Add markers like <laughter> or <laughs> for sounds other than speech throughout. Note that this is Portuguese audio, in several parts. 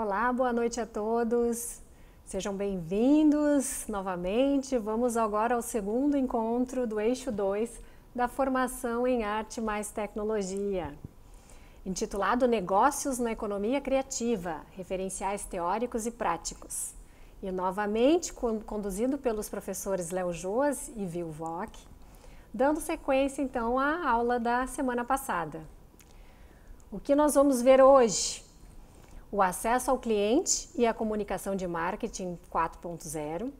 Olá, boa noite a todos. Sejam bem-vindos novamente. Vamos agora ao segundo encontro do Eixo 2 da Formação em Arte mais Tecnologia, intitulado Negócios na Economia Criativa: Referenciais Teóricos e Práticos. E novamente conduzido pelos professores Léo Joas e Vilvoque, dando sequência então à aula da semana passada. O que nós vamos ver hoje? o acesso ao cliente e a comunicação de marketing 4.0,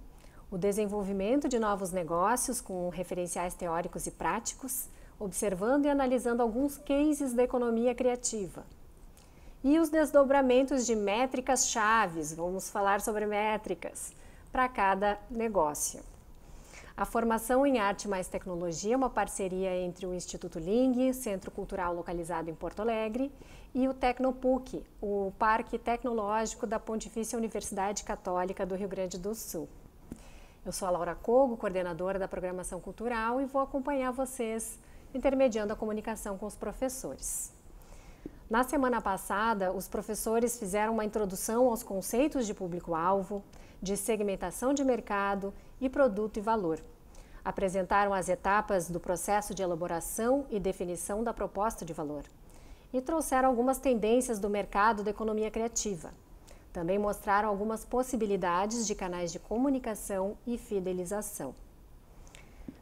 o desenvolvimento de novos negócios com referenciais teóricos e práticos, observando e analisando alguns cases da economia criativa. E os desdobramentos de métricas chaves, vamos falar sobre métricas para cada negócio. A formação em arte mais tecnologia é uma parceria entre o Instituto Ling, centro cultural localizado em Porto Alegre, e o Tecnopuc, o Parque Tecnológico da Pontifícia Universidade Católica do Rio Grande do Sul. Eu sou a Laura Cogo, coordenadora da Programação Cultural, e vou acompanhar vocês intermediando a comunicação com os professores. Na semana passada, os professores fizeram uma introdução aos conceitos de público-alvo, de segmentação de mercado e produto e valor. Apresentaram as etapas do processo de elaboração e definição da proposta de valor e trouxeram algumas tendências do mercado da economia criativa. Também mostraram algumas possibilidades de canais de comunicação e fidelização.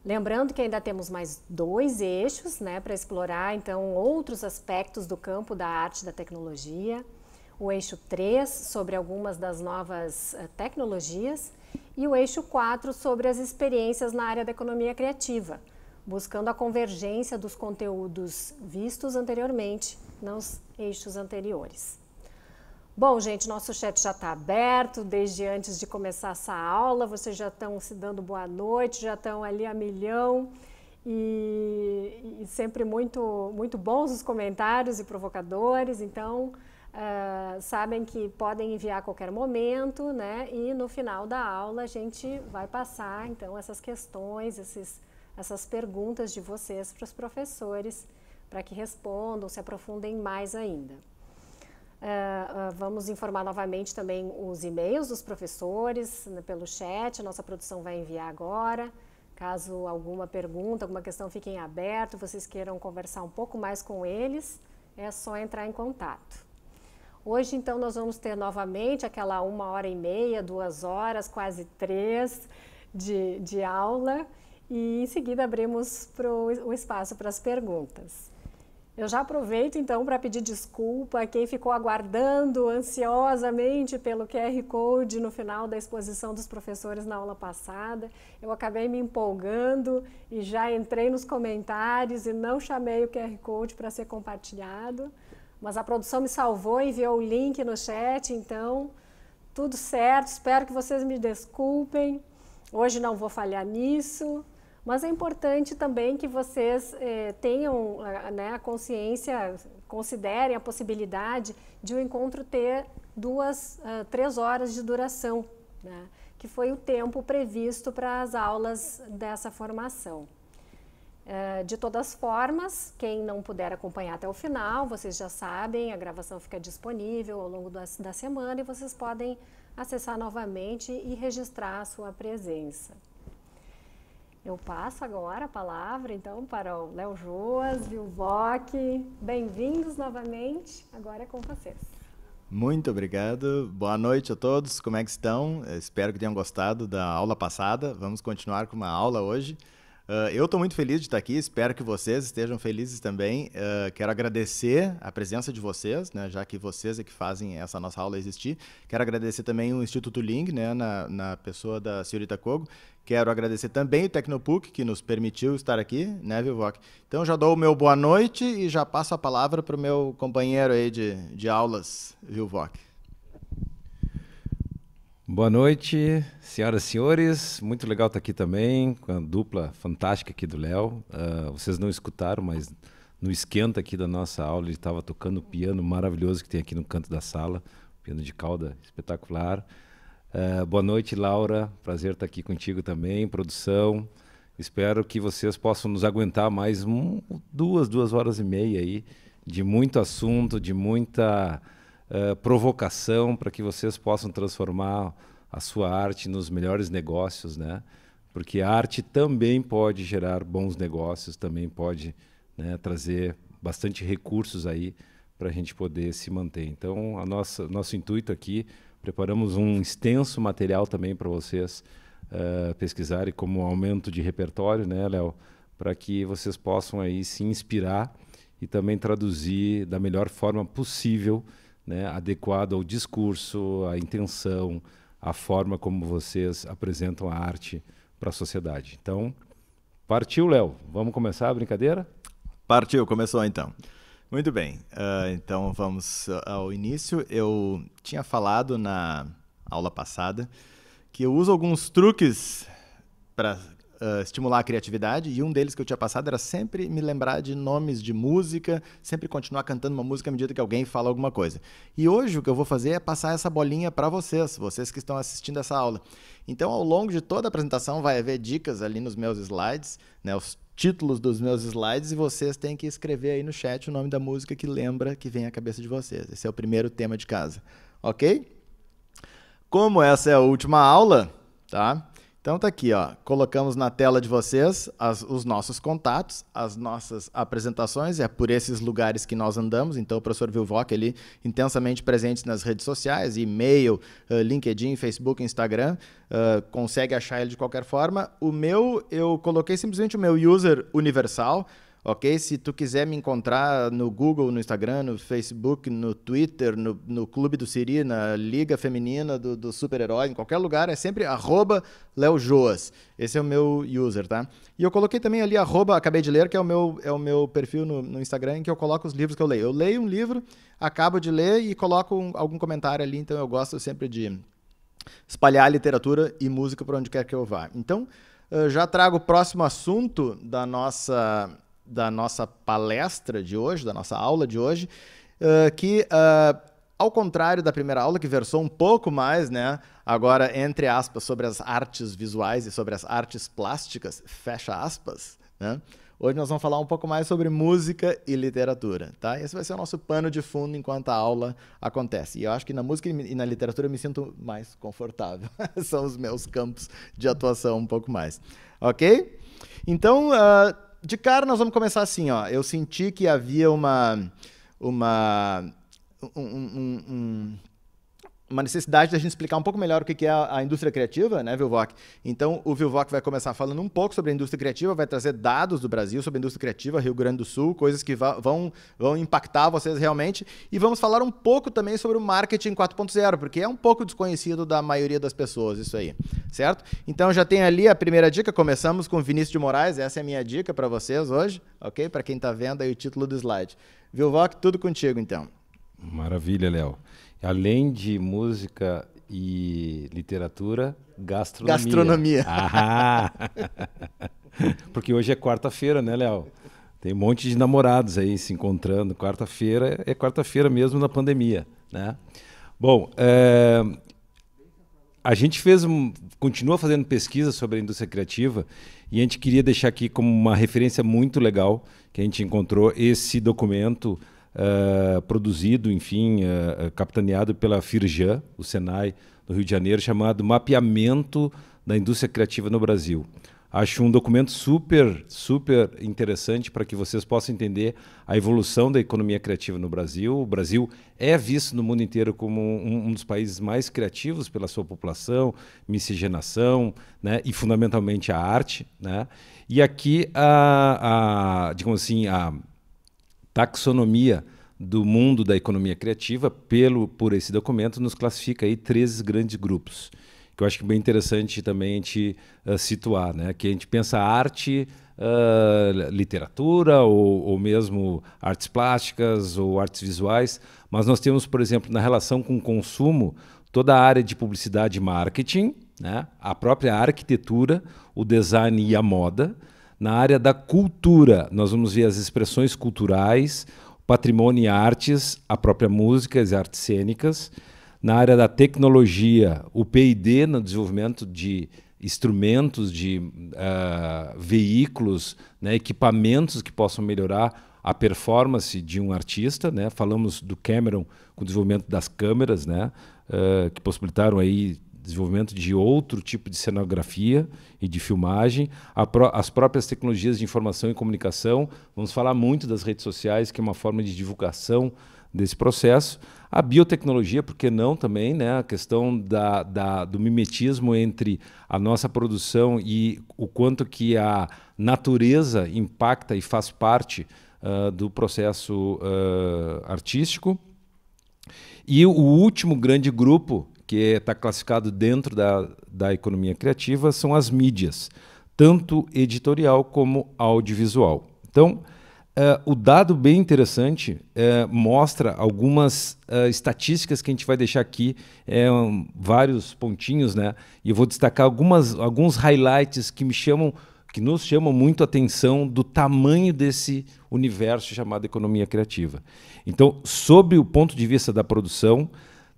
Lembrando que ainda temos mais dois eixos né, para explorar, então, outros aspectos do campo da arte e da tecnologia. O eixo 3 sobre algumas das novas eh, tecnologias e o eixo 4 sobre as experiências na área da economia criativa buscando a convergência dos conteúdos vistos anteriormente nos eixos anteriores. Bom, gente, nosso chat já está aberto desde antes de começar essa aula. Vocês já estão se dando boa noite, já estão ali a milhão. E, e sempre muito, muito bons os comentários e provocadores. Então, uh, sabem que podem enviar a qualquer momento, né? E no final da aula a gente vai passar, então, essas questões, esses essas perguntas de vocês para os professores, para que respondam, se aprofundem mais ainda. Uh, uh, vamos informar novamente também os e-mails dos professores né, pelo chat, a nossa produção vai enviar agora. Caso alguma pergunta, alguma questão fique em aberto, vocês queiram conversar um pouco mais com eles, é só entrar em contato. Hoje, então, nós vamos ter novamente aquela uma hora e meia, duas horas, quase três de, de aula e em seguida abrimos pro, o espaço para as perguntas. Eu já aproveito então para pedir desculpa a quem ficou aguardando ansiosamente pelo QR Code no final da exposição dos professores na aula passada. Eu acabei me empolgando e já entrei nos comentários e não chamei o QR Code para ser compartilhado. Mas a produção me salvou, enviou o link no chat, então tudo certo. Espero que vocês me desculpem. Hoje não vou falhar nisso. Mas é importante também que vocês eh, tenham eh, né, a consciência, considerem a possibilidade de o um encontro ter duas, uh, três horas de duração, né, que foi o tempo previsto para as aulas dessa formação. Uh, de todas formas, quem não puder acompanhar até o final, vocês já sabem, a gravação fica disponível ao longo da, da semana e vocês podem acessar novamente e registrar a sua presença. Eu passo agora a palavra, então, para o Léo Joas e o Voc. Bem-vindos novamente, agora é com vocês. Muito obrigado, boa noite a todos, como é que estão? Eh, espero que tenham gostado da aula passada, vamos continuar com uma aula hoje. Uh, eu estou muito feliz de estar aqui, espero que vocês estejam felizes também. Uh, quero agradecer a presença de vocês, né, já que vocês é que fazem essa nossa aula existir. Quero agradecer também o Instituto Ling, né, na, na pessoa da senhorita Kogo, Quero agradecer também o Tecnopuc, que nos permitiu estar aqui, né, Vivoc? Então já dou o meu boa noite e já passo a palavra para o meu companheiro aí de, de aulas, Vivoc. Boa noite, senhoras e senhores. Muito legal estar aqui também, com a dupla fantástica aqui do Léo. Uh, vocês não escutaram, mas no esquenta aqui da nossa aula ele estava tocando o piano maravilhoso que tem aqui no canto da sala, piano de cauda espetacular. Eh, boa noite, Laura. Prazer estar aqui contigo também, produção. Espero que vocês possam nos aguentar mais um, duas, duas horas e meia aí de muito assunto, de muita uh, provocação para que vocês possam transformar a sua arte nos melhores negócios, né? Porque a arte também pode gerar bons negócios, também pode né, trazer bastante recursos aí para a gente poder se manter. Então, a nosso intuito aqui Preparamos um extenso material também para vocês uh, pesquisarem como aumento de repertório, né, Léo? Para que vocês possam aí se inspirar e também traduzir da melhor forma possível, né, adequado ao discurso, à intenção, à forma como vocês apresentam a arte para a sociedade. Então, partiu, Léo. Vamos começar a brincadeira? Partiu, começou então. Muito bem, uh, então vamos ao início. Eu tinha falado na aula passada que eu uso alguns truques para uh, ah, estimular a criatividade e um deles que eu tinha passado era sempre me lembrar de nomes de música, sempre continuar cantando uma música à medida que alguém fala alguma coisa. E hoje o que eu vou fazer é passar essa bolinha para vocês, vocês que estão assistindo essa aula. Então, ao longo de toda a apresentação, vai haver dicas ali nos meus slides, né, os títulos dos meus slides e vocês têm que escrever aí no chat o nome da música que lembra que vem à cabeça de vocês. Esse é o primeiro tema de casa, ok? Como essa é a última aula, tá? Então tá aqui, ó. Colocamos na tela de vocês as, os nossos contatos, as nossas apresentações, é por esses lugares que nós andamos. Então, o professor Vilvoque ali intensamente presente nas redes sociais, e-mail, uh, LinkedIn, Facebook, Instagram. Uh, consegue achar ele de qualquer forma. O meu, eu coloquei simplesmente o meu user universal ok? Se tu quiser me encontrar no Google, no Instagram, no Facebook, no Twitter, no, no Clube do Siri, na Liga Feminina do, do Super-Herói, em qualquer lugar, é sempre arroba Joas. Esse é o meu user, tá? E eu coloquei também ali arroba, acabei de ler, que é o meu, é o meu perfil no, no Instagram, em que eu coloco os livros que eu leio. Eu leio um livro, acabo de ler e coloco um, algum comentário ali, então eu gosto sempre de espalhar literatura e música para onde quer que eu vá. Então, eu eh, já trago o próximo assunto da nossa da nossa palestra de hoje, da nossa aula de hoje, uh, que, uh, ao contrário da primeira aula, que versou um pouco mais, né, agora, entre aspas, sobre as artes visuais e sobre as artes plásticas, fecha aspas, né? Hoje nós vamos falar um pouco mais sobre música e literatura, tá? Esse vai ser o nosso pano de fundo enquanto a aula acontece. E eu acho que na música e na literatura eu me sinto mais confortável. <laughs> São os meus campos de atuação um pouco mais, ok? Então, uh, de cara nós vamos começar assim, ó. Eu senti que havia uma. uma um, um, um uma necessidade da gente explicar um pouco melhor o que é a, indústria criativa, né, Vilvoc? Então, o Vilvoc vai começar falando um pouco sobre a indústria criativa, vai trazer dados do Brasil sobre a indústria criativa, Rio Grande do Sul, coisas que vão, vão impactar vocês realmente. E vamos falar um pouco também sobre o marketing 4.0, porque é um pouco desconhecido da maioria das pessoas isso aí, certo? Então, já tem ali a primeira dica, começamos com Vinícius de Moraes, essa é a minha dica para vocês hoje, ok? Para quem está vendo aí o título do slide. Vilvoc, tudo contigo então. Maravilha, Léo. Além de música e literatura, gastronomia. Gastronomia. <laughs> Ah, <laughs> porque hoje é quarta-feira, né, Léo? Tem um monte de namorados aí se encontrando. Quarta-feira é quarta-feira mesmo na pandemia, né? Bom, é, a gente fez um, continua fazendo pesquisa sobre a indústria criativa e a gente queria deixar aqui como uma referência muito legal que a gente encontrou esse documento eh, produzido, enfim, uh, capitaneado pela Firjan, o Senai, no Rio de Janeiro, chamado Mapeamento da Indústria Criativa no Brasil. Acho um documento super, super interessante para que vocês possam entender a evolução da economia criativa no Brasil. O Brasil é visto no mundo inteiro como um, um dos países mais criativos pela sua população, miscigenação, né? e fundamentalmente a arte. Né? E aqui, a, a, digamos assim, a taxonomia do mundo da economia criativa pelo por esse documento nos classifica aí três grandes grupos que eu acho que é bem interessante também a gente uh, situar né que a gente pensa arte uh, literatura ou, ou, mesmo artes plásticas ou artes visuais mas nós temos por exemplo na relação com o consumo toda a área de publicidade e marketing né a própria arquitetura o design e a moda na área da cultura. Nós vamos ver as expressões culturais, patrimônio e artes, a própria música, as artes cênicas. Na área da tecnologia, o PID no desenvolvimento de instrumentos, de uh, veículos, né, equipamentos que possam melhorar a performance de um artista. Né? Falamos do Cameron com o desenvolvimento das câmeras, né? Uh, que possibilitaram aí desenvolvimento de outro tipo de cenografia e de filmagem, as próprias tecnologias de informação e comunicação. Vamos falar muito das redes sociais, que é uma forma de divulgação desse processo. A biotecnologia, por que não também, né? a questão da, da, do mimetismo entre a nossa produção e o quanto que a natureza impacta e faz parte uh, do processo uh, artístico. E o último grande grupo que está classificado dentro da, da economia criativa, são as mídias, tanto editorial como audiovisual. Então, Uh, o dado bem interessante uh, mostra algumas uh, estatísticas que a gente vai deixar aqui, um, vários pontinhos, né? E eu vou destacar algumas, alguns highlights que me chamam, que nos chamam muito a atenção do tamanho desse universo chamado economia criativa. Então, sobre o ponto de vista da produção,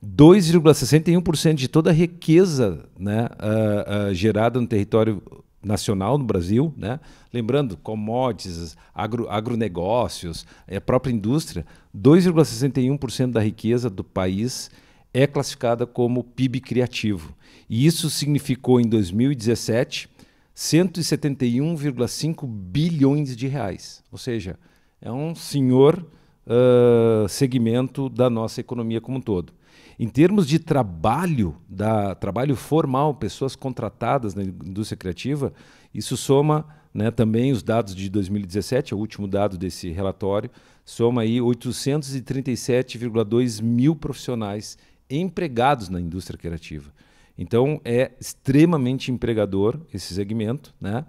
2,61% de toda a riqueza né, uh, uh, gerada no território nacional no Brasil, né? lembrando, commodities, agro, agronegócios, é, a própria indústria, 2,61% da riqueza do país é classificada como PIB criativo. E isso significou, em 2017, 171,5 bilhões de reais. Ou seja, é um senhor uh, segmento da nossa economia como um todo. Em termos de trabalho, da, trabalho formal, pessoas contratadas na indústria criativa, isso soma né, também os dados de 2017, é o último dado desse relatório, soma aí 837,2 mil profissionais empregados na indústria criativa. Então é extremamente empregador esse segmento, né?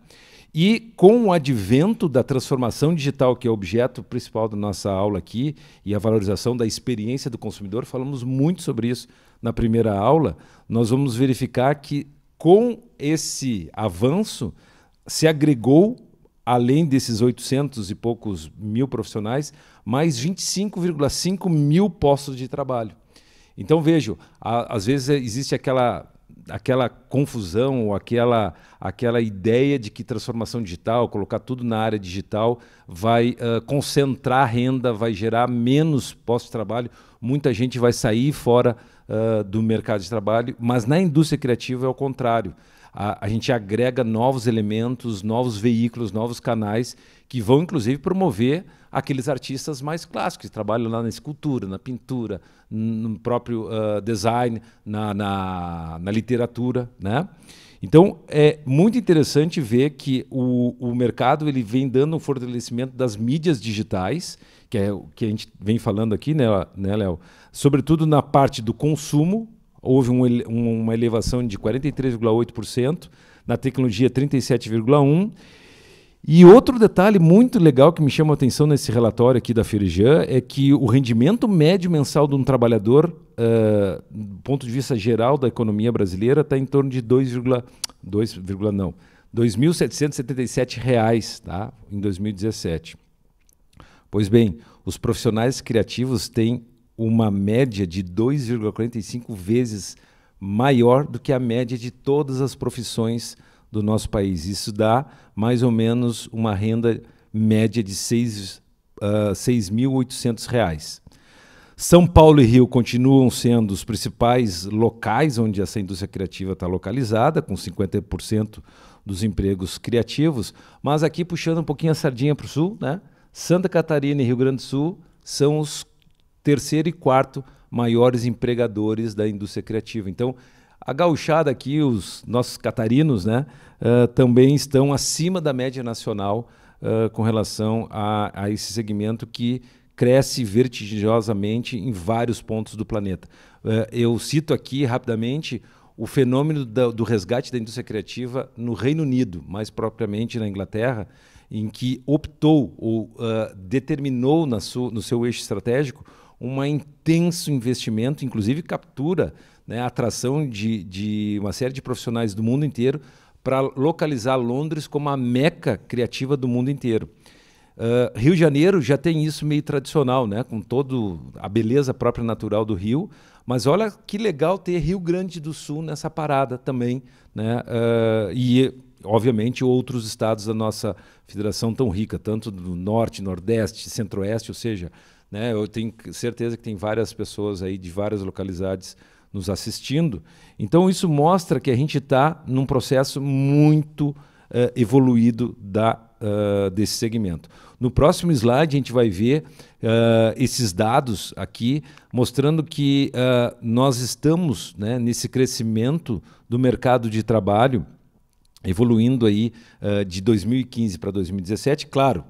E com o advento da transformação digital, que é o objeto principal da nossa aula aqui, e a valorização da experiência do consumidor, falamos muito sobre isso na primeira aula. Nós vamos verificar que com esse avanço se agregou, além desses 800 e poucos mil profissionais, mais 25,5 mil postos de trabalho. Então vejo, às vezes existe aquela aquela confusão ou aquela, aquela ideia de que transformação digital, colocar tudo na área digital, vai uh, concentrar renda, vai gerar menos postos de trabalho. Muita gente vai sair fora uh, do mercado de trabalho, mas na indústria criativa é o contrário. A, a gente agrega novos elementos, novos veículos, novos canais que vão, inclusive, promover aqueles artistas mais clássicos, que trabalham lá na escultura, na pintura, no próprio uh, design, na, na, na, literatura. Né? Então, é muito interessante ver que o, o mercado ele vem dando um fortalecimento das mídias digitais, que é o que a gente vem falando aqui, né, né Léo? Sobretudo na parte do consumo, houve um, uma elevação de 43,8%, na tecnologia 37,1% e outro detalhe muito legal que me chama a atenção nesse relatório aqui da Ferijã é que o rendimento médio mensal de um trabalhador, uh, do ponto de vista geral da economia brasileira, está em torno de 2,2, não, reais, tá? Em 2017. Pois bem, os profissionais criativos têm uma média de 2,45 vezes maior do que a média de todas as profissões uh, do nosso país. Isso dá mais ou menos uma renda média de R$ uh, 6.800 reais. São Paulo e Rio continuam sendo os principais locais onde essa indústria criativa está localizada, com 50% dos empregos criativos, mas aqui puxando um pouquinho a sardinha para o sul, né? Santa Catarina e Rio Grande do Sul são os terceiro e quarto maiores empregadores da indústria criativa. Então, a gauchada aqui, os nossos catarinos, né, uh, também estão acima da média nacional uh, com relação a, a esse segmento que cresce vertiginosamente em vários pontos do planeta. Uh, eu cito aqui rapidamente o fenômeno da, do resgate da indústria criativa no Reino Unido, mais propriamente na Inglaterra, em que optou ou uh, determinou na su, no seu eixo estratégico um intenso investimento, inclusive captura né, a atração de, de uma série de profissionais do mundo inteiro para localizar Londres como a meca criativa do mundo inteiro. Uh, Rio de Janeiro já tem isso meio tradicional, né? com toda a beleza própria natural do Rio, mas olha que legal ter Rio Grande do Sul nessa parada também. Né? Uh, e, obviamente, outros estados da nossa federação tão rica, tanto do Norte, Nordeste, Centro-Oeste, ou seja, né, eu tenho certeza que tem várias pessoas aí de várias localidades nos assistindo. Então, isso mostra que a gente está num processo muito uh, evoluído da, uh, desse segmento. No próximo slide, a gente vai ver uh, esses dados aqui, mostrando que nós estamos né, nesse crescimento do mercado de trabalho, evoluindo aí de 2015 para 2017, claro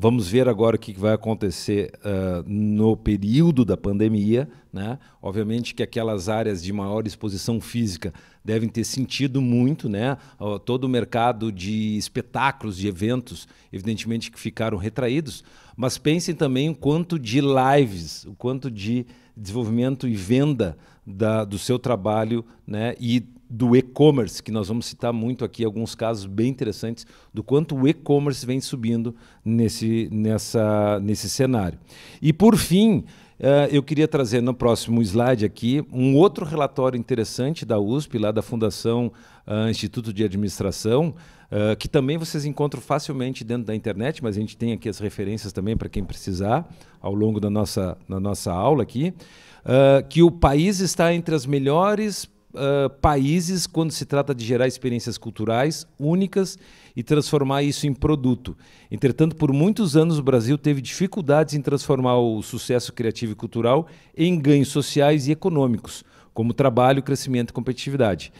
Vamos ver agora o que vai acontecer uh, no período da pandemia. Né? Obviamente que aquelas áreas de maior exposição física devem ter sentido muito, né? Todo o mercado de espetáculos, de eventos, evidentemente que ficaram retraídos, mas pensem também o quanto de lives, o quanto de desenvolvimento e venda da, do seu trabalho, né? E do e-commerce, que nós vamos citar muito aqui alguns casos bem interessantes do quanto o e-commerce vem subindo nesse, nessa, nesse cenário. E por fim, Uh, eu queria trazer no próximo slide aqui um outro relatório interessante da USP, lá da Fundação uh, Instituto de Administração, uh, que também vocês encontram facilmente dentro da internet, mas a gente tem aqui as referências também para quem precisar ao longo da nossa, da nossa aula aqui, que o país está entre as melhores países quando se trata de gerar experiências culturais únicas e transformar isso em produto. Entretanto, por muitos anos o Brasil teve dificuldades em transformar o sucesso criativo e cultural em ganhos sociais e econômicos, como trabalho, crescimento e competitividade.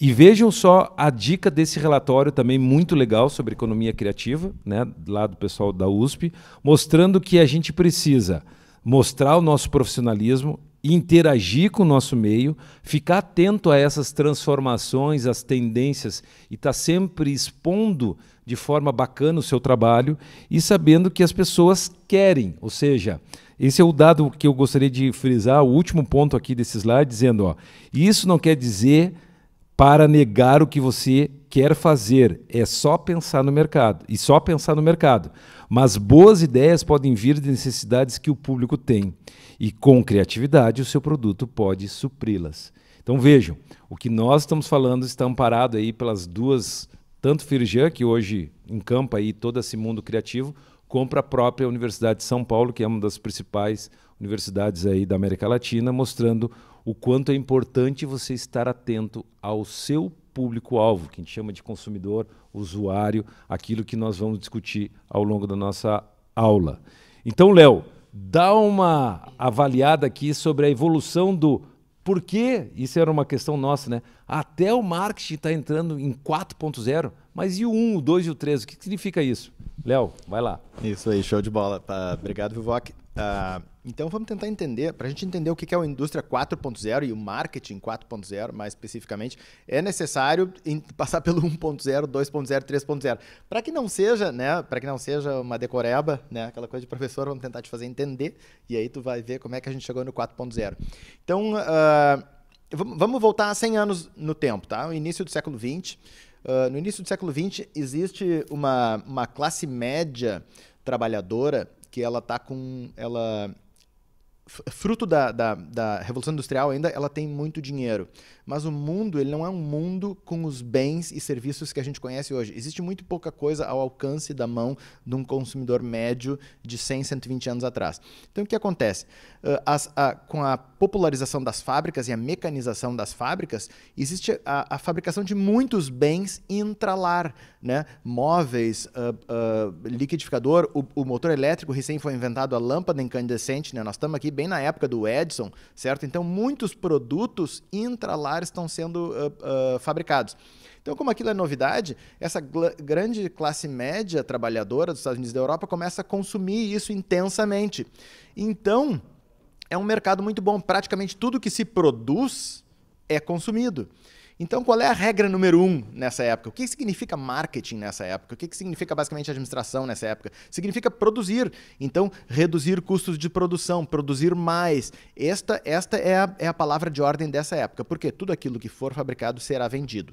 E vejam só a dica desse relatório também muito legal sobre economia criativa, né, lá do pessoal da USP, mostrando que a gente precisa mostrar o nosso profissionalismo, interagir com o nosso meio, ficar atento a essas transformações, as tendências e estar tá sempre expondo de forma bacana o seu trabalho e sabendo que as pessoas querem, ou seja, esse é o dado que eu gostaria de frisar, o último ponto aqui desse slide, dizendo, ó, isso não quer dizer para negar o que você quer fazer, é só pensar no mercado, e só pensar no mercado. Mas boas ideias podem vir de necessidades que o público tem. E com criatividade, o seu produto pode supri-las. Então vejam, o que nós estamos falando está amparado aí pelas duas, tanto Firjan, que hoje encampa aí todo esse mundo criativo, compra a própria Universidade de São Paulo, que é uma das principais universidades aí da América Latina, mostrando o quanto é importante você estar atento ao seu público-alvo, que a gente chama de consumidor, usuário, aquilo que nós vamos discutir ao longo da nossa aula. Então, Léo, dá uma avaliada aqui sobre a evolução do porquê, isso era uma questão nossa, né? Até o marketing está entrando em 4.0, mas e o 1, o 2 e o 3? O que significa isso? Léo, vai lá. Isso aí, show de bola. Uh, obrigado, Vivoc. Uh ah, então vamos tentar entender, para a gente entender o que é a indústria 4.0 e o marketing 4.0 mais especificamente, é necessário <laughs> passar pelo 1.0, 2.0, 3.0, para que não seja, né, para que não seja uma decoreba, né, aquela coisa de professor, vamos tentar te fazer entender e aí tu vai ver como é que a gente chegou no 4.0. Então, uh, vamos voltar 100 anos no tempo, tá? O início do século XX. Uh, ah, no início do século XX existe uma, uma classe média trabalhadora que ela tá com ela fruto da, da, da Revolução Industrial ainda, ela tem muito dinheiro mas o mundo ele não é um mundo com os bens e serviços que a gente conhece hoje. Existe muito pouca coisa ao alcance da mão de um consumidor médio de 100, 120 anos atrás. Então o que acontece? Ah, as, com a popularização das fábricas e a mecanização das fábricas, existe a, a fabricação de muitos bens intralar, né? móveis, uh, uh, liquidificador, o, o, motor elétrico recém foi inventado, a lâmpada incandescente, né? nós estamos aqui bem na época do Edison, certo? Então muitos produtos intralar celulares estão sendo uh, uh, fabricados. Então, como aquilo é novidade, essa grande classe média trabalhadora dos Estados Unidos e da Europa começa a consumir isso intensamente. Então, é um mercado muito bom. Praticamente tudo que se produz é consumido. Então, qual é a regra número um nessa época? O que significa marketing nessa época? O que significa basicamente administração nessa época? Significa produzir. Então, reduzir custos de produção, produzir mais. Esta, esta é, a, é a palavra de ordem dessa época, porque tudo aquilo que for fabricado será vendido.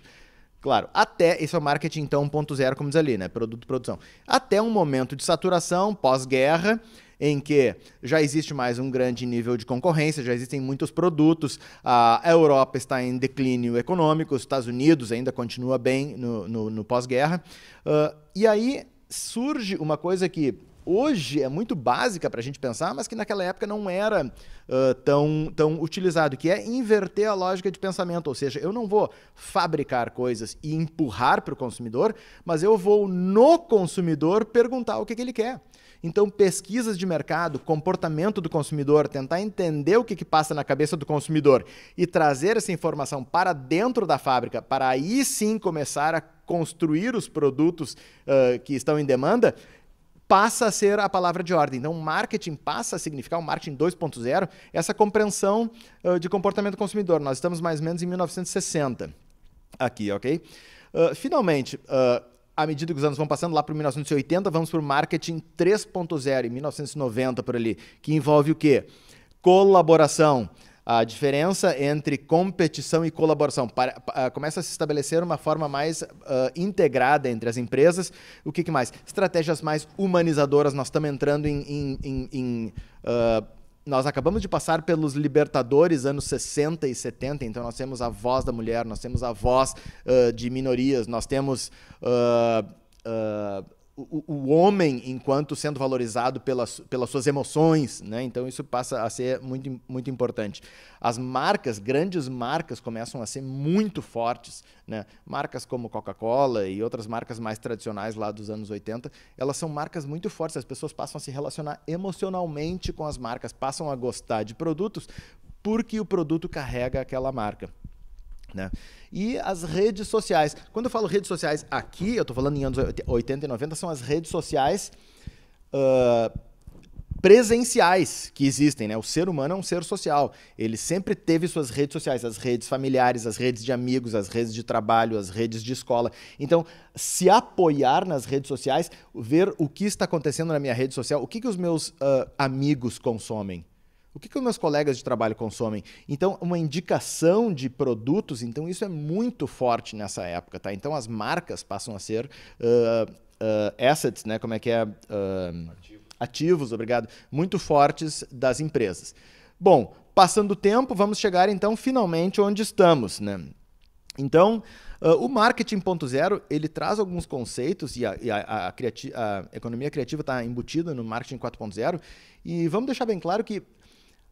Claro, até. Isso é marketing então 1.0, como diz ali, né? Produto, produção. Até um momento de saturação, pós-guerra em que já existe mais um grande nível de concorrência, já existem muitos produtos, a Europa está em declínio econômico, os Estados Unidos ainda continua bem no, no, no pós-guerra. Uh, e aí surge uma coisa que hoje é muito básica para a gente pensar, mas que naquela época não era uh, tão, tão utilizado, que é inverter a lógica de pensamento. Ou seja, eu não vou fabricar coisas e empurrar para o consumidor, mas eu vou no consumidor perguntar o que, que ele quer. Então, pesquisas de mercado, comportamento do consumidor, tentar entender o que, que passa na cabeça do consumidor e trazer essa informação para dentro da fábrica, para aí sim começar a construir os produtos uh, que estão em demanda, passa a ser a palavra de ordem. Então, marketing passa a significar o marketing 2.0, essa compreensão uh, de comportamento do consumidor. Nós estamos mais ou menos em 1960 aqui, ok? Uh, finalmente, uh, à medida que os anos vão passando, lá para 1980, vamos para o marketing 3.0, em 1990 por ali, que envolve o quê? Colaboração. A diferença entre competição e colaboração. Para, para, ah, começa a se estabelecer uma forma mais uh, integrada entre as empresas. O que, que, mais? Estratégias mais humanizadoras. Nós estamos entrando em, em, em, em uh, nós acabamos de passar pelos Libertadores anos 60 e 70, então nós temos a voz da mulher, nós temos a voz uh, de minorias, nós temos uh, uh, o, o, homem enquanto sendo valorizado pelas, pelas suas emoções, né? Então isso passa a ser muito, muito importante. As marcas, grandes marcas, começam a ser muito fortes, né? Marcas como Coca-Cola e outras marcas mais tradicionais lá dos anos 80, elas são marcas muito fortes. As pessoas passam a se relacionar emocionalmente com as marcas, passam a gostar de produtos porque o produto carrega aquela marca. Né? E as redes sociais. Quando eu falo redes sociais aqui, eu estou falando em anos 80 e 90, são as redes sociais uh, presenciais que existem. Né? O ser humano é um ser social. Ele sempre teve suas redes sociais, as redes familiares, as redes de amigos, as redes de trabalho, as redes de escola. Então, se apoiar nas redes sociais, ver o que está acontecendo na minha rede social, o que, que os meus uh, amigos consomem o que, que os meus colegas de trabalho consomem? Então, uma indicação de produtos, então isso é muito forte nessa época, tá? Então as marcas passam a ser uh, uh, assets, né? Como é que é? Uh, ah, ativos. ativos, obrigado. Muito fortes das empresas. Bom, passando o tempo, vamos chegar então finalmente onde estamos, né? Então, uh, o marketing 1.0 ele traz alguns conceitos e a, e a, a, a economia criativa está embutida no marketing 4.0 e vamos deixar bem claro que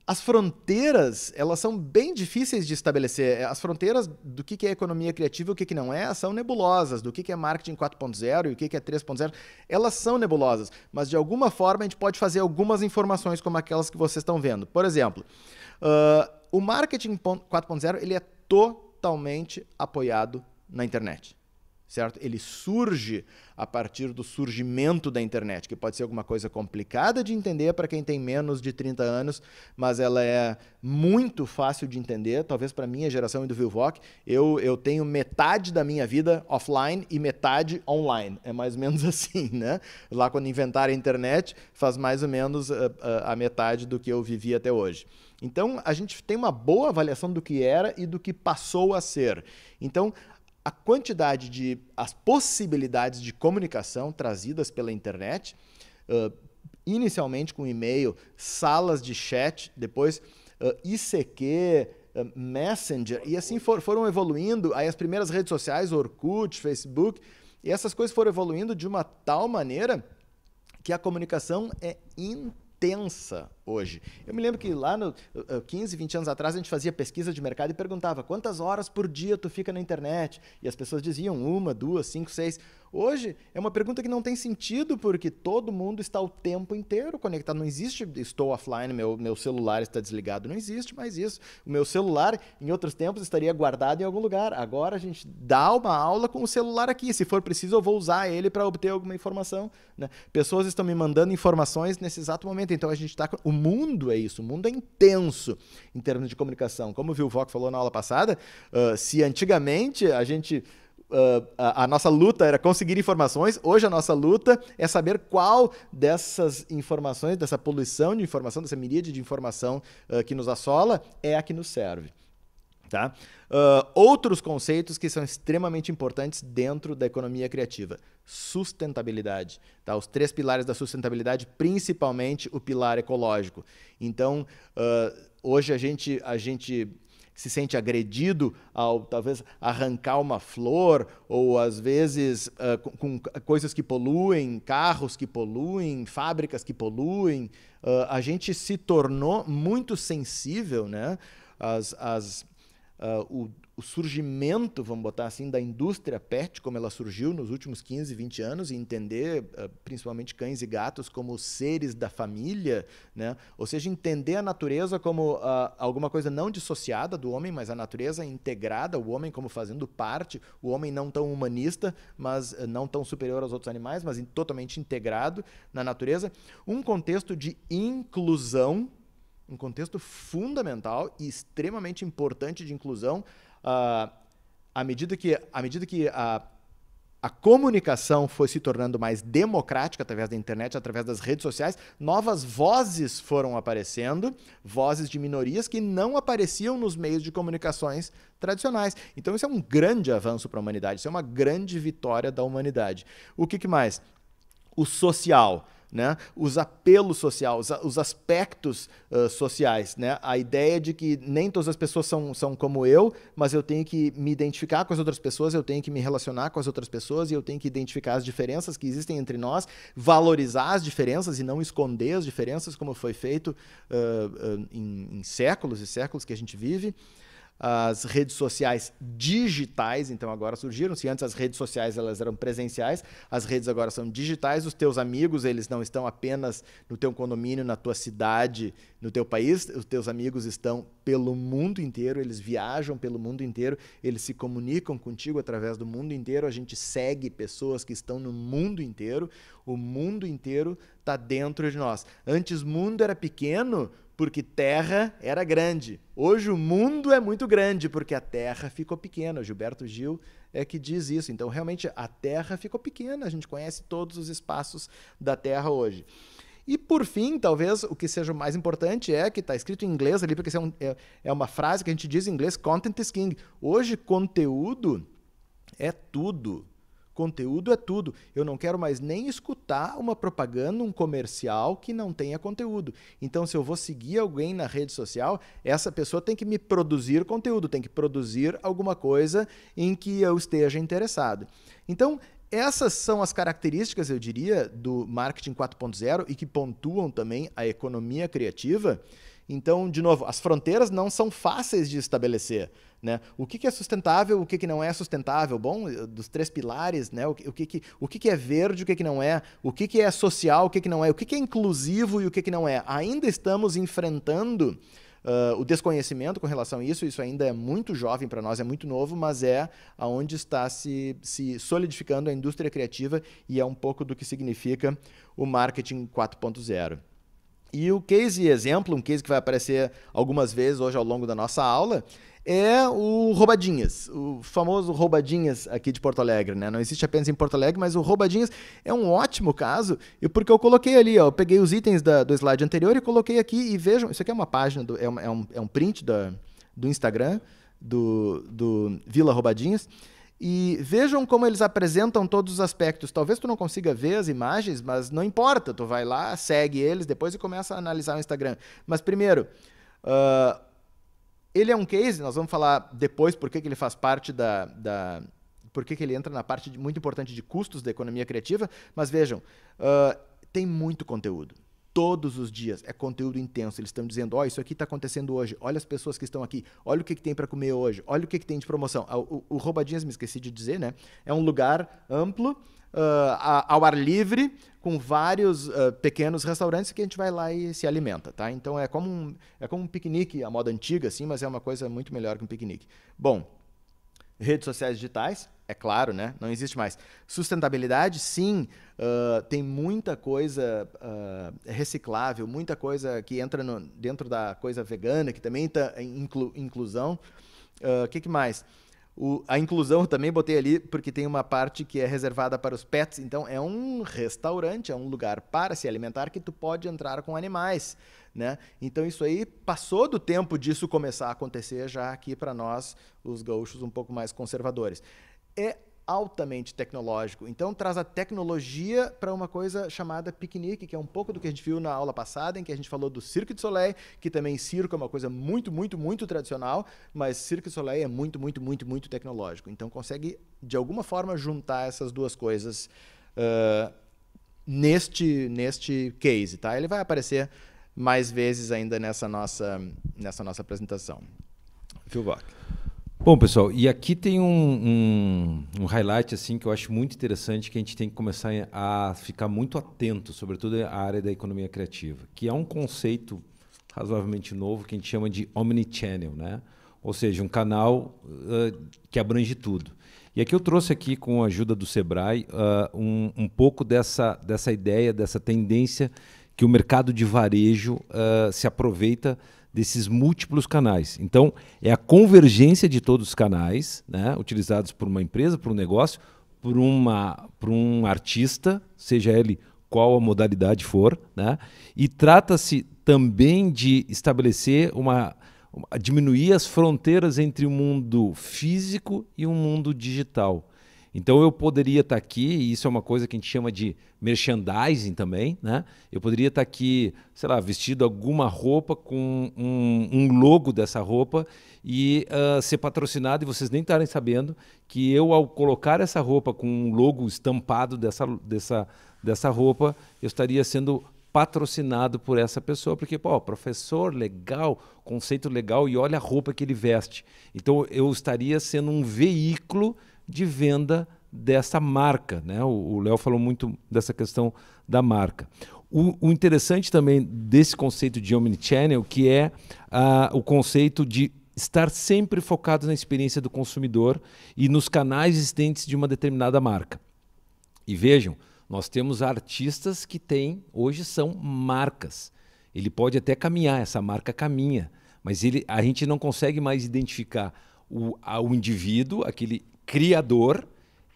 as fronteiras, elas são bem difíceis de estabelecer. É, as fronteiras do que é economia criativa e o que não é, são nebulosas. Do que é marketing 4.0 e o que é 3.0, elas são nebulosas. Mas, de alguma forma, a gente pode fazer algumas informações como aquelas que vocês estão vendo. Por exemplo, uh, o marketing 4.0, ele é totalmente apoiado na internet certo? Ele surge a partir do surgimento da internet, que pode ser alguma coisa complicada de entender para quem tem menos de 30 anos, mas ela é muito fácil de entender, talvez para a minha geração e do Vilvoc. Eu, eu tenho metade da minha vida offline e metade online. É mais ou menos <laughs> assim, né? Lá quando inventaram a internet, faz mais ou menos eh, eh, a metade do que eu vivi até hoje. Então, a gente tem uma boa avaliação do que era e do que passou a ser. Então, a quantidade de as possibilidades de comunicação trazidas pela internet, uh, inicialmente com e-mail, salas de chat, depois uh, ICQ, uh, Messenger, e assim for, foram evoluindo. Aí as primeiras redes sociais, Orkut, Facebook, e essas coisas foram evoluindo de uma tal maneira que a comunicação é intensa hoje. Eu me lembro que lá no 15, eh, 20 eh, anos atrás a gente fazia pesquisa de mercado e perguntava quantas horas por dia tu fica na internet e as pessoas diziam uma, duas, cinco, seis. Hoje é uma pergunta que não tem sentido porque todo mundo está o tempo inteiro conectado. Não existe estou offline, meu, meu celular está desligado. Não existe mais isso. O meu celular em outros tempos estaria guardado em algum lugar. Agora a gente dá uma aula com o celular aqui. Se for preciso, eu vou usar ele para obter alguma informação. Né? Pessoas estão me mandando informações nesse exato momento. Então a gente está o mundo é isso, o mundo é intenso em termos de comunicação. Como o Vilvoc falou na aula passada, uh, se antigamente a gente Uh, a, a, nossa luta era conseguir informações, hoje a nossa luta é saber qual dessas informações, dessa poluição de informação, dessa miríade de informação uh, que nos assola, é a que nos serve. Tá? Uh, outros conceitos que são extremamente importantes dentro da economia criativa. Sustentabilidade. Tá? Os três pilares da sustentabilidade, principalmente o pilar ecológico. Então, uh, hoje a gente, a gente se sente agredido ao talvez arrancar uma flor, ou às vezes uh, com, com, coisas que poluem, carros que poluem, fábricas que poluem. a gente se tornou muito sensível né, as às uh, o, o, surgimento, vamos botar assim, da indústria pet, como ela surgiu nos últimos 15, 20 anos, e entender uh, principalmente cães e gatos como seres da família, né? ou seja, entender a natureza como uh, alguma coisa não dissociada do homem, mas a natureza integrada, o homem como fazendo parte, o homem não tão humanista, mas não tão superior aos outros animais, mas totalmente integrado na natureza. Um contexto de inclusão um contexto fundamental e extremamente importante de inclusão. Uh, à medida que, à medida que a, a comunicação foi se tornando mais democrática através da internet, através das redes sociais, novas vozes foram aparecendo, vozes de minorias que não apareciam nos meios de comunicações tradicionais. Então, isso é um grande avanço para a humanidade, isso é uma grande vitória da humanidade. O que, que mais? O social né? os apelos sociais, os aspectos uh, sociais, né? a ideia de que nem todas as pessoas são, são como eu, mas eu tenho que me identificar com as outras pessoas, eu tenho que me relacionar com as outras pessoas e eu tenho que identificar as diferenças que existem entre nós, valorizar as diferenças e não esconder as diferenças, como foi feito uh, uh, em, em séculos e séculos que a gente vive as redes sociais digitais, então agora surgiram. Se antes as redes sociais elas eram presenciais, as redes agora são digitais. Os teus amigos, eles não estão apenas no teu condomínio, na tua cidade, no teu país. Os teus amigos estão pelo mundo inteiro, eles viajam pelo mundo inteiro, eles se comunicam contigo através do mundo inteiro. A gente segue pessoas que estão no mundo inteiro. O mundo inteiro está dentro de nós. Antes o mundo era pequeno, porque terra era grande. Hoje o mundo é muito grande porque a terra ficou pequena. O Gilberto Gil é que diz isso. Então, realmente, a terra ficou pequena. A gente conhece todos os espaços da terra hoje. E por fim, talvez o que seja o mais importante é que está escrito em inglês ali, porque isso é, um, é, é, uma frase que a gente diz em inglês: content is king. Hoje, conteúdo é tudo. Conteúdo é tudo. Eu não quero mais nem escutar uma propaganda, um comercial que não tenha conteúdo. Então, se eu vou seguir alguém na rede social, essa pessoa tem que me produzir conteúdo, tem que produzir alguma coisa em que eu esteja interessado. Então, essas são as características, eu diria, do marketing 4.0 e que pontuam também a economia criativa então, de novo, as fronteiras não são fáceis de estabelecer. Né? O que, que, é sustentável, o que, que, não é sustentável? Bom, dos três pilares, né? o, que, o, que, o que, é verde, o que, não é? O que, é social, o que, não é? O que, é inclusivo e o que, não é? Ainda estamos enfrentando uh, o desconhecimento com relação a isso. Isso ainda é muito jovem para nós, é muito novo, mas é aonde está se, se solidificando a indústria criativa e é um pouco do que significa o marketing 4.0. E o case exemplo, um case que vai aparecer algumas vezes hoje ao longo da nossa aula, é o Roubadinhas, o famoso Roubadinhas aqui de Porto Alegre, né? Não existe apenas em Porto Alegre, mas o Roubadinhas é um ótimo caso, e porque eu coloquei ali, ó, eu peguei os itens da, do slide anterior e coloquei aqui, e vejam, isso aqui é uma página, do, é, uma, é, um, é um print da, do Instagram, do, do Vila Roubadinhas, e vejam como eles apresentam todos os aspectos. Talvez tu não consiga ver as imagens, mas não importa. Tu vai lá, segue eles depois e começa a analisar o Instagram. Mas primeiro, uh, ele é um case, nós vamos falar depois por que ele faz parte da. da por que ele entra na parte de, muito importante de custos da economia criativa, mas vejam, uh, tem muito conteúdo todos os dias. É conteúdo intenso. Eles estão dizendo: ó, oh, isso aqui está acontecendo hoje. Olha as pessoas que estão aqui. Olha o que, que tem para comer hoje. Olha o que, que tem de promoção. O, ah, o, o, Roubadinhas, me esqueci de dizer, né? É um lugar amplo, uh, ao ar livre, com vários uh, pequenos restaurantes que a gente vai lá e se alimenta, tá? Então é como um, é como um piquenique, a moda antiga, assim, mas é uma coisa muito melhor que um piquenique. Bom redes sociais digitais, é claro, né? Não existe mais. Sustentabilidade, sim, uh, tem muita coisa uh, reciclável, muita coisa que entra no, dentro da coisa vegana, que também está em inclu, inclusão. O uh, ah, que, que mais? O, a inclusão eu também botei ali, porque tem uma parte que é reservada para os pets. Então, é um restaurante, é um lugar para se alimentar que tu pode entrar com animais. Né? Então, isso aí passou do tempo disso começar a acontecer já aqui para nós, os gaúchos um pouco mais conservadores. É altamente tecnológico. Então traz a tecnologia para uma coisa chamada piquenique, que é um pouco do que a gente viu na aula passada, em que a gente falou do Cirque de Soleil, que também circo é uma coisa muito, muito, muito tradicional, mas Cirque de Soleil é muito, muito, muito, muito tecnológico. Então consegue, de alguma forma, juntar essas duas coisas uh, neste, neste case. Tá? Ele vai aparecer mais vezes ainda nessa nossa, nessa nossa apresentação. Viu, Vox? Bom, pessoal, e aqui tem um, um, um, highlight assim que eu acho muito interessante que a gente tem que começar a ficar muito atento, sobretudo a área da economia criativa, que é um conceito razoavelmente novo que a gente chama de omnichannel, né? Ou seja, um canal uh, que abrange tudo. E aqui eu trouxe aqui com a ajuda do Sebrae uh, um, um pouco dessa dessa ideia, dessa tendência que o mercado de varejo uh, se aproveita desses múltiplos canais. Então, é a convergência de todos os canais, né, utilizados por uma empresa, por um negócio, por, uma, por um artista, seja ele qual a modalidade for, né, e trata-se também de estabelecer uma diminuir as fronteiras entre o mundo físico e o mundo digital. Então eu poderia estar tá aqui, e isso é uma coisa que a gente chama de merchandising também, né? Eu poderia estar tá aqui, sei lá, vestido alguma roupa com um, um logo dessa roupa e uh, ser patrocinado e vocês nem estarem sabendo que eu, ao colocar essa roupa com um logo estampado dessa, dessa, dessa roupa, eu estaria sendo patrocinado por essa pessoa, porque, pô, professor legal, conceito legal, e olha a roupa que ele veste. Então eu estaria sendo um veículo de venda dessa marca. Né? O Léo falou muito dessa questão da marca. O, o, interessante também desse conceito de omnichannel, que é uh, o conceito de estar sempre focado na experiência do consumidor e nos canais existentes de uma determinada marca. E vejam, nós temos artistas que têm, hoje são marcas. Ele pode até caminhar, essa marca caminha, mas ele, a gente não consegue mais identificar o, a, o indivíduo, aquele criador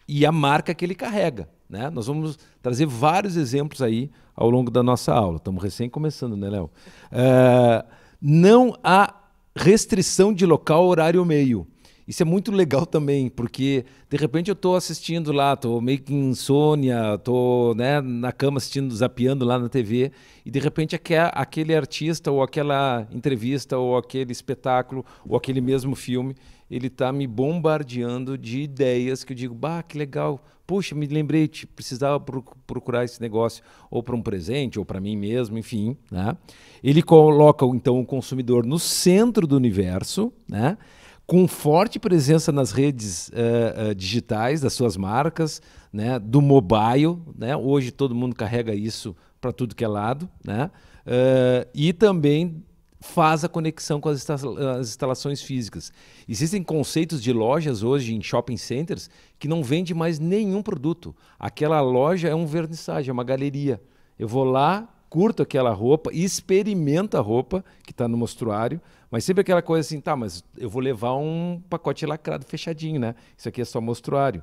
e a marca que ele carrega. Né? Nós vamos trazer vários exemplos aí ao longo da nossa aula. Estamos recém começando, né, Léo? Uh, não há restrição de local, horário ou meio. Isso é muito legal também, porque de repente eu estou assistindo lá, estou meio que insônia, estou né, na cama assistindo, zapeando lá na TV, e de repente aquele artista, ou aquela entrevista, ou aquele espetáculo, ou aquele mesmo filme, ele está me bombardeando de ideias que eu digo, bah, que legal, puxa, me lembrei, precisava procurar esse negócio, ou para um presente, ou para mim mesmo, enfim. Né? Ele coloca então o consumidor no centro do universo, né? com forte presença nas redes uh, uh, digitais das suas marcas, né, do mobile, né, hoje todo mundo carrega isso para tudo que é lado, né, uh, e também faz a conexão com as, as, instalações físicas. Existem conceitos de lojas hoje em shopping centers que não vende mais nenhum produto. Aquela loja é um vernissage, é uma galeria. Eu vou lá, curto aquela roupa, experimento a roupa que está no mostruário, mas sempre aquela coisa assim, tá, mas eu vou levar um pacote lacrado fechadinho, né? Isso aqui é só mostruário.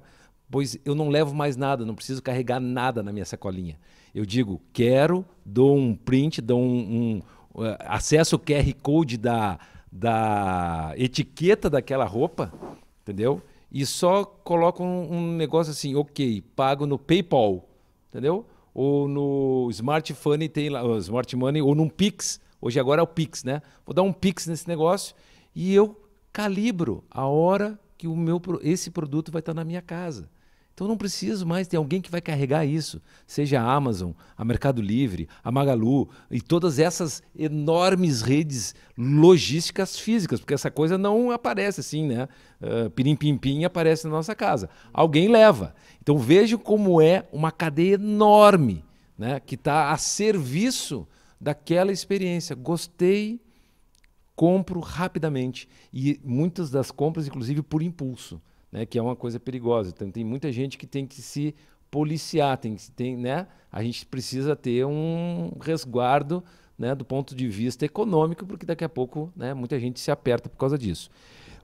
Pois eu não levo mais nada, não preciso carregar nada na minha sacolinha. Eu digo, quero, dou um print, dou um, um uh, acesso o QR Code da, da etiqueta daquela roupa, entendeu? E só coloco um, um negócio assim, ok, pago no PayPal, entendeu? Ou no Smart Money tem lá, Smart Money, ou num Pix Hoje agora é o Pix, né? Vou dar um Pix nesse negócio e eu calibro a hora que o meu, esse produto vai estar na minha casa. Então não preciso mais ter alguém que vai carregar isso, seja a Amazon, a Mercado Livre, a Magalu e todas essas enormes redes logísticas físicas, porque essa coisa não aparece assim, né? Uh, pirim pim pim aparece na nossa casa. Alguém leva. Então vejo como é uma cadeia enorme, né? Que está a serviço daquela experiência. Gostei, compro rapidamente. E muitas das compras, inclusive, por impulso, né? que é uma coisa perigosa. Então, tem muita gente que tem que se policiar, tem que tem, né? A gente precisa ter um resguardo, né, do ponto de vista econômico, porque daqui a pouco, né, muita gente se aperta por causa disso.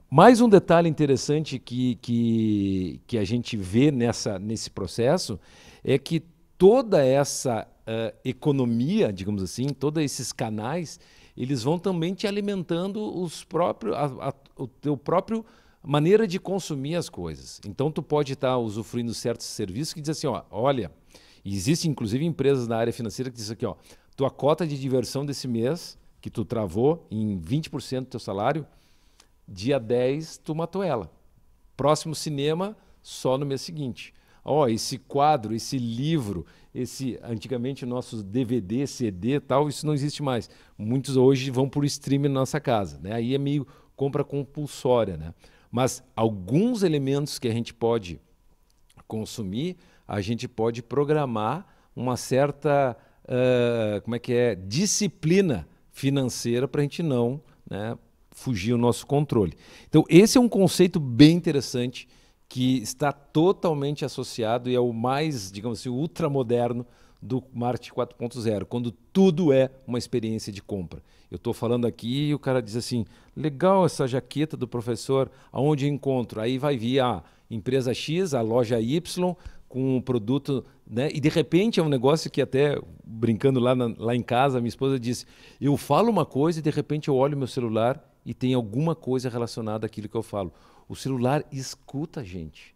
Mais um detalhe interessante que, que, que a gente vê nessa, nesse processo é que toda essa uh, economia, digamos assim, todos esses canais, eles vão também te alimentando os próprios, a, a, o teu próprio maneira de consumir as coisas. Então tu pode estar tá usufruindo certos serviços que diz assim, ó, olha, existe inclusive empresas na área financeira que diz aqui, ó, tua cota de diversão desse mês que tu travou em 20% do teu salário, dia 10 tu matou ela. Próximo cinema só no mês seguinte. Ó, oh, esse quadro, esse livro, esse antigamente nossos DVD, CD, tal, isso não existe mais. Muitos hoje vão por streaming na nossa casa, né? Aí é meio compra compulsória, né? Mas alguns elementos que a gente pode consumir, a gente pode programar uma certa, uh, como é que é, disciplina financeira para a gente não né, fugir o nosso controle. Então esse é um conceito bem interessante que está totalmente associado e é o mais, digamos assim, ultramoderno do Marte 4.0, quando tudo é uma experiência de compra. Eu estou falando aqui e o cara diz assim: legal essa jaqueta do professor, aonde encontro? Aí vai vir a empresa X, a loja Y, com o um produto. Né? E de repente é um negócio que, até brincando lá, na, lá em casa, minha esposa disse: eu falo uma coisa e de repente eu olho meu celular e tem alguma coisa relacionada àquilo que eu falo o celular escuta a gente.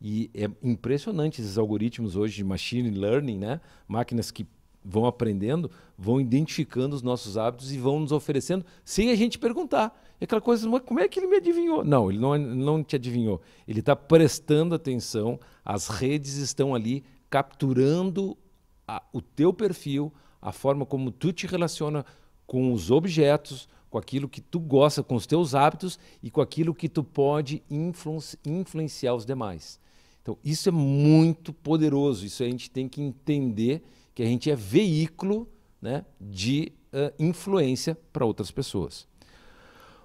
E é impressionante esses algoritmos hoje de machine learning, né? Máquinas que vão aprendendo, vão identificando os nossos hábitos e vão nos oferecendo sem a gente perguntar. É aquela coisa, mas como é que ele me adivinhou? Não, ele não, é, não te adivinhou. Ele está prestando atenção, as redes estão ali capturando a, o teu perfil, a forma como tu te relaciona com os objetos, com aquilo que tu gosta, com os teus hábitos e com aquilo que tu pode influenciar os demais. Então, isso é muito poderoso. Isso a gente tem que entender que a gente é veículo né, de uh, influência para outras pessoas.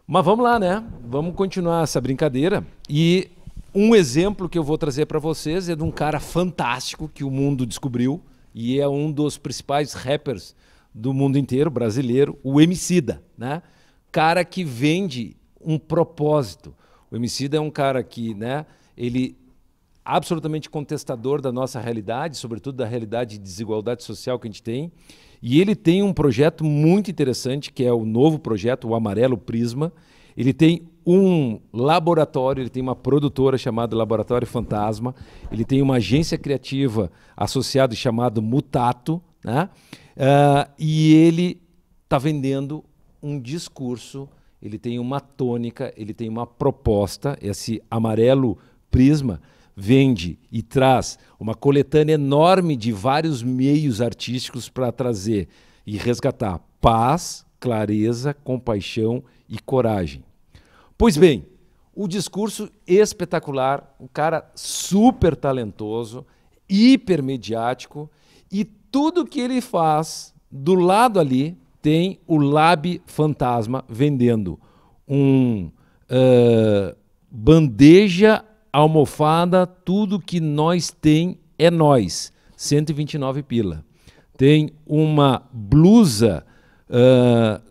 Mas vamos lá, né? Vamos continuar essa brincadeira. E um exemplo que eu vou trazer para vocês é de um cara fantástico que o mundo descobriu e é um dos principais rappers do mundo inteiro, brasileiro, o Emicida, né? cara que vende um propósito. O Emicida é um cara que, né, ele absolutamente contestador da nossa realidade, sobretudo da realidade de desigualdade social que a gente tem. E ele tem um projeto muito interessante, que é o novo projeto, o Amarelo Prisma. Ele tem um laboratório, ele tem uma produtora chamada Laboratório Fantasma, ele tem uma agência criativa associada chamada Mutato, né? Uh, e ele está vendendo um discurso, ele tem uma tônica, ele tem uma proposta. Esse amarelo prisma vende e traz uma coletânea enorme de vários meios artísticos para trazer e resgatar paz, clareza, compaixão e coragem. Pois bem, o discurso espetacular, um cara super talentoso, hipermediático e tudo que ele faz do lado ali tem o Lab Fantasma vendendo um uh, bandeja, almofada, tudo que nós tem é nós, 129 pila. Tem uma blusa uh,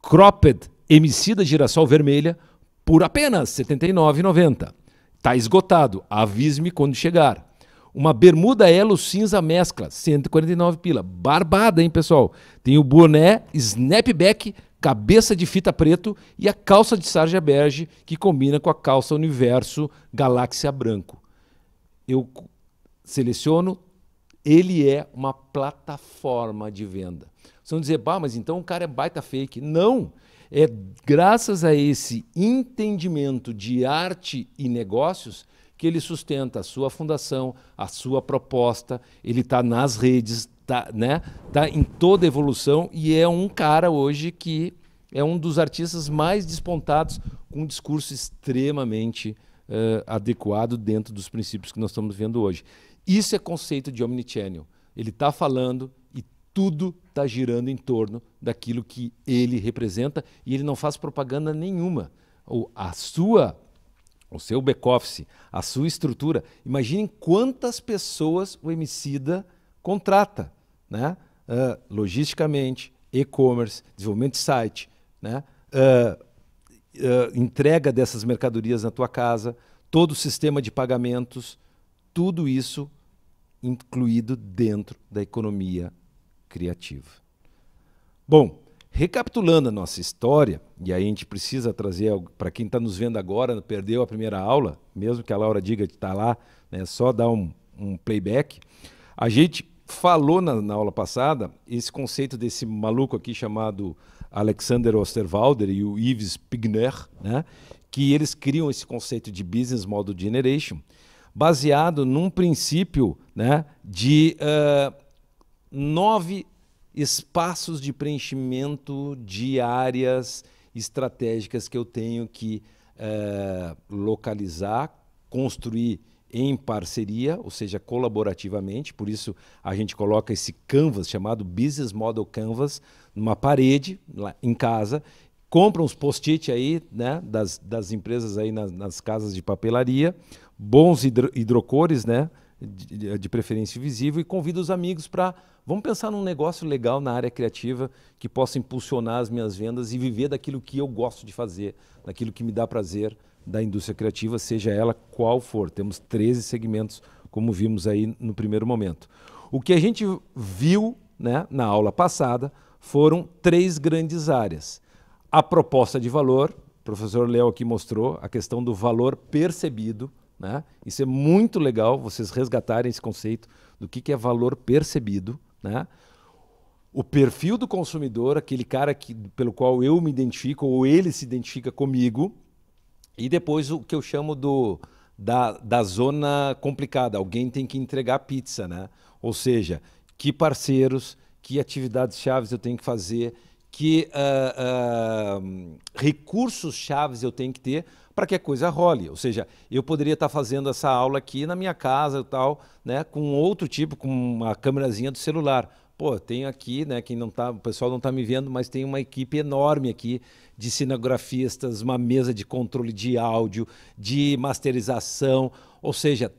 cropped emicida girassol vermelha por apenas R$ 79,90. Está esgotado, avise-me quando chegar. Uma bermuda elo cinza mescla, 149 pila. Barbada, hein, pessoal? Tem o boné snapback, cabeça de fita preto e a calça de sarja bege, que combina com a calça universo galáxia branco. Eu seleciono, ele é uma plataforma de venda. Vocês vão dizer, bah, mas então o cara é baita fake. Não! É graças a esse entendimento de arte e negócios que ele sustenta a sua fundação, a sua proposta, ele está nas redes, está né, tá em toda evolução e é um cara hoje que é um dos artistas mais despontados, com um discurso extremamente uh, adequado dentro dos princípios que nós estamos vendo hoje. Isso é conceito de omnichannel. Ele está falando e tudo está girando em torno daquilo que ele representa e ele não faz propaganda nenhuma. Ou a sua o seu back-office, a sua estrutura. Imaginem quantas pessoas o Emicida contrata, né? Uh, logisticamente, e-commerce, desenvolvimento de site, né? Uh, uh, entrega dessas mercadorias na tua casa, todo o sistema de pagamentos, tudo isso incluído dentro da economia criativa. Bom, Recapitulando a nossa história, e aí a gente precisa trazer para quem está nos vendo agora, perdeu a primeira aula, mesmo que a Laura diga que está lá, né, só dar um, um, playback. A gente falou na, na, aula passada esse conceito desse maluco aqui chamado Alexander Osterwalder e o Yves Pigner, né, que eles criam esse conceito de business model generation baseado num princípio né, de uh, nove espaços de preenchimento de áreas estratégicas que eu tenho que é, localizar, construir em parceria, ou seja, colaborativamente. Por isso a gente coloca esse canvas chamado Business Model Canvas numa parede lá em casa. Compra uns post-it aí, né, das, das empresas aí nas, nas casas de papelaria, bons hidro, hidrocores, né, de, de preferência visível, e convida os amigos para Vamos pensar num negócio legal na área criativa que possa impulsionar as minhas vendas e viver daquilo que eu gosto de fazer, daquilo que me dá prazer da indústria criativa, seja ela qual for. Temos 13 segmentos, como vimos aí no primeiro momento. O que a gente viu né, na aula passada foram três grandes áreas. A proposta de valor, o professor Léo aqui mostrou, a questão do valor percebido. Né? Isso é muito legal, vocês resgatarem esse conceito do que, que é valor percebido né? O perfil do consumidor, aquele cara que, pelo qual eu me identifico ou ele se identifica comigo, e depois o que eu chamo do, da, da zona complicada. Alguém tem que entregar pizza, né? Ou seja, que parceiros, que atividades chaves eu tenho que fazer, que uh, uh, recursos chaves eu tenho que ter para que a coisa role. Ou seja, eu poderia estar tá fazendo essa aula aqui na minha casa e tal, né, com outro tipo, com uma câmerazinha do celular. Pô, tenho aqui, né, quem não tá, o pessoal não está me vendo, mas tem uma equipe enorme aqui de cinegrafistas, uma mesa de controle de áudio, de masterização, ou seja,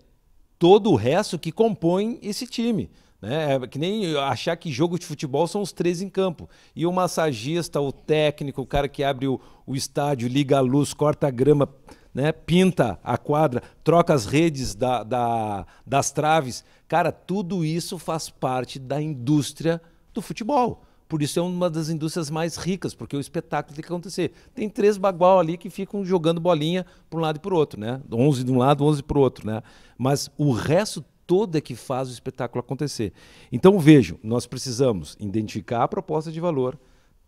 todo o resto que compõe esse time. Né? É que nem achar que jogo de futebol são os três em campo. E o massagista, o técnico, o cara que abre o, o estádio, liga a luz, corta a grama, né? pinta a quadra, troca as redes da, da, das traves. Cara, tudo isso faz parte da indústria do futebol. Por isso é uma das indústrias mais ricas, porque o espetáculo tem que acontecer. Tem três bagual ali que ficam jogando bolinha para um lado e para o outro, né? onze de um lado, onze para o outro, né? Mas o resto toda que faz o espetáculo acontecer. Então vejam, nós precisamos identificar a proposta de valor,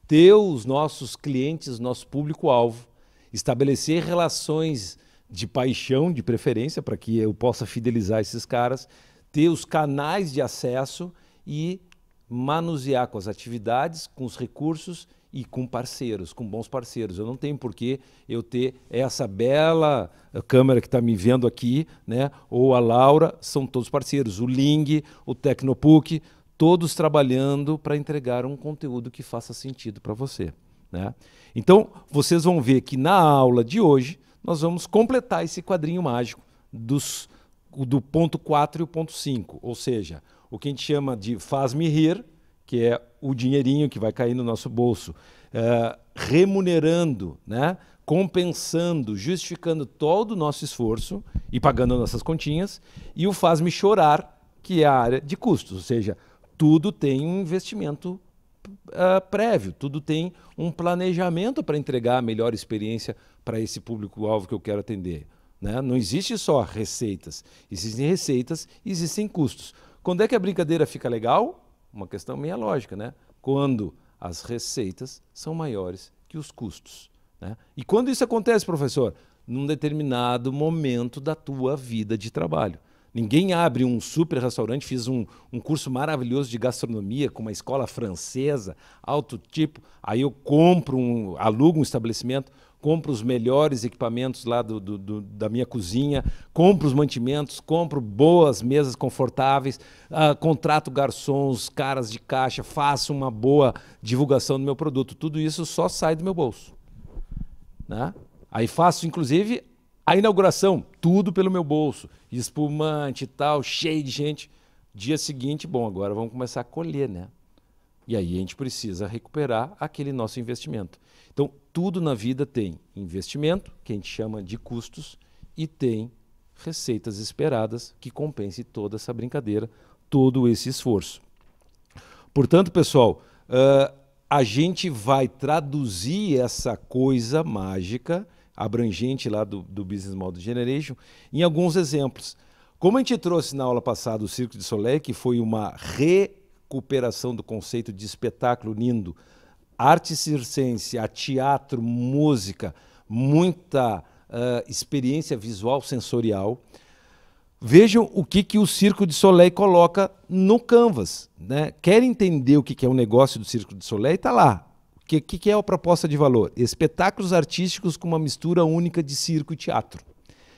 ter os nossos clientes, nosso público-alvo, estabelecer relações de paixão, de preferência, para que eu possa fidelizar esses caras, ter os canais de acesso e manusear com as atividades, com os recursos e com parceiros, com bons parceiros. Eu não tenho por que eu ter essa bela eh, câmera que está me vendo aqui, né? ou a Laura, são todos parceiros. O Ling, o Tecnopuc, todos trabalhando para entregar um conteúdo que faça sentido para você. Né? Então, vocês vão ver que na aula de hoje, nós vamos completar esse quadrinho mágico dos, do ponto 4 e o ponto 5, ou seja, o que a gente chama de faz-me rir, que é o dinheirinho que vai cair no nosso bolso, é, remunerando, né, compensando, justificando todo o nosso esforço e pagando nossas continhas, e o faz-me chorar, que é a área de custos, ou seja, tudo tem um investimento uh, prévio, tudo tem um planejamento para entregar a melhor experiência para esse público-alvo que eu quero atender. Né? Não existe só receitas, existem receitas e existem custos. Quando é que a brincadeira fica legal? uma questão meia lógica, né? Quando as receitas são maiores que os custos. Né? E quando isso acontece, professor? Num determinado momento da tua vida de trabalho. Ninguém abre um super restaurante. Fiz um, um curso maravilhoso de gastronomia com uma escola francesa, alto tipo. Aí eu compro, um, alugo um estabelecimento compro os melhores equipamentos lá do, do, do, da minha cozinha, compro os mantimentos, compro boas mesas confortáveis, uh, contrato garçons, caras de caixa, faço uma boa divulgação do meu produto. Tudo isso só sai do meu bolso. Né? Aí faço, inclusive, a inauguração, tudo pelo meu bolso. Espumante e tal, cheio de gente. Dia seguinte, bom, agora vamos começar a colher, né? E aí a gente precisa recuperar aquele nosso investimento tudo na vida tem investimento, que a gente chama de custos, e tem receitas esperadas que compense toda essa brincadeira, todo esse esforço. Portanto, pessoal, uh, a gente vai traduzir essa coisa mágica, abrangente lá do, do Business Model Generation, em alguns exemplos. Como a gente trouxe na aula passada o Circo de Soleil, que foi uma recuperação do conceito de espetáculo lindo arte circense, a teatro, música, muita uh, experiência visual sensorial. Vejam o que, que o Circo de Soleil coloca no Canvas. Né? Quer entender o que, que é o um negócio do Circo de Soleil? Está lá. O que, que é a proposta de valor? Espetáculos artísticos com uma mistura única de circo e teatro.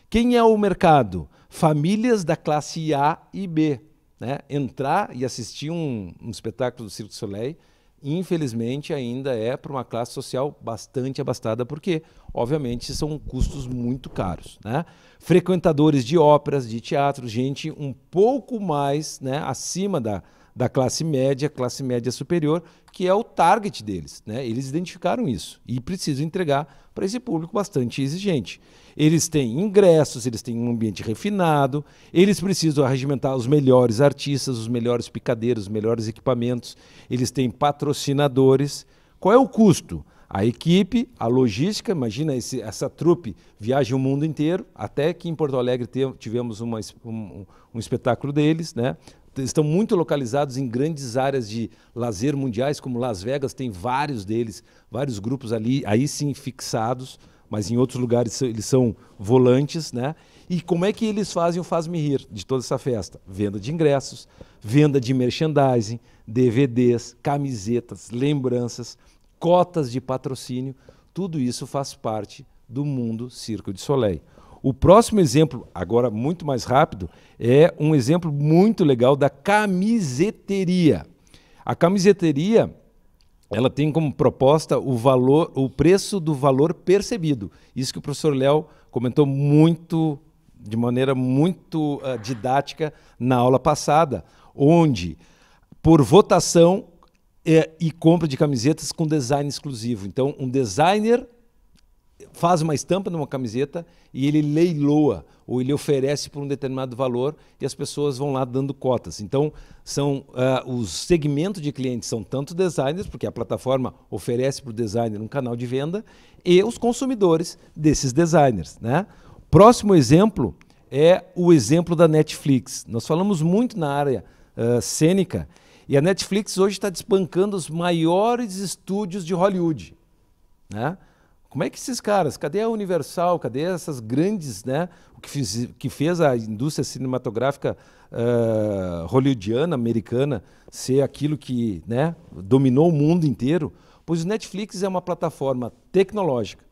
Quem é o mercado? Famílias da classe A e B. Né? Entrar e assistir um, um espetáculo do Circo de Soleil infelizmente, ainda é para uma classe social bastante abastada, porque, obviamente, são custos muito caros. Né? Frequentadores de óperas, de teatro, gente um pouco mais né, acima da, da classe média, classe média superior, que é o target deles. Né? Eles identificaram isso e precisam entregar para esse público bastante exigente. Eles têm ingressos, eles têm um ambiente refinado, eles precisam arregimentar os melhores artistas, os melhores picadeiros, os melhores equipamentos, eles têm patrocinadores. Qual é o custo? a equipe, a logística, imagina esse, essa trupe viaja o mundo inteiro, até que em Porto Alegre tivemos uma, um, um, espetáculo deles, né? estão muito localizados em grandes áreas de lazer mundiais, como Las Vegas tem vários deles, vários grupos ali, aí sim fixados, mas em outros lugares eles são volantes, né? E como é que eles fazem o Faz-me Rir de toda essa festa? Venda de ingressos, venda de merchandising, DVDs, camisetas, lembranças, cotas de patrocínio, tudo isso faz parte do mundo Circo de Soleil. O próximo exemplo, agora muito mais rápido, é um exemplo muito legal da camiseteria. A camiseteria ela tem como proposta o valor, o preço do valor percebido. Isso que o professor Léo comentou muito, de maneira muito uh, didática na aula passada, onde por votação é, e compra de camisetas com design exclusivo. Então, um designer faz uma estampa numa camiseta e ele leiloa ou ele oferece por um determinado valor e as pessoas vão lá dando cotas. Então, são uh, os segmentos de clientes são tanto designers, porque a plataforma oferece para o designer um canal de venda, e os consumidores desses designers. Né? Próximo exemplo é o exemplo da Netflix. Nós falamos muito na área uh, cênica e a Netflix hoje está despancando os maiores estúdios de Hollywood. Né? Como é que esses caras, cadê a Universal, cadê essas grandes, né? O que, fiz, que fez a indústria cinematográfica uh, hollywoodiana, americana, ser aquilo que né, dominou o mundo inteiro? Pois o Netflix é uma plataforma tecnológica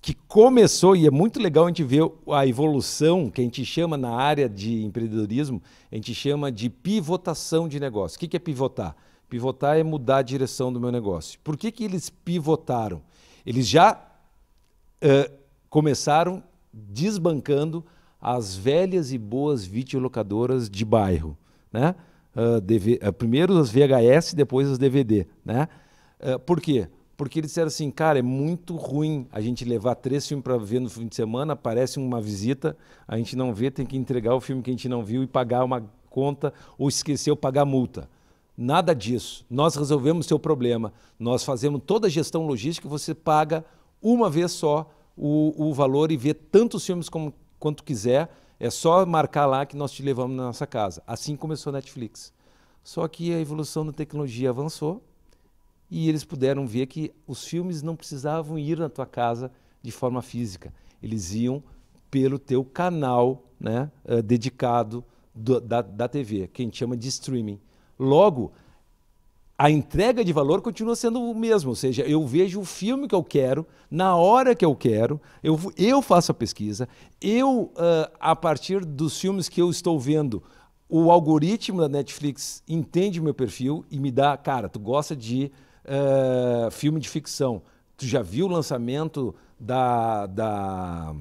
que começou, e é muito legal a gente ver a evolução que a gente chama na área de empreendedorismo, a gente chama de pivotação de negócio. O que é pivotar? Pivotar é mudar a direção do meu negócio. Por que, que eles pivotaram? Eles já uh, começaram desbancando as velhas e boas videolocadoras de bairro, né? Uh, ah, DV, uh, eh, primeiro as VHS, depois as DVD, né? Eh, por quê? Porque eles disseram assim, cara, é muito ruim a gente levar três filmes para ver no fim de semana, aparece uma visita, a gente não vê, tem que entregar o filme que a gente não viu e pagar uma conta ou esqueceu pagar multa. Nada disso. Nós resolvemos seu problema. Nós fazemos toda a gestão logística. Você paga uma vez só o, o valor e vê tantos filmes como, quanto quiser. É só marcar lá que nós te levamos na nossa casa. Assim começou a Netflix. Só que a evolução da tecnologia avançou e eles puderam ver que os filmes não precisavam ir na tua casa de forma física. Eles iam pelo teu canal né, uh, dedicado do, da, da TV, que a gente chama de streaming. Logo, a entrega de valor continua sendo o mesmo, ou seja, eu vejo o filme que eu quero, na hora que eu quero, eu, eu faço a pesquisa, eu, uh, a partir dos filmes que eu estou vendo, o algoritmo da Netflix entende o meu perfil e me dá, cara, tu gosta de uh, filme de ficção, tu já viu o lançamento da, da,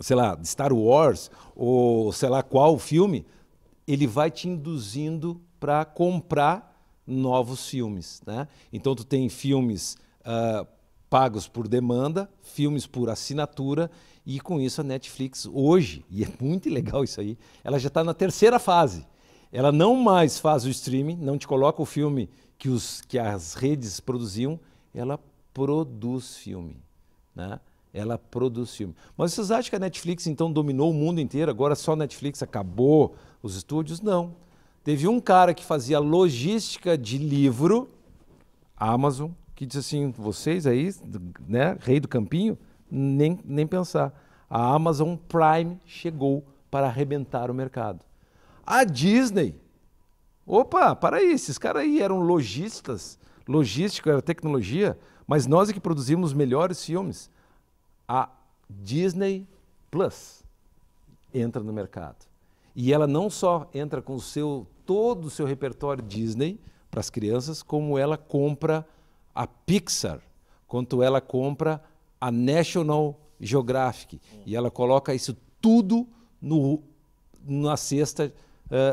sei lá, Star Wars, ou sei lá qual filme, ele vai te induzindo para comprar novos filmes. Né? Então tu tem filmes uh, pagos por demanda, filmes por assinatura, e com isso a Netflix hoje, e é muito legal isso aí, ela já está na terceira fase. Ela não mais faz o streaming, não te coloca o filme que, os, que as redes produziam, ela produz filme. Né? Ela produz filme. Mas vocês acham que a Netflix então dominou o mundo inteiro, agora só a Netflix acabou os estúdios? Não. Teve um cara que fazia logística de livro, Amazon, que disse assim: vocês aí, né, rei do campinho, nem, nem pensar. A Amazon Prime chegou para arrebentar o mercado. A Disney, opa, para aí, esses caras aí eram lojistas, logística era tecnologia, mas nós é que produzimos os melhores filmes. A Disney Plus entra no mercado. E ela não só entra com o seu todo o seu repertório Disney para as crianças, como ela compra a Pixar, quanto ela compra a National Geographic. E ela coloca isso tudo no, na cesta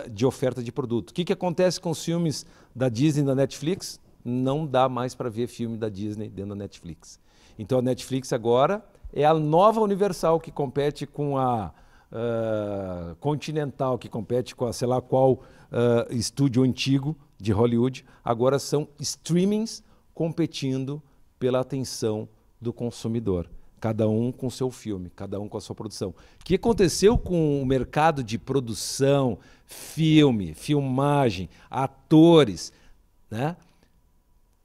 uh, de oferta de produto. O que, que acontece com os filmes da Disney da Netflix? Não dá mais para ver filme da Disney dentro da Netflix. Então a Netflix agora é a nova Universal que compete com a uh, continental que compete com a sei lá qual uh, estúdio antigo de Hollywood, agora são streamings competindo pela atenção do consumidor. Cada um com seu filme, cada um com a sua produção. O que aconteceu com o mercado de produção, filme, filmagem, atores, né?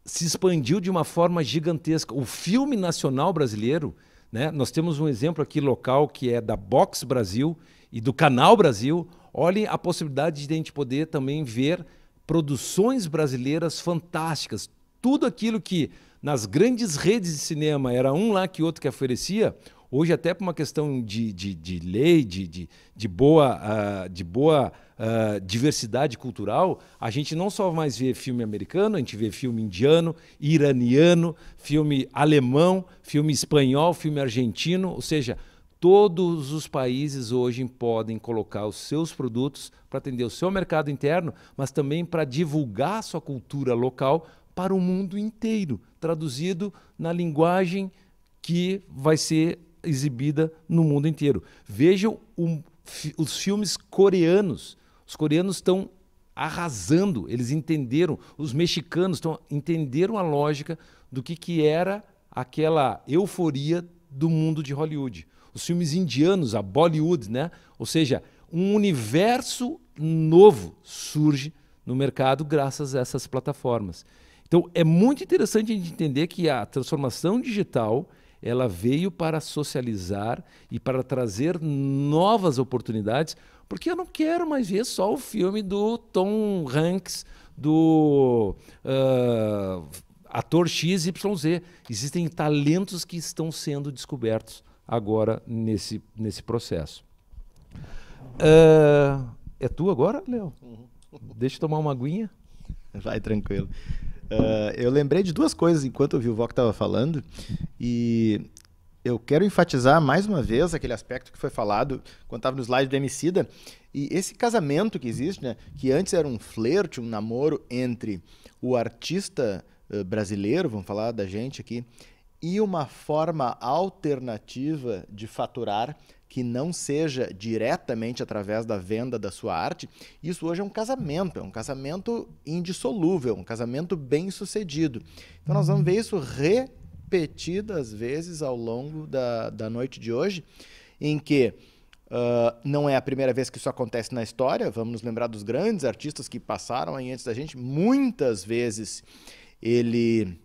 se expandiu de uma forma gigantesca. O filme nacional brasileiro né? Nós temos um exemplo aqui local que é da Box Brasil e do Canal Brasil. Olhem a possibilidade de a gente poder também ver produções brasileiras fantásticas. Tudo aquilo que nas grandes redes de cinema era um lá que outro que oferecia, Hoje, até por uma questão de, de, de lei, de, de, de boa, uh, de boa uh, diversidade cultural, a gente não só mais vê filme americano, a gente vê filme indiano, iraniano, filme alemão, filme espanhol, filme argentino, ou seja, todos os países hoje podem colocar os seus produtos para atender o seu mercado interno, mas também para divulgar sua cultura local para o mundo inteiro, traduzido na linguagem que vai ser exibida no mundo inteiro. Vejam os filmes coreanos. Os coreanos estão arrasando, eles entenderam, os mexicanos estão, entenderam a lógica do que, que era aquela euforia do mundo de Hollywood. Os filmes indianos, a Bollywood, né? Ou seja, um universo novo surge no mercado graças a essas plataformas. Então, é muito interessante a gente entender que a transformação digital ela veio para socializar e para trazer novas oportunidades, porque eu não quero mais ver só o filme do Tom Hanks, do uh, ator XYZ. Existem talentos que estão sendo descobertos agora nesse, nesse processo. Uh, é tu agora, Léo? Uhum. Deixa eu tomar uma aguinha. Vai tranquilo. Uh, eu lembrei de duas coisas enquanto eu vi o que estava falando. E eu quero enfatizar mais uma vez aquele aspecto que foi falado quando estava no slide do Emicida. E esse casamento que existe, né, que antes era um flerte, um namoro entre o artista uh, brasileiro, vamos falar da gente aqui, e uma forma alternativa de faturar que não seja diretamente através da venda da sua arte, isso hoje é um casamento, é um casamento indissolúvel, um casamento bem sucedido. Então nós vamos ver isso repetidas vezes ao longo da, da noite de hoje, em que uh, não é a primeira vez que isso acontece na história, vamos nos lembrar dos grandes artistas que passaram aí antes da gente, muitas vezes ele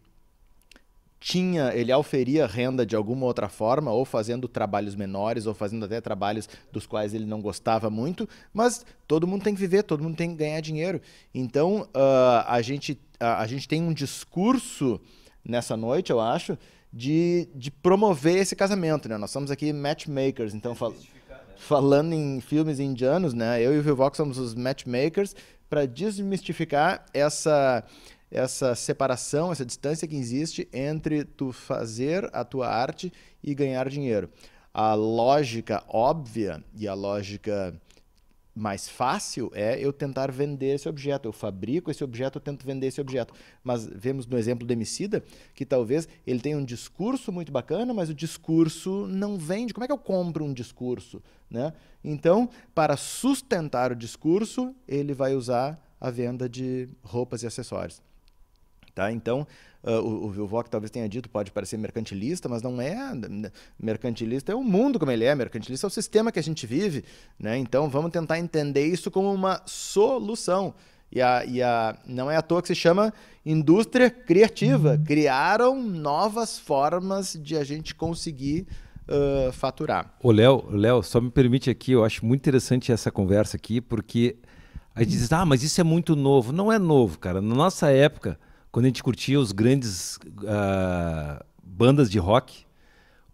tinha, ele auferia renda de alguma outra forma, ou fazendo trabalhos menores, ou fazendo até trabalhos dos quais ele não gostava muito, mas todo mundo tem que viver, todo mundo tem que ganhar dinheiro. Então, uh, a, gente, a, a, gente tem um discurso nessa noite, eu acho, de, de promover esse casamento, né? Nós somos aqui matchmakers, então... Fal né? falando em filmes indianos, né? Eu e o Vivox somos os matchmakers para desmistificar essa essa separação, essa distância que existe entre tu fazer a tua arte e ganhar dinheiro. A lógica óbvia e a lógica mais fácil é eu tentar vender esse objeto. Eu fabrico esse objeto, eu tento vender esse objeto. Mas vemos no exemplo do Emicida que talvez ele tenha um discurso muito bacana, mas o discurso não vende. Como é que eu compro um discurso? Né? Então, para sustentar o discurso, ele vai usar a venda de roupas e acessórios. Tá? Então, uh, o, o Vilvoc talvez tenha dito, pode parecer mercantilista, mas não é. Mercantilista é o mundo como ele é, mercantilista é o sistema que a gente vive. Né? Então, vamos tentar entender isso como uma solução. E, a, e a, não é à toa que se chama indústria criativa. Uhum. Criaram novas formas de a gente conseguir uh, faturar. Ô, Léo, Léo, só me permite aqui, eu acho muito interessante essa conversa aqui, porque a gente diz, ah, mas isso é muito novo. Não é novo, cara. Na nossa época quando a gente curtia os grandes uh, bandas de rock,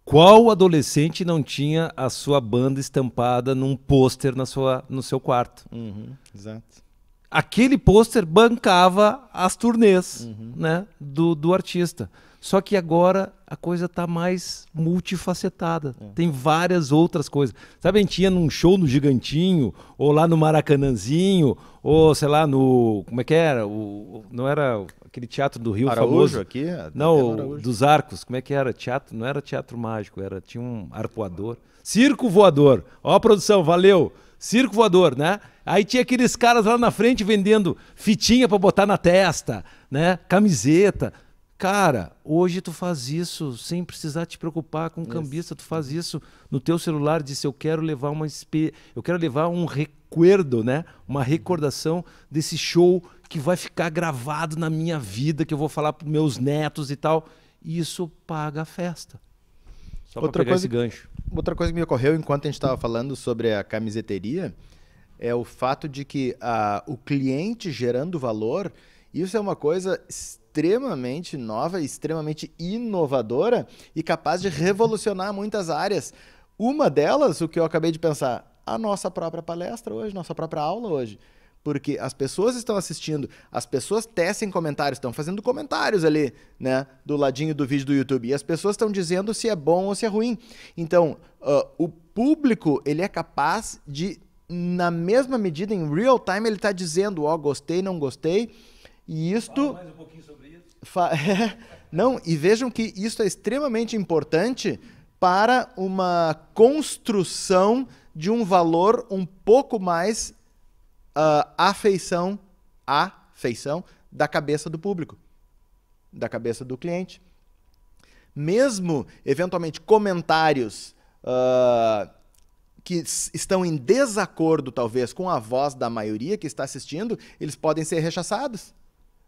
qual adolescente não tinha a sua banda estampada num pôster na sua, no seu quarto? Uhum, exato. Aquele pôster bancava as turnês uhum. né, do, do artista. Só que agora a coisa está mais multifacetada. É. Tem várias outras coisas. Sabe, a gente ia num show no Gigantinho, ou lá no Maracanãzinho, ou sei lá no. Como é que era? O, não era aquele teatro do Rio Araújo, famoso? aqui? É, não, dos Arcos. Como é que era? Teatro, não era teatro mágico, era tinha um arpoador. Circo voador. Ó, produção, valeu. Circo voador, né? Aí tinha aqueles caras lá na frente vendendo fitinha para botar na testa, né? Camiseta. Cara, hoje tu faz isso sem precisar te preocupar com o cambista, tu faz isso no teu celular, disse eu quero levar uma eu quero levar um recuerdo, né? Uma recordação desse show que vai ficar gravado na minha vida, que eu vou falar para meus netos e tal. Isso paga a festa. Só outra pegar coisa, esse gancho. Outra coisa que me ocorreu enquanto a gente estava falando sobre a camiseteria é o fato de que a, ah, o cliente gerando valor, isso é uma coisa extremamente extremamente nova, extremamente inovadora e capaz de revolucionar muitas áreas. Uma delas, o que eu acabei de pensar, a nossa própria palestra hoje, nossa própria aula hoje. Porque as pessoas estão assistindo, as pessoas tecem comentários, estão fazendo comentários ali, né, do ladinho do vídeo do YouTube. E as pessoas estão dizendo se é bom ou se é ruim. Então, uh, o público, ele é capaz de, na mesma medida, em real time, ele está dizendo, ó, oh, gostei, não gostei. E isto. Fala mais um pouquinho <laughs> É. Não, e vejam que isso é extremamente importante para uma construção de um valor um pouco mais uh, afeição, afeição da cabeça do público, da cabeça do cliente. Mesmo, eventualmente, comentários uh, que estão em desacordo, talvez, com a voz da maioria que está assistindo, eles podem ser rechaçados.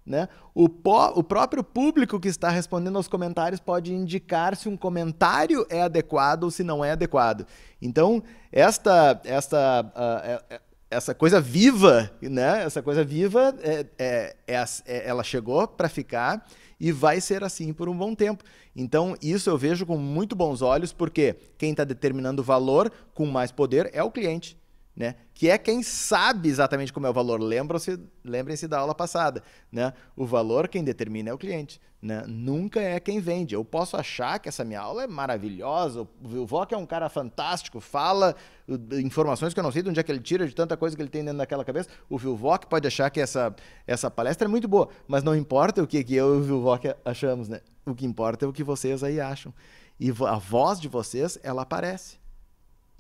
Né? O, o, próprio público que está respondendo aos comentários pode indicar se um comentário é adequado ou se não é adequado. Então, esta, esta, uh, essa coisa viva, né? Essa coisa viva, é, é, é, é ela chegou para ficar e vai ser assim por um bom tempo. Então, isso eu vejo com muito bons olhos, porque quem está determinando o valor com mais poder é o cliente né? Que é quem sabe exatamente como é o valor. Lembram-se, lembrem-se da aula passada, né? O valor quem determina é o cliente, né? Nunca é quem vende. Eu posso achar que essa minha aula é maravilhosa, o Vok é um cara fantástico, fala informações que eu não sei de onde é que ele tira, de tanta coisa que ele tem dentro daquela cabeça. O Vilvok pode achar que essa, essa palestra é muito boa, mas não importa o que, que eu e o Vilvok achamos, né? O que importa é o que vocês aí acham. E a voz de vocês, ela aparece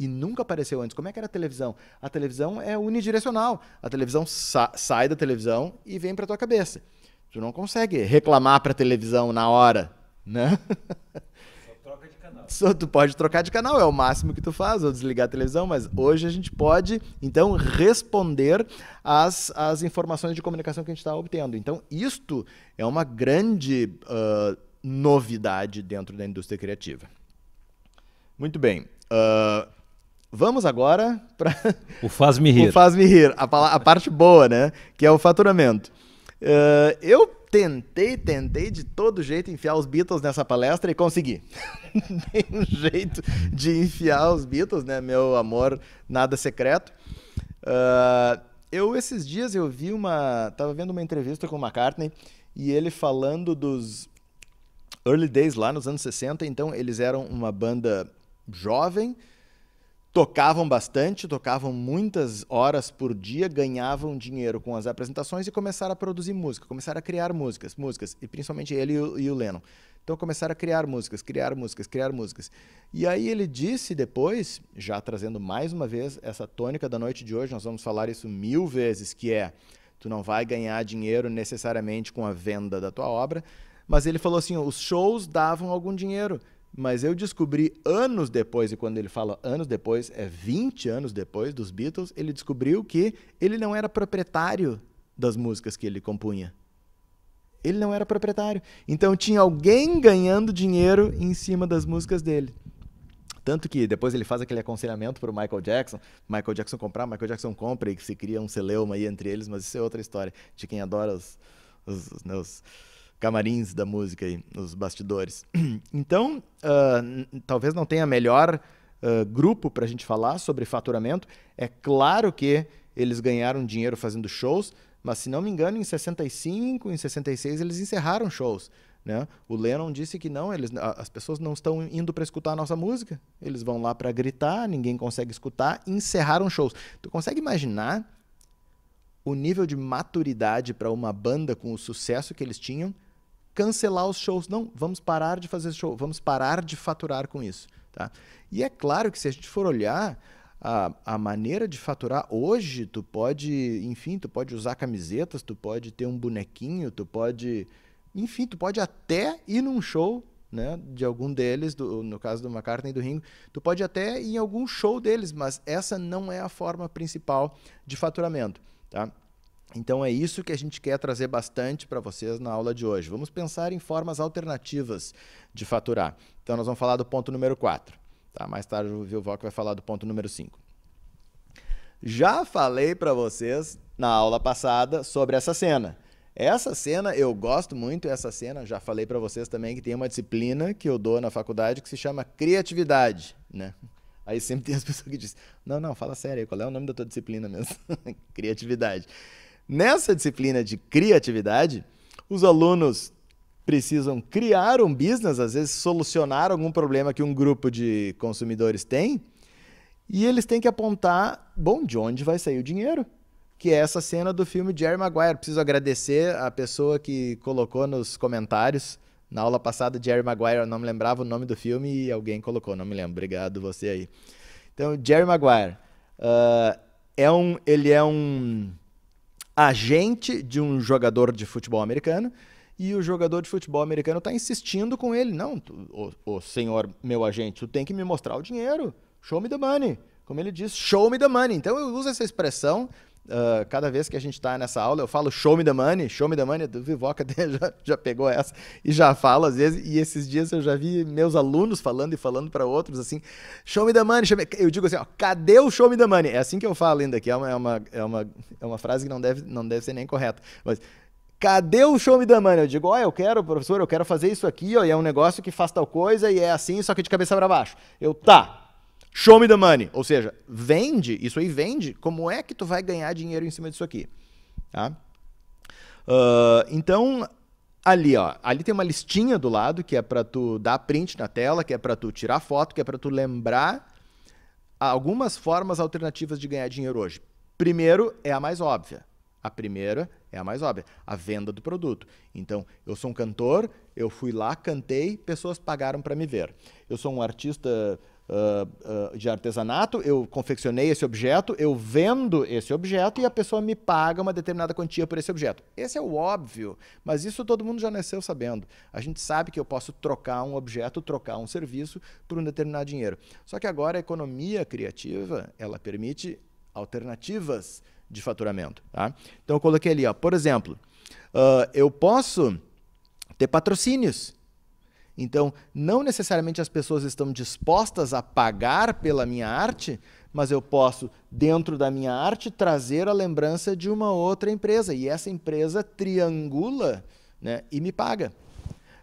e nunca apareceu antes. Como é que era a televisão? A televisão é unidirecional. A televisão sa sai da televisão e vem para tua cabeça. Tu não consegue reclamar para a televisão na hora, né? Só troca de canal. Só, tu pode trocar de canal, é o máximo que tu faz, ou desligar a televisão, mas hoje a gente pode, então, responder às, às informações de comunicação que a gente está obtendo. Então, isto é uma grande uh, novidade dentro da indústria criativa. Muito bem. Uh, Vamos agora <laughs> para. O faz-me rir. O faz-me rir, a, a, parte boa, né? Que é o faturamento. Uh, eu tentei, tentei de todo jeito enfiar os Beatles nessa palestra e consegui. <laughs> Tem um jeito de enfiar os Beatles, né? Meu amor, nada secreto. Uh, eu, esses dias, eu vi uma. Tava vendo uma entrevista com o McCartney e ele falando dos early days lá nos anos 60. Então, eles eram uma banda jovem tocavam bastante, tocavam muitas horas por dia, ganhavam dinheiro com as apresentações e começaram a produzir música, começaram a criar músicas, músicas, e principalmente ele e o, e o Lennon. Então começaram a criar músicas, criar músicas, criar músicas. E aí ele disse depois, já trazendo mais uma vez essa tônica da noite de hoje, nós vamos falar isso mil vezes, que é tu não vai ganhar dinheiro necessariamente com a venda da tua obra, mas ele falou assim, os shows davam algum dinheiro, mas eu descobri anos depois, e quando ele fala anos depois, é 20 anos depois dos Beatles, ele descobriu que ele não era proprietário das músicas que ele compunha. Ele não era proprietário. Então tinha alguém ganhando dinheiro em cima das músicas dele. Tanto que depois ele faz aquele aconselhamento para o Michael Jackson, Michael Jackson comprar, Michael Jackson compra e se cria um celeuma aí entre eles, mas isso é outra história de quem adora os, os, os, os camarins da música aí, nos bastidores. <clears throat> Então, uh, talvez não tenha melhor uh, grupo para a gente falar sobre faturamento. É claro que eles ganharam dinheiro fazendo shows, mas se não me engano, em 65, em 66 eles encerraram shows. Né? O Lennon disse que não, eles, as pessoas não estão indo para escutar a nossa música. Eles vão lá para gritar, ninguém consegue escutar, encerraram shows. Tu consegue imaginar o nível de maturidade para uma banda com o sucesso que eles tinham cancelar os shows. Não, vamos parar de fazer show, vamos parar de faturar com isso. Tá? E é claro que se a gente for olhar a, a maneira de faturar hoje, tu pode, enfim, tu pode usar camisetas, tu pode ter um bonequinho, tu pode, enfim, tu pode até ir num show né, de algum deles, do, no caso do McCartney e do Ringo, tu pode até ir em algum show deles, mas essa não é a forma principal de faturamento, tá? Então é isso que a gente quer trazer bastante para vocês na aula de hoje. Vamos pensar em formas alternativas de faturar. Então nós vamos falar do ponto número 4. Tá? Mais tarde o Vilvoque vai falar do ponto número 5. Já falei para vocês na aula passada sobre essa cena. Essa cena eu gosto muito, essa cena, já falei para vocês também que tem uma disciplina que eu dou na faculdade que se chama criatividade, né? Aí sempre tem as <laughs> pessoas que dizem: "Não, não, fala sério, aí, qual é o nome da tua disciplina mesmo?" <laughs> criatividade. Nessa disciplina de criatividade, os alunos precisam criar um business, às vezes solucionar algum problema que um grupo de consumidores tem, e eles têm que apontar, bom, de onde vai sair o dinheiro? Que é essa cena do filme Jerry Maguire. Preciso agradecer a pessoa que colocou nos comentários. Na aula passada, Jerry Maguire, eu não me lembrava o nome do filme e alguém colocou, não me lembro. Obrigado você aí. Então, Jerry Maguire. Uh, é um, ele é um agente de um jogador de futebol americano e o jogador de futebol americano está insistindo com ele. Não, tu, o, o, senhor, meu agente, tu tem que me mostrar o dinheiro. Show me the money. Como ele diz, show me the money. Então eu uso essa expressão Uh, cada vez que a gente está nessa aula, eu falo show me the money, show me the money, do Vivoca <laughs> já, já pegou essa e já fala às vezes, e esses dias eu já vi meus alunos falando e falando para outros assim, show me the money, me... eu digo assim, ó, cadê o show me the money? É assim que eu falo ainda, que é uma, é uma, é uma, é uma frase que não deve, não deve ser nem correta, mas Cadê o show me the money? Eu digo, ó, oh, eu quero, professor, eu quero fazer isso aqui, ó, e é um negócio que faz tal coisa e é assim, só que de cabeça para baixo. Eu, tá, Show me the money. Ou seja, vende, isso aí vende. Como é que tu vai ganhar dinheiro em cima disso aqui? Tá? Uh, então, ali, ó, ali tem uma listinha do lado que é para tu dar print na tela, que é para tu tirar foto, que é para tu lembrar algumas formas alternativas de ganhar dinheiro hoje. Primeiro é a mais óbvia. A primeira é a mais óbvia, a venda do produto. Então, eu sou um cantor, eu fui lá, cantei, pessoas pagaram para me ver. Eu sou um artista ah, ah, de artesanato, eu confeccionei esse objeto, eu vendo esse objeto e a pessoa me paga uma determinada quantia por esse objeto. Esse é o óbvio, mas isso todo mundo já nasceu sabendo. A gente sabe que eu posso trocar um objeto, trocar um serviço por um determinado dinheiro. Só que agora a economia criativa, ela permite alternativas de faturamento. Tá? Então eu coloquei ali, ó, por exemplo, uh, eu posso ter patrocínios. Então, não necessariamente as pessoas estão dispostas a pagar pela minha arte, mas eu posso, dentro da minha arte, trazer a lembrança de uma outra empresa. E essa empresa triangula né, e me paga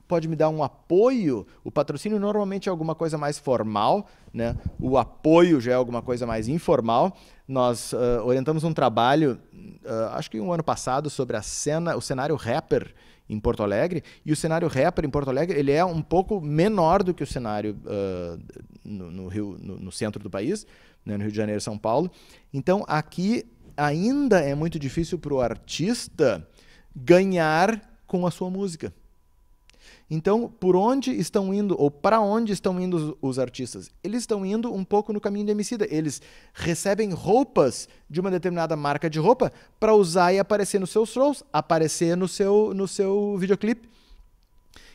pode me dar um apoio. O patrocínio normalmente é alguma coisa mais formal, né? O apoio já é alguma coisa mais informal. Nós uh, orientamos um trabalho, uh, acho que um ano passado, sobre a cena, o cenário rapper em Porto Alegre. E o cenário rapper em Porto Alegre ele é um pouco menor do que o cenário uh, no, no, Rio, no, no, centro do país, né? no Rio de Janeiro, São Paulo. Então aqui ainda é muito difícil para o artista ganhar com a sua música. Então, por onde estão indo, ou para onde estão indo os, os, artistas? Eles estão indo um pouco no caminho de Emicida. Eles recebem roupas de uma determinada marca de roupa para usar e aparecer nos seus shows, aparecer no seu, no seu videoclipe.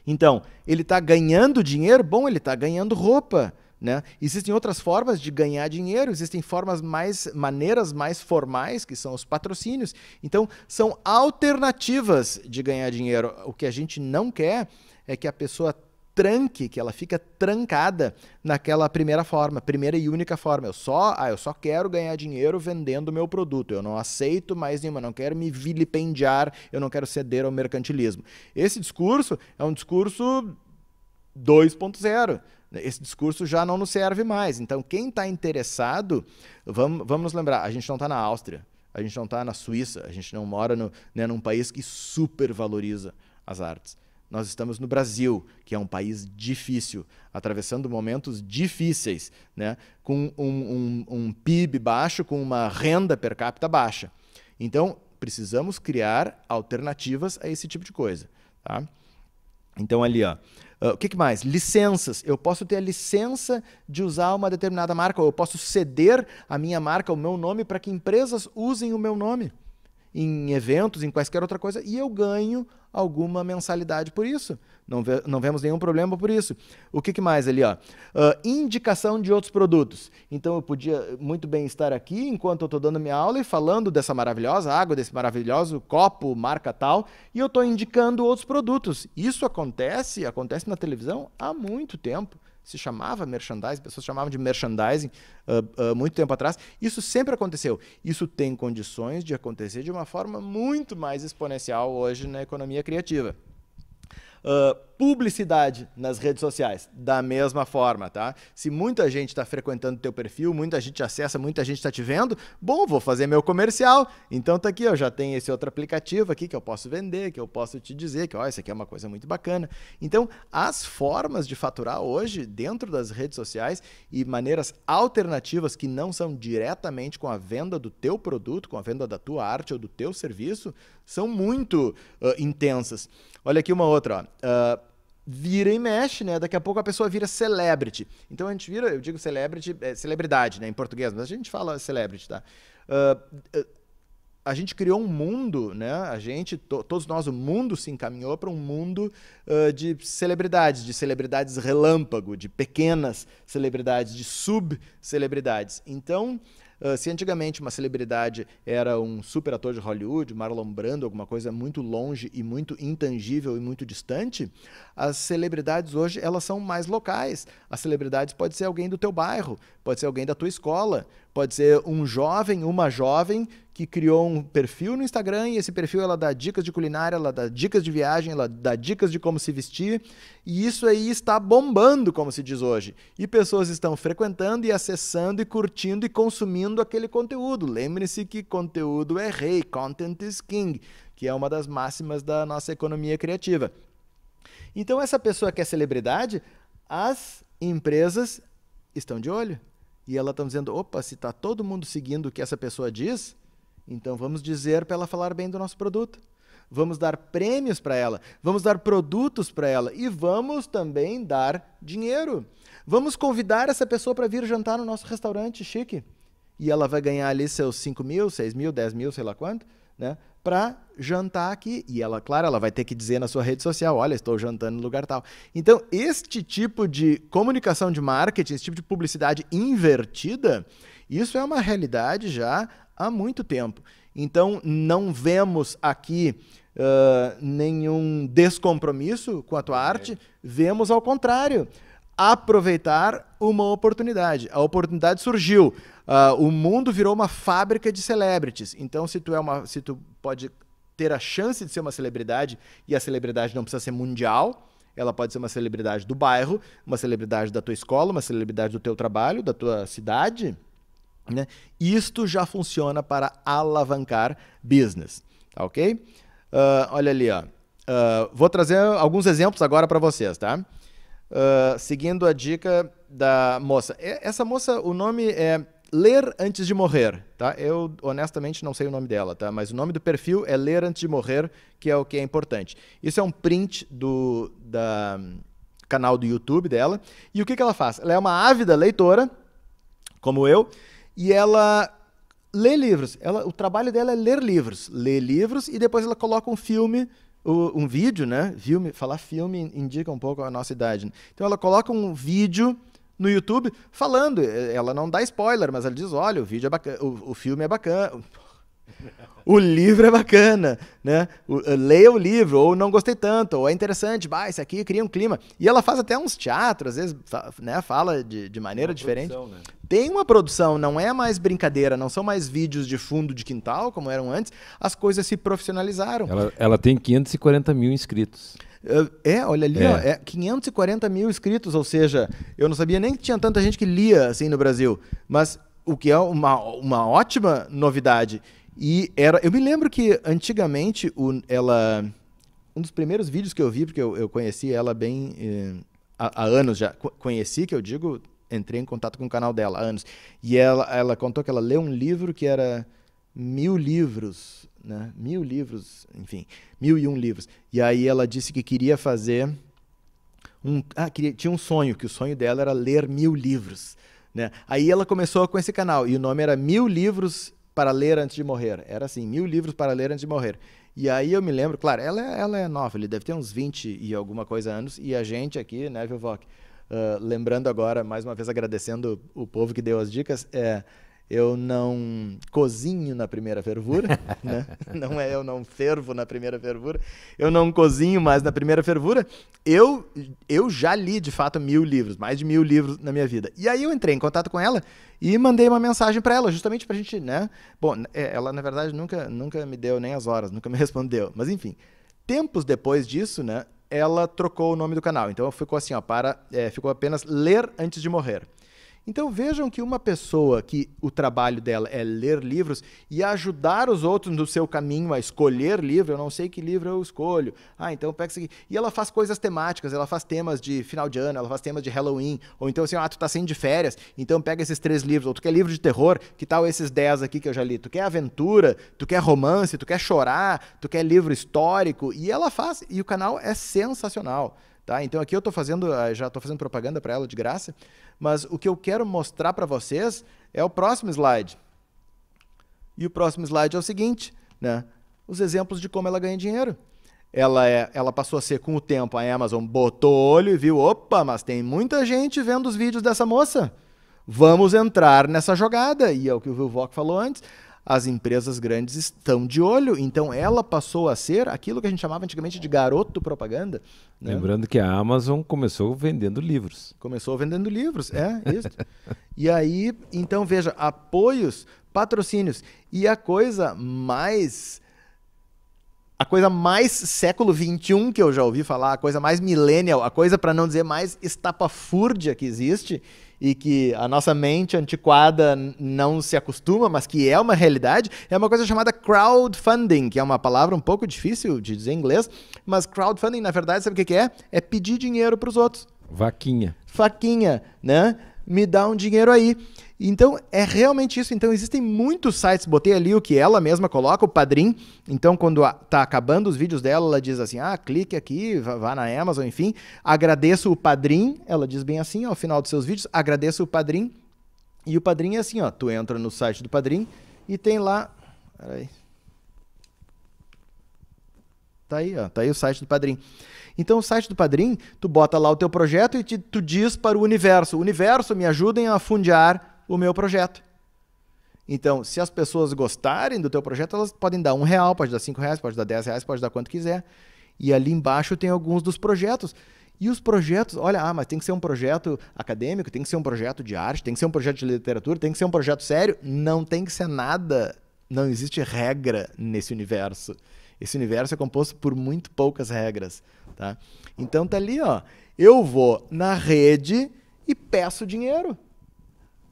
Então, ele está ganhando dinheiro? Bom, ele está ganhando roupa. Né? Existem outras formas de ganhar dinheiro, existem formas mais, maneiras mais formais, que são os patrocínios. Então, são alternativas de ganhar dinheiro. O que a gente não quer é que a pessoa tranque, que ela fica trancada naquela primeira forma, primeira e única forma. Eu só, ah, eu só quero ganhar dinheiro vendendo o meu produto. Eu não aceito mais nenhuma, não quero me vilipendiar, eu não quero ceder ao mercantilismo. Esse discurso é um discurso 2.0. Esse discurso já não nos serve mais. Então, quem está interessado, vamos, vamos nos lembrar, a gente não está na Áustria, a gente não está na Suíça, a gente não mora no, né, num país que supervaloriza as artes nós estamos no Brasil, que é um país difícil, atravessando momentos difíceis, né? com um, um, um PIB baixo, com uma renda per capita baixa. Então, precisamos criar alternativas a esse tipo de coisa. Tá? Então, ali, ó. Uh, o que, que, mais? Licenças. Eu posso ter a licença de usar uma determinada marca, ou eu posso ceder a minha marca, o meu nome, para que empresas usem o meu nome em eventos, em quaisquer outra coisa, e eu ganho alguma mensalidade por isso. Não, ve não vemos nenhum problema por isso. O que, que mais ali? Ó? Uh, indicação de outros produtos. Então eu podia muito bem estar aqui enquanto eu estou dando minha aula e falando dessa maravilhosa água, desse maravilhoso copo, marca tal, e eu estou indicando outros produtos. Isso acontece, acontece na televisão há muito tempo se chamava merchandising, pessoas chamavam de merchandising uh, uh, muito tempo atrás. Isso sempre aconteceu. Isso tem condições de acontecer de uma forma muito mais exponencial hoje na economia criativa. Uh, publicidade nas redes sociais, da mesma forma, tá? Se muita gente está frequentando teu perfil, muita gente acessa, muita gente está te vendo, bom, vou fazer meu comercial. Então tá aqui, eu já tenho esse outro aplicativo aqui que eu posso vender, que eu posso te dizer que, ó, isso aqui é uma coisa muito bacana. Então, as formas de faturar hoje dentro das redes sociais e maneiras alternativas que não são diretamente com a venda do teu produto, com a venda da tua arte ou do teu serviço, são muito uh, intensas. Olha aqui uma outra, ó. Uh, vira e mexe, né? Daqui a pouco a pessoa vira celebrity. Então a gente vira, eu digo celebrity, é, celebridade, né? Em português, mas a gente fala celebrity, tá? Uh, a gente criou um mundo, né? A gente, to, todos nós, o mundo se encaminhou para um mundo uh, de celebridades, de celebridades relâmpago, de pequenas celebridades, de sub-celebridades. Então, ah, se antigamente uma celebridade era um super ator de Hollywood, Marlon Brando, alguma coisa muito longe e muito intangível e muito distante, as celebridades hoje elas são mais locais. As celebridades pode ser alguém do teu bairro, pode ser alguém da tua escola, Pode ser um jovem, uma jovem que criou um perfil no Instagram e esse perfil ela dá dicas de culinária, ela dá dicas de viagem, ela dá dicas de como se vestir, e isso aí está bombando, como se diz hoje. E pessoas estão frequentando e acessando e curtindo e consumindo aquele conteúdo. Lembre-se que conteúdo é rei, content is king, que é uma das máximas da nossa economia criativa. Então essa pessoa que é celebridade, as empresas estão de olho. E ela está dizendo: opa, se está todo mundo seguindo o que essa pessoa diz, então vamos dizer para ela falar bem do nosso produto. Vamos dar prêmios para ela, vamos dar produtos para ela e vamos também dar dinheiro. Vamos convidar essa pessoa para vir jantar no nosso restaurante chique. E ela vai ganhar ali seus 5 mil, 6 mil, 10 mil, sei lá quanto, né? para jantar aqui. E ela, claro, ela vai ter que dizer na sua rede social, olha, estou jantando no lugar tal. Então, este tipo de comunicação de marketing, esse tipo de publicidade invertida, isso é uma realidade já há muito tempo. Então, não vemos aqui uh, nenhum descompromisso com a tua arte, vemos ao contrário aproveitar uma oportunidade. A oportunidade surgiu. Uh, o mundo virou uma fábrica de celebrities. Então, se tu é uma, se tu pode ter a chance de ser uma celebridade e a celebridade não precisa ser mundial, ela pode ser uma celebridade do bairro, uma celebridade da tua escola, uma celebridade do teu trabalho, da tua cidade. Né? Isto já funciona para alavancar business, tá ok? Uh, olha ali, ó. Uh, vou trazer alguns exemplos agora para vocês, tá? seguindo a dica da moça. Essa moça, o nome é Ler Antes de Morrer, tá? Eu honestamente não sei o nome dela, tá? Mas o nome do perfil é Ler Antes de Morrer, que é o que é importante. Isso é um print do da, canal do YouTube dela. E o que, que ela faz? Ela é uma ávida leitora, como eu, e ela lê livros. Ela, o trabalho dela é ler livros. Lê livros e depois ela coloca um filme um vídeo, né? Filme, falar filme indica um pouco a nossa idade. Né? Então ela coloca um vídeo no YouTube falando. Ela não dá spoiler, mas ela diz: olha, o vídeo é bacana, o, o filme é bacana. O livro é bacana, né? Eh, leia o livro, ou não gostei tanto, ou é interessante, bah, isso aqui cria um clima. E ela faz até uns teatros, às vezes, né? Fala de, de maneira diferente. Produção, né? Tem uma produção, não é mais brincadeira, não são mais vídeos de fundo de quintal, como eram antes, as coisas se profissionalizaram. Ela, ela tem 540 mil inscritos. É, é, olha ali, é. Ó, é 540 mil inscritos, ou seja, eu não sabia nem que tinha tanta gente que lia assim no Brasil, mas o que é uma, uma ótima novidade. E era, eu me lembro que antigamente o, ela, um dos primeiros vídeos que eu vi, porque eu, eu conheci ela bem eh, há, há anos já, conheci que eu digo, entrei em contato com o canal dela há anos. E ela, ela contou que ela leu um livro que era mil livros né? Mil livros, enfim, mil e um livros. E aí ela disse que queria fazer um, ah, queria, tinha um sonho que o sonho dela era ler mil livros, né? Aí ela começou com esse canal e o nome era Mil Livros para ler antes de morrer. Era assim, mil livros para ler antes de morrer. E aí eu me lembro, claro, ela, ela é nova, ele deve ter uns 20 e alguma coisa anos, e a gente aqui, né, Vilvoc, uh, ah, lembrando agora, mais uma vez agradecendo o povo que deu as dicas, é, eu não cozinho na primeira fervura, <laughs> né? Não é eu não fervo na primeira fervura, eu não cozinho mais na primeira fervura. Eu, eu já li, de fato, mil livros, mais de mil livros na minha vida. E aí eu entrei em contato com ela e mandei uma mensagem para ela, justamente pra gente, né? Bom, é, ela, na verdade, nunca, nunca me deu nem as horas, nunca me <laughs> respondeu. Mas, enfim, tempos depois disso, né? Ela trocou o nome do canal. Então ficou assim, ó, para, é, ficou apenas Ler Antes de Morrer. Então vejam que uma pessoa que o trabalho dela é ler livros e ajudar os outros no seu caminho a escolher livro, eu não sei que livro eu escolho. Ah, então pega isso aqui. E ela faz coisas temáticas, ela faz temas de final de ano, ela faz temas de Halloween, ou então assim, ah, tu tá saindo de férias, então pega esses três livros, ou tu quer livro de terror, que tal esses dez aqui que eu já li? Tu quer aventura, tu quer romance, tu quer chorar, tu quer livro histórico, e ela faz, e o canal é sensacional. Tá? Então aqui eu estou fazendo, ah, já estou fazendo propaganda para ela de graça, mas o que eu quero mostrar para vocês é o próximo slide. E o próximo slide é o seguinte, né? Os exemplos de como ela ganha dinheiro. Ela, é, ela passou a ser, com o tempo, a Amazon botou o olho e viu, opa, mas tem muita gente vendo os vídeos dessa moça. Vamos entrar nessa jogada. E é o que o Vilvoc falou antes as empresas grandes estão de olho. Então ela passou a ser aquilo que a gente chamava antigamente de garoto propaganda. Né? Lembrando que a Amazon começou vendendo livros. Começou vendendo livros, é, isso. e aí, então veja, apoios, patrocínios. E a coisa mais. A coisa mais século XXI que eu já ouvi falar, a coisa mais millennial, a coisa, para não dizer mais estapafúrdia que existe, e que a nossa mente antiquada não se acostuma, mas que é uma realidade, é uma coisa chamada crowdfunding, que é uma palavra um pouco difícil de dizer em inglês, mas crowdfunding, na verdade, sabe o que é? É pedir dinheiro para os outros. Vaquinha. Faquinha, né? Me dá um dinheiro aí. Então, é realmente isso. Então, existem muitos sites. Botei ali o que ela mesma coloca, o Padrim. Então, quando tá acabando os vídeos dela, ela diz assim: ah, clique aqui, vá na Amazon, enfim. Agradeço o Padrim. Ela diz bem assim ao final dos seus vídeos: agradeço o Padrim. E o Padrim é assim: ó, tu entra no site do Padrim e tem lá. Peraí. Tá aí, ó. Tá aí o site do Padrim. Então, o site do Padrim, tu bota lá o teu projeto e te, tu diz para o universo: universo, me ajudem a fundear o meu projeto. Então, se as pessoas gostarem do teu projeto, elas podem dar um real, pode dar cinco reais, pode dar dez reais, pode dar quanto quiser. E ali embaixo tem alguns dos projetos. E os projetos, olha, ah, mas tem que ser um projeto acadêmico, tem que ser um projeto de arte, tem que ser um projeto de literatura, tem que ser um projeto sério. Não tem que ser nada. Não existe regra nesse universo. Esse universo é composto por muito poucas regras, tá? Então tá ali, ó. Eu vou na rede e peço dinheiro.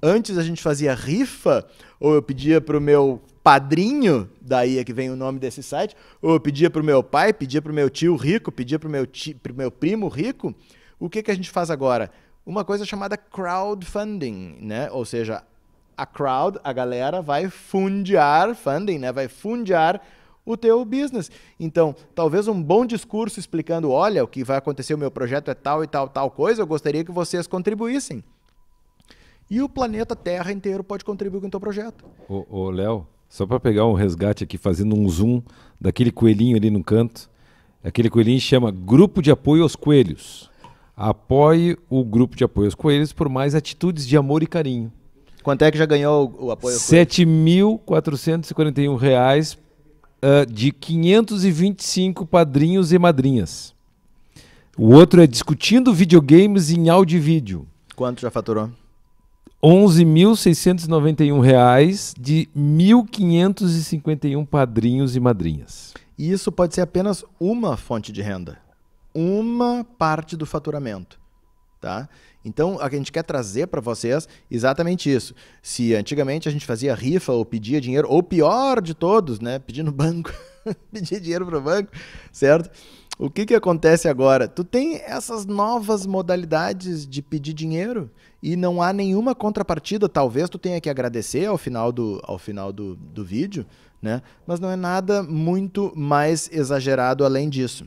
Antes a gente fazia rifa, ou eu pedia para o meu padrinho, daí é que vem o nome desse site, ou eu pedia para o meu pai, pedia para o meu tio rico, pedia para o meu, tio, meu primo rico. O que, que a gente faz agora? Uma coisa chamada crowdfunding, né? Ou seja, a crowd, a galera, vai fundiar, funding, né? Vai fundiar o teu business. Então, talvez um bom discurso explicando, olha, o que vai acontecer, o meu projeto é tal e tal, tal coisa, eu gostaria que vocês contribuíssem. E o planeta Terra inteiro pode contribuir com o teu projeto. Ô, Léo, só para pegar um resgate aqui, fazendo um zoom daquele coelhinho ali no canto. Aquele coelhinho chama Grupo de Apoio aos Coelhos. Apoie o Grupo de Apoio aos Coelhos por mais atitudes de amor e carinho. Quanto é que já ganhou o apoio? R$ 7.441,00. uh, de 525 padrinhos e madrinhas. O outro é discutindo videogames em áudio e vídeo. Quanto já faturou? 11.691 reais de 1.551 padrinhos e madrinhas. E isso pode ser apenas uma fonte de renda, uma parte do faturamento, tá? Então, a gente quer trazer para vocês exatamente isso. Se antigamente a gente fazia rifa ou pedia dinheiro, ou pior de todos, né? Pedindo no banco, <laughs> pedir dinheiro para o banco, certo? O que, que acontece agora? Tu tem essas novas modalidades de pedir dinheiro e não há nenhuma contrapartida. Talvez tu tenha que agradecer ao final do, ao final do, do vídeo, né? Mas não é nada muito mais exagerado além disso.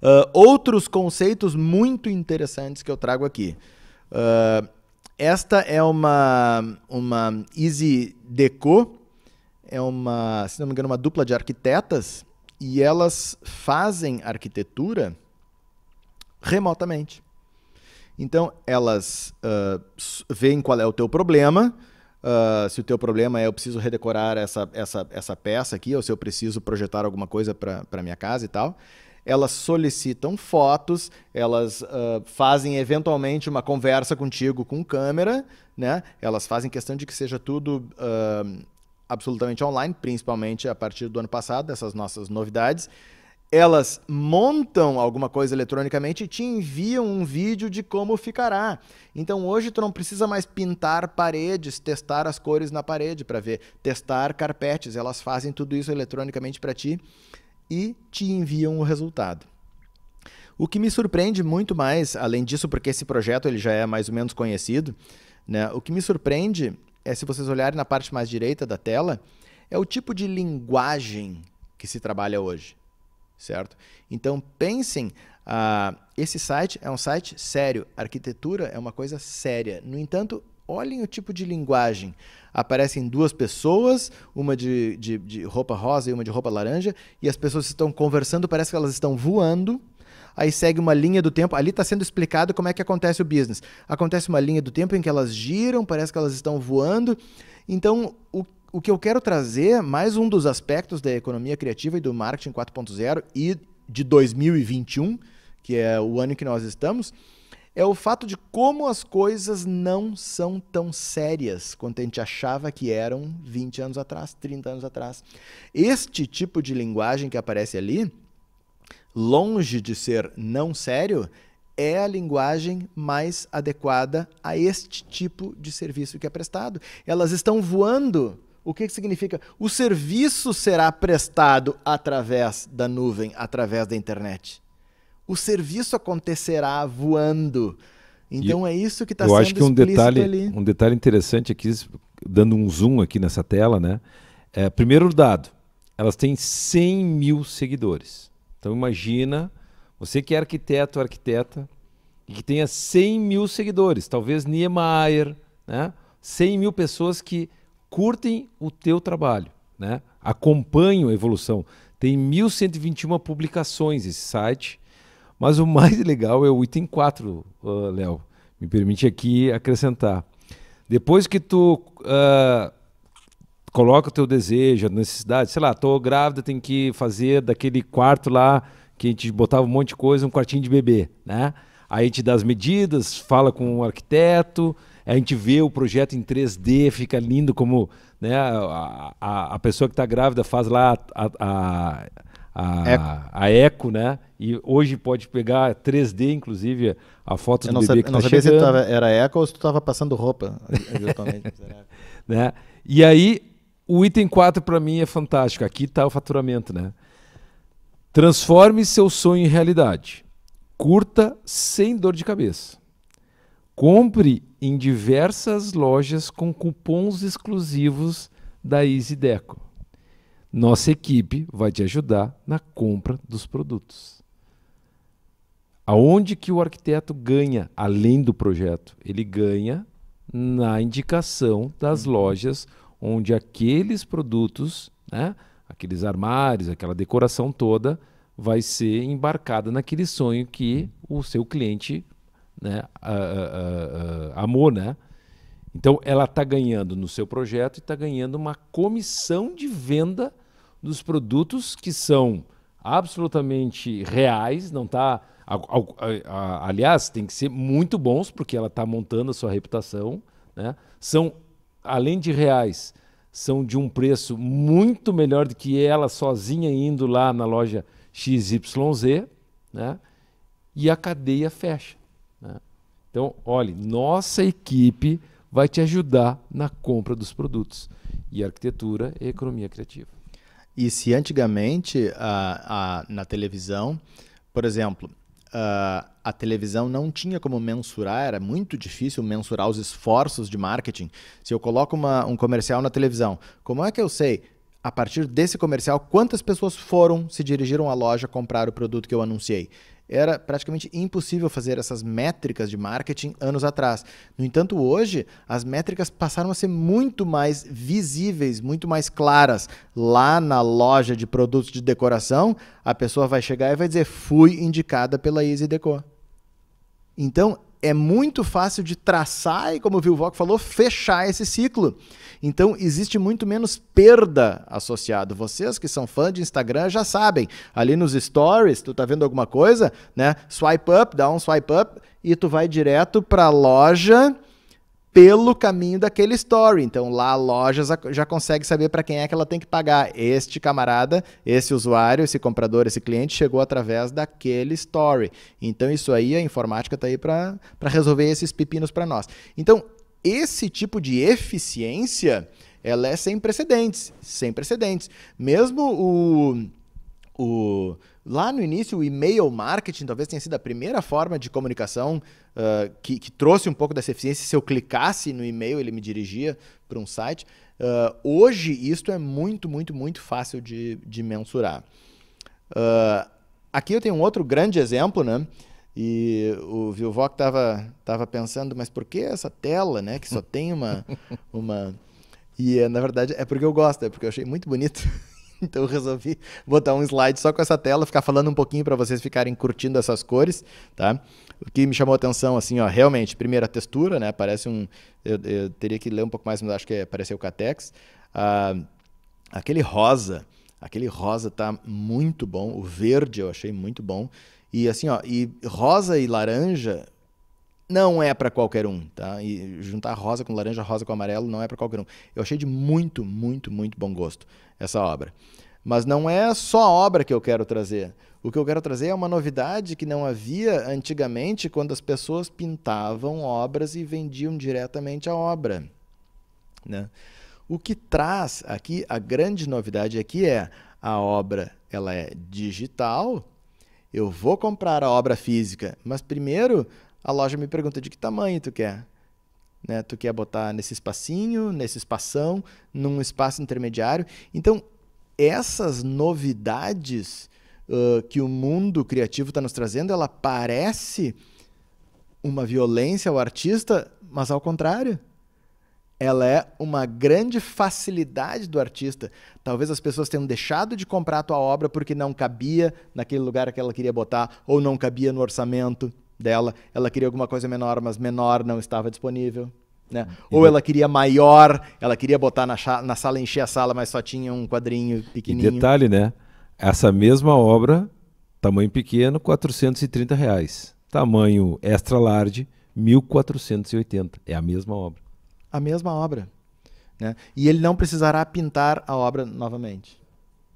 Uh, outros conceitos muito interessantes que eu trago aqui. Uh, esta é uma, uma Easy Deco, é uma, se não me engano, uma dupla de arquitetas e elas fazem arquitetura remotamente. Então, elas uh, veem qual é o teu problema. Uh, se o teu problema é eu preciso redecorar essa, essa, essa peça aqui, ou se eu preciso projetar alguma coisa para minha casa e tal, elas solicitam fotos, elas uh, fazem eventualmente uma conversa contigo com câmera, né? Elas fazem questão de que seja tudo uh, absolutamente online, principalmente a partir do ano passado, essas nossas novidades. Elas montam alguma coisa eletronicamente e te enviam um vídeo de como ficará. Então hoje tu não precisa mais pintar paredes, testar as cores na parede para ver, testar carpetes, elas fazem tudo isso eletronicamente para ti e te enviam o resultado. O que me surpreende muito mais, além disso, porque esse projeto ele já é mais ou menos conhecido, né? O que me surpreende é, se vocês olharem na parte mais direita da tela, é o tipo de linguagem que se trabalha hoje, certo? Então pensem, uh, esse site é um site sério, arquitetura é uma coisa séria. No entanto, olhem o tipo de linguagem. Aparecem duas pessoas, uma de, de, de roupa rosa e uma de roupa laranja, e as pessoas estão conversando, parece que elas estão voando aí segue uma linha do tempo. Ali está sendo explicado como é que acontece o business. Acontece uma linha do tempo em que elas giram, parece que elas estão voando. Então, o o que eu quero trazer, mais um dos aspectos da economia criativa e do marketing 4.0 e de 2021, que é o ano em que nós estamos, é o fato de como as coisas não são tão sérias quanto a gente achava que eram 20 anos atrás, 30 anos atrás. Este tipo de linguagem que aparece ali longe de ser não sério, é a linguagem mais adequada a este tipo de serviço que é prestado. Elas estão voando. O que, que significa? O serviço será prestado através da nuvem, através da internet. O serviço acontecerá voando. Então e é isso que está sendo acho que um detalhe, ali. um detalhe interessante aqui, dando um zoom aqui nessa tela, né? É, primeiro dado, elas têm 100 mil seguidores. Então imagina, você que é arquiteto, arquiteta, e que tenha 100 mil seguidores, talvez Niemeyer, né? 100 mil pessoas que curtem o teu trabalho, né? acompanham a evolução. Tem 1.121 publicações esse site, mas o <laughs> mais legal é o item 4, uh, ah, Léo. Me permite aqui acrescentar. Depois que tu uh, coloca o teu desejo, a necessidade, sei lá, tô grávida, tem que fazer daquele quarto lá que a gente botava um monte de coisa, um quartinho de bebê, né? Aí a gente dá as medidas, fala com o arquiteto, a gente vê o projeto em 3D, fica lindo como né, a, a, a pessoa que está grávida faz lá a, a, a, eco. a eco, né? E hoje pode pegar 3D, inclusive, a foto eu do bebê sabe, que está chegando. Eu não tá sabia se tava, era eco ou se tu estava passando roupa. <laughs> <laughs> Né? né? E aí o item 4 para mim é fantástico. Aqui está o faturamento, né? Transforme seu sonho em realidade. Curta sem dor de cabeça. Compre em diversas lojas com cupons exclusivos da Easy Deco. Nossa equipe vai te ajudar na compra dos produtos. Aonde que o arquiteto ganha, além do projeto? Ele ganha na indicação das lojas onde aqueles produtos, né, aqueles armários, aquela decoração toda, vai ser embarcada naquele sonho que o seu cliente né, amou, né? Então ela está ganhando no seu projeto e está ganhando uma comissão de venda dos produtos que são absolutamente reais, não está, Aliás, tem que ser muito bons porque ela está montando a sua reputação, né? São além de reais, são de um preço muito melhor do que ela sozinha indo lá na loja XYZ, né? e a cadeia fecha. Né? Então, olhe, nossa equipe vai te ajudar na compra dos produtos. E arquitetura e economia criativa. E se antigamente a, a, na televisão, por exemplo, uh, a televisão não tinha como mensurar, era muito difícil mensurar os esforços de marketing. Se eu coloco uma, um comercial na televisão, como é que eu sei? a partir desse comercial, quantas pessoas foram, se dirigiram à loja comprar o produto que eu anunciei era praticamente impossível fazer essas métricas de marketing anos atrás. No entanto, hoje, as métricas passaram a ser muito mais visíveis, muito mais claras. Lá na loja de produtos de decoração, a pessoa vai chegar e vai dizer: fui indicada pela Easy Decor. Então, é muito fácil de traçar e, como o Vilvoc falou, fechar esse ciclo. Então, existe muito menos perda associado. Vocês que são fã de Instagram já sabem. Ali nos stories, tu tá vendo alguma coisa, né? Swipe up, dá um swipe up e tu vai direto para a loja pelo caminho daquele story. Então lá a loja já consegue saber para quem é que ela tem que pagar. Este camarada, esse usuário, esse comprador, esse cliente chegou através daquele story. Então isso aí a informática está aí para resolver esses pepinos para nós. Então esse tipo de eficiência ela é sem precedentes, sem precedentes. Mesmo o o Lá no início, o e-mail marketing talvez tenha sido a primeira forma de comunicação uh, que, que, trouxe um pouco dessa eficiência. Se eu clicasse no e-mail, ele me dirigia para um site. Uh, hoje, isto é muito, muito, muito fácil de, de mensurar. Uh, aqui eu tenho um outro grande exemplo, né? E o Vilvoc estava tava pensando, mas por que essa tela, né? Que só tem uma... <laughs> uma... E, na verdade, é porque eu gosto, é porque eu achei muito bonito. <laughs> Então eu resolvi botar um slide só com essa tela, ficar falando um pouquinho para vocês ficarem curtindo essas cores, tá? O que me chamou a atenção, assim, ó, realmente, primeira textura, né? Parece um... Eu, eu, teria que ler um pouco mais, mas acho que é, parece o Catex. Ah, aquele rosa, aquele rosa tá muito bom. O verde eu achei muito bom. E assim, ó, e rosa e laranja não é para qualquer um, tá? E juntar rosa com laranja, rosa com amarelo não é para qualquer um. Eu achei de muito, muito, muito bom gosto essa obra. Mas não é só a obra que eu quero trazer. O que eu quero trazer é uma novidade que não havia antigamente quando as pessoas pintavam obras e vendiam diretamente a obra, né? O que traz aqui a grande novidade aqui é a obra, ela é digital. Eu vou comprar a obra física, mas primeiro a loja me pergunta de que tamanho tu quer. Né? Tu quer botar nesse espacinho, nesse espação, num espaço intermediário. Então, essas novidades uh, que o mundo criativo está nos trazendo, ela parece uma violência ao artista, mas ao contrário. Ela é uma grande facilidade do artista. Talvez as pessoas tenham deixado de comprar a tua obra porque não cabia naquele lugar que ela queria botar, ou não cabia no orçamento dela. Ela queria alguma coisa menor, mas menor não estava disponível. Né? Uhum. Ou ela queria maior, ela queria botar na, na, sala, encher a sala, mas só tinha um quadrinho pequenininho. E detalhe, né? Essa mesma obra, tamanho pequeno, 430 reais. Tamanho extra large, 1480. É a mesma obra. A mesma obra. Né? E ele não precisará pintar a obra novamente.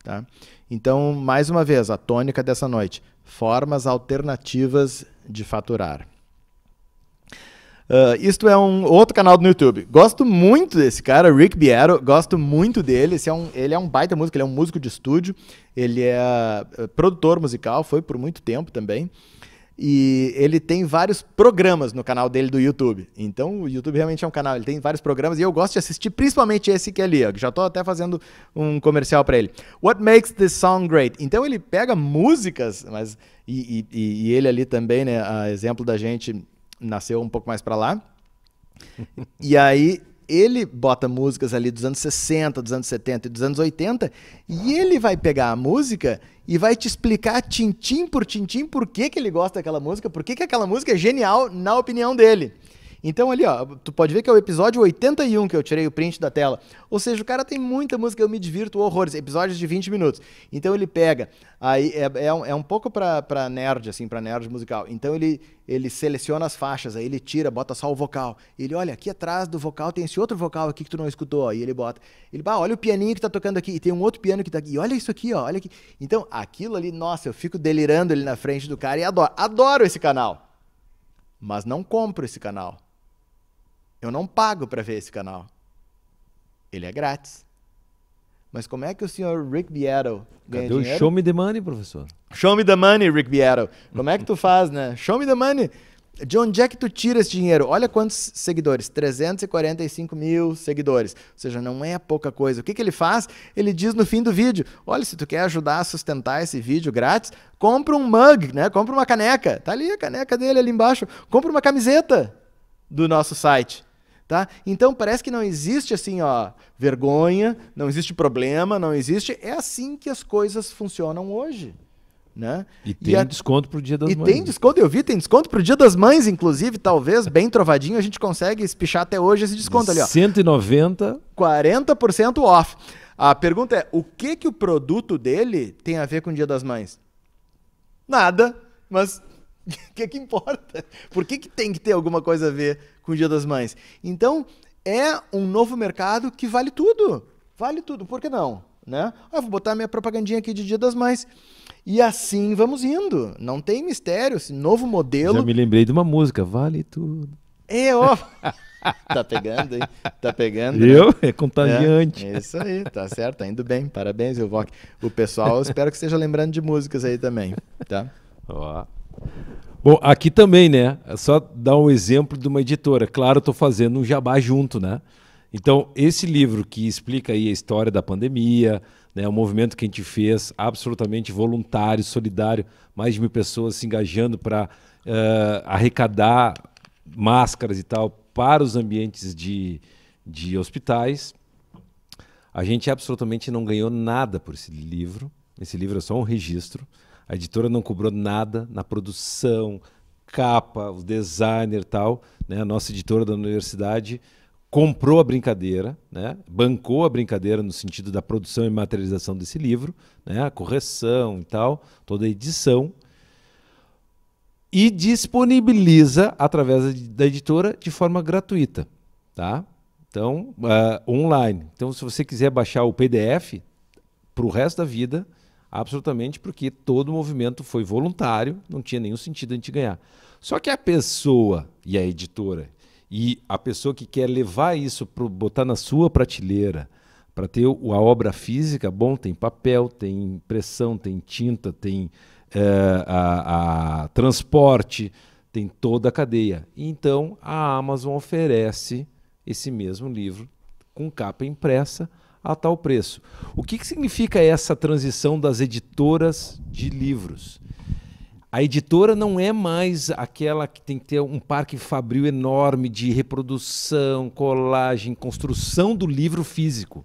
Tá? Então, mais uma vez, a tônica dessa noite formas alternativas de faturar. Uh, isto é um outro canal do YouTube. Gosto muito desse cara, Rick Biero. Gosto muito dele. Esse é um, ele é um baita músico, ele é um músico de estúdio. Ele é eh, produtor musical, foi por muito tempo também. E ele tem vários programas no canal dele do YouTube. Então, o YouTube realmente é um canal, ele tem vários programas e eu gosto de assistir principalmente esse que é ali, ó, que já estou até fazendo um comercial para ele. What makes this song great? Então, ele pega músicas, mas e, e, e ele ali também, né, a exemplo da gente nasceu um pouco mais para lá. <laughs> e aí ele bota músicas ali dos anos 60, dos anos 70 e dos anos 80, e ele vai pegar a música e vai te explicar tintim por tintim por que, que ele gosta daquela música, por que, que aquela música é genial na opinião dele. Então ali, ó, tu pode ver que é o episódio 81 que eu tirei o print da tela. Ou seja, o cara tem muita música, eu me divirto horrores, episódios de 20 minutos. Então ele pega, aí é, é, um, é um pouco pra, pra nerd, assim, pra nerd musical. Então ele, ele seleciona as faixas, aí ele tira, bota só o vocal. Ele, olha, aqui atrás do vocal tem esse outro vocal aqui que tu não escutou, aí ele bota. Ele, bah, olha o pianinho que tá tocando aqui, e tem um outro piano que tá aqui, e olha isso aqui, ó, olha aqui. Então, aquilo ali, nossa, eu fico delirando ali na frente do cara e adoro. Adoro esse canal, mas não compro esse canal. Eu não pago para ver esse canal. Ele é grátis. Mas como é que o senhor Rick Beato ganha Cadê dinheiro? show me the money, professor? Show me the money, Rick Beato. Como é que tu faz, né? Show me the money. De onde é que tu tira esse dinheiro? Olha quantos seguidores, 345 mil seguidores. Ou seja, não é pouca coisa. O que, que ele faz? Ele diz no fim do vídeo: olha, se tu quer ajudar a sustentar esse vídeo grátis, compra um mug, né? Compra uma caneca. Tá ali a caneca dele ali embaixo. Compra uma camiseta do nosso site. Tá? Então parece que não existe assim, ó, vergonha, não existe problema, não existe. É assim que as coisas funcionam hoje. Né? E tem e a... desconto pro dia das e mães. E tem desconto, eu vi, tem desconto pro dia das mães, inclusive, talvez, bem trovadinho, a gente consegue espichar até hoje esse desconto ali, ó. 190. 40% off. A pergunta é: o que que o produto dele tem a ver com o dia das mães? Nada, mas o <laughs> que é que importa? Por que, que tem que ter alguma coisa a ver com o Dia das Mães? Então, é um novo mercado que vale tudo. Vale tudo, por que não? Né? Ah, vou botar minha propagandinha aqui de Dia das Mães. E assim vamos indo. Não tem mistério. Esse novo modelo. Já me lembrei de uma música, vale tudo. É, ó. <laughs> tá pegando, hein? Tá pegando. Eu? Né? É contagiante. É, isso aí, tá certo, tá indo bem. Parabéns, Ilvok. O pessoal, eu espero que esteja lembrando de músicas aí também, tá? Ó. Bom, aqui também, né? É só dar um exemplo de uma editora. Claro, estou fazendo um jabá junto, né? Então, esse livro que explica aí a história da pandemia, né, o movimento que a gente fez absolutamente voluntário, solidário, mais de mil pessoas se engajando para uh, eh, arrecadar máscaras e tal para os ambientes de, de hospitais. A gente absolutamente não ganhou nada por esse livro. Esse livro é só um registro. A editora não cobrou nada na produção, capa, o designer tal. Né? A nossa editora da universidade comprou a brincadeira, né? bancou a brincadeira no sentido da produção e materialização desse livro, né? a correção e tal, toda a edição. E disponibiliza através da editora de forma gratuita. Tá? Então, uh, online. Então, se você quiser baixar o PDF para o resto da vida, Absolutamente porque todo o movimento foi voluntário, não tinha nenhum sentido a gente ganhar. Só que a pessoa e a editora e a pessoa que quer levar isso para botar na sua prateleira, para ter a obra física, bom, tem papel, tem impressão, tem tinta, tem é, a, a transporte, tem toda a cadeia. Então a Amazon oferece esse mesmo livro com capa impressa a tal preço. O que, que significa essa transição das editoras de livros? A editora não é mais aquela que tem que ter um parque fabril enorme de reprodução, colagem, construção do livro físico.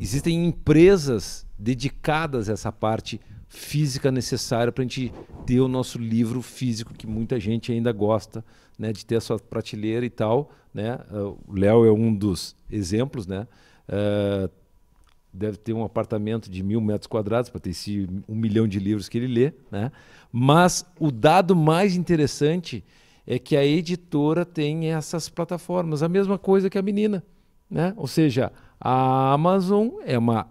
Existem empresas dedicadas a essa parte física necessária para a gente ter o nosso livro físico, que muita gente ainda gosta né, de ter a sua prateleira e tal. Né? Ah, o Léo é um dos exemplos, né? Ah, deve ter um apartamento de mil metros quadrados para ter esse um milhão de livros que ele lê, né? Mas o dado mais interessante é que a editora tem essas plataformas, a mesma coisa que a menina, né? Ou seja, a Amazon é uma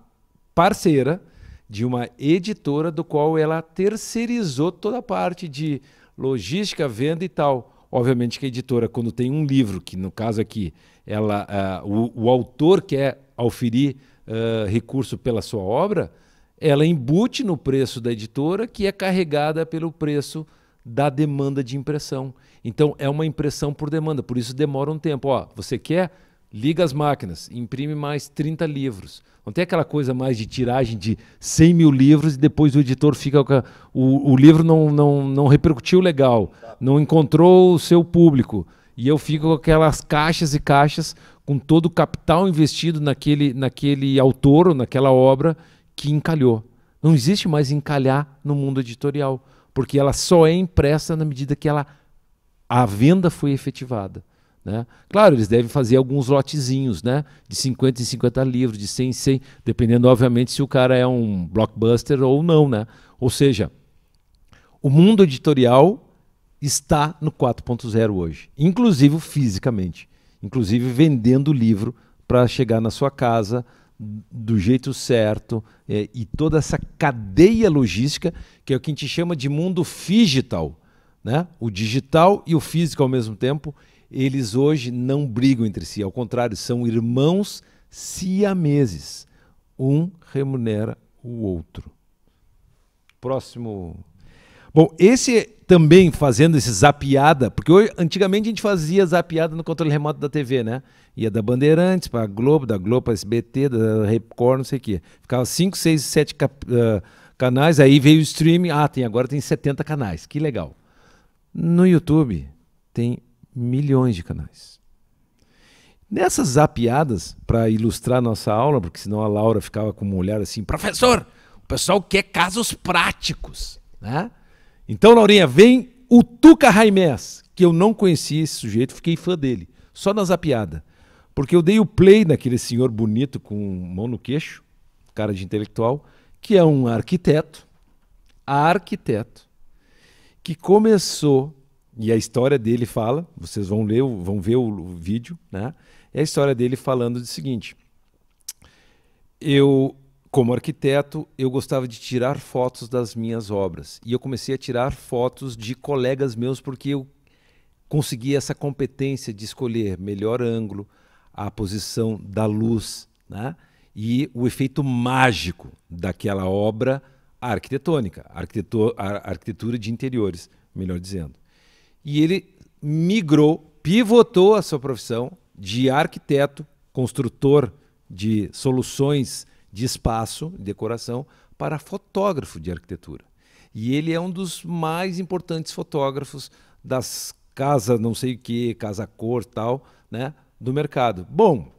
parceira de uma editora do qual ela terceirizou toda a parte de logística, venda e tal. Obviamente que a editora, quando tem um livro, que no caso aqui ela, uh, o, o, autor quer auferir uh, recurso pela sua obra, ela embute no preço da editora, que é carregada pelo preço da demanda de impressão. Então é uma impressão por demanda, por isso demora um tempo. Ó, você quer? Liga as máquinas, imprime mais 30 livros. Não tem aquela coisa mais de tiragem de 100 mil livros e depois o editor fica. O, o livro não, não, não repercutiu legal, não encontrou o seu público. E eu fico com aquelas caixas e caixas com todo o capital investido naquele, naquele autor ou naquela obra que encalhou. Não existe mais encalhar no mundo editorial, porque ela só é impressa na medida que ela a venda foi efetivada. Né? Claro, eles devem fazer alguns lotezinhos, né? de 50 em 50 livros, de 100 em 100, dependendo, obviamente, se o cara é um blockbuster ou não. Né? Ou seja, o mundo editorial está no 4.0 hoje, inclusive fisicamente, inclusive vendendo o livro para chegar na sua casa do jeito certo é, e toda essa cadeia logística que é o que a gente chama de mundo digital, né? O digital e o físico ao mesmo tempo, eles hoje não brigam entre si, ao contrário, são irmãos siameses. Um remunera o outro. Próximo Bom, esse também fazendo esse zapiada, porque hoje, antigamente a gente fazia zapiada no controle remoto da TV, né? Ia da Bandeirantes para Globo, da Globo para SBT, da Record, não sei o quê. Ficava 5, 6, 7 canais, aí veio o streaming, ah, tem agora tem 70 canais, que legal. No YouTube tem milhões de canais. Nessas zapiadas, para ilustrar nossa aula, porque senão a Laura ficava com um olhar assim, professor, o pessoal quer casos práticos, né? Então, Laurinha, vem o Tuca Raimés, que eu não conhecia esse sujeito, fiquei fã dele, só na zapiada. Porque eu dei o play naquele senhor bonito com mão no queixo, cara de intelectual, que é um arquiteto, arquiteto, que começou, e a história dele fala, vocês vão ler, vão ver o, o vídeo, né? É a história dele falando do seguinte: eu como arquiteto, eu gostava de tirar fotos das minhas obras. E eu comecei a tirar fotos de colegas meus porque eu consegui essa competência de escolher melhor ângulo, a posição da luz né? e o efeito mágico daquela obra arquitetônica, arquiteto arquitetura de interiores, melhor dizendo. E ele migrou, pivotou a sua profissão de arquiteto, construtor de soluções de espaço, decoração, para fotógrafo de arquitetura. E ele é um dos mais importantes fotógrafos das casas, não sei o que, casa cor tal, né, do mercado. Bom,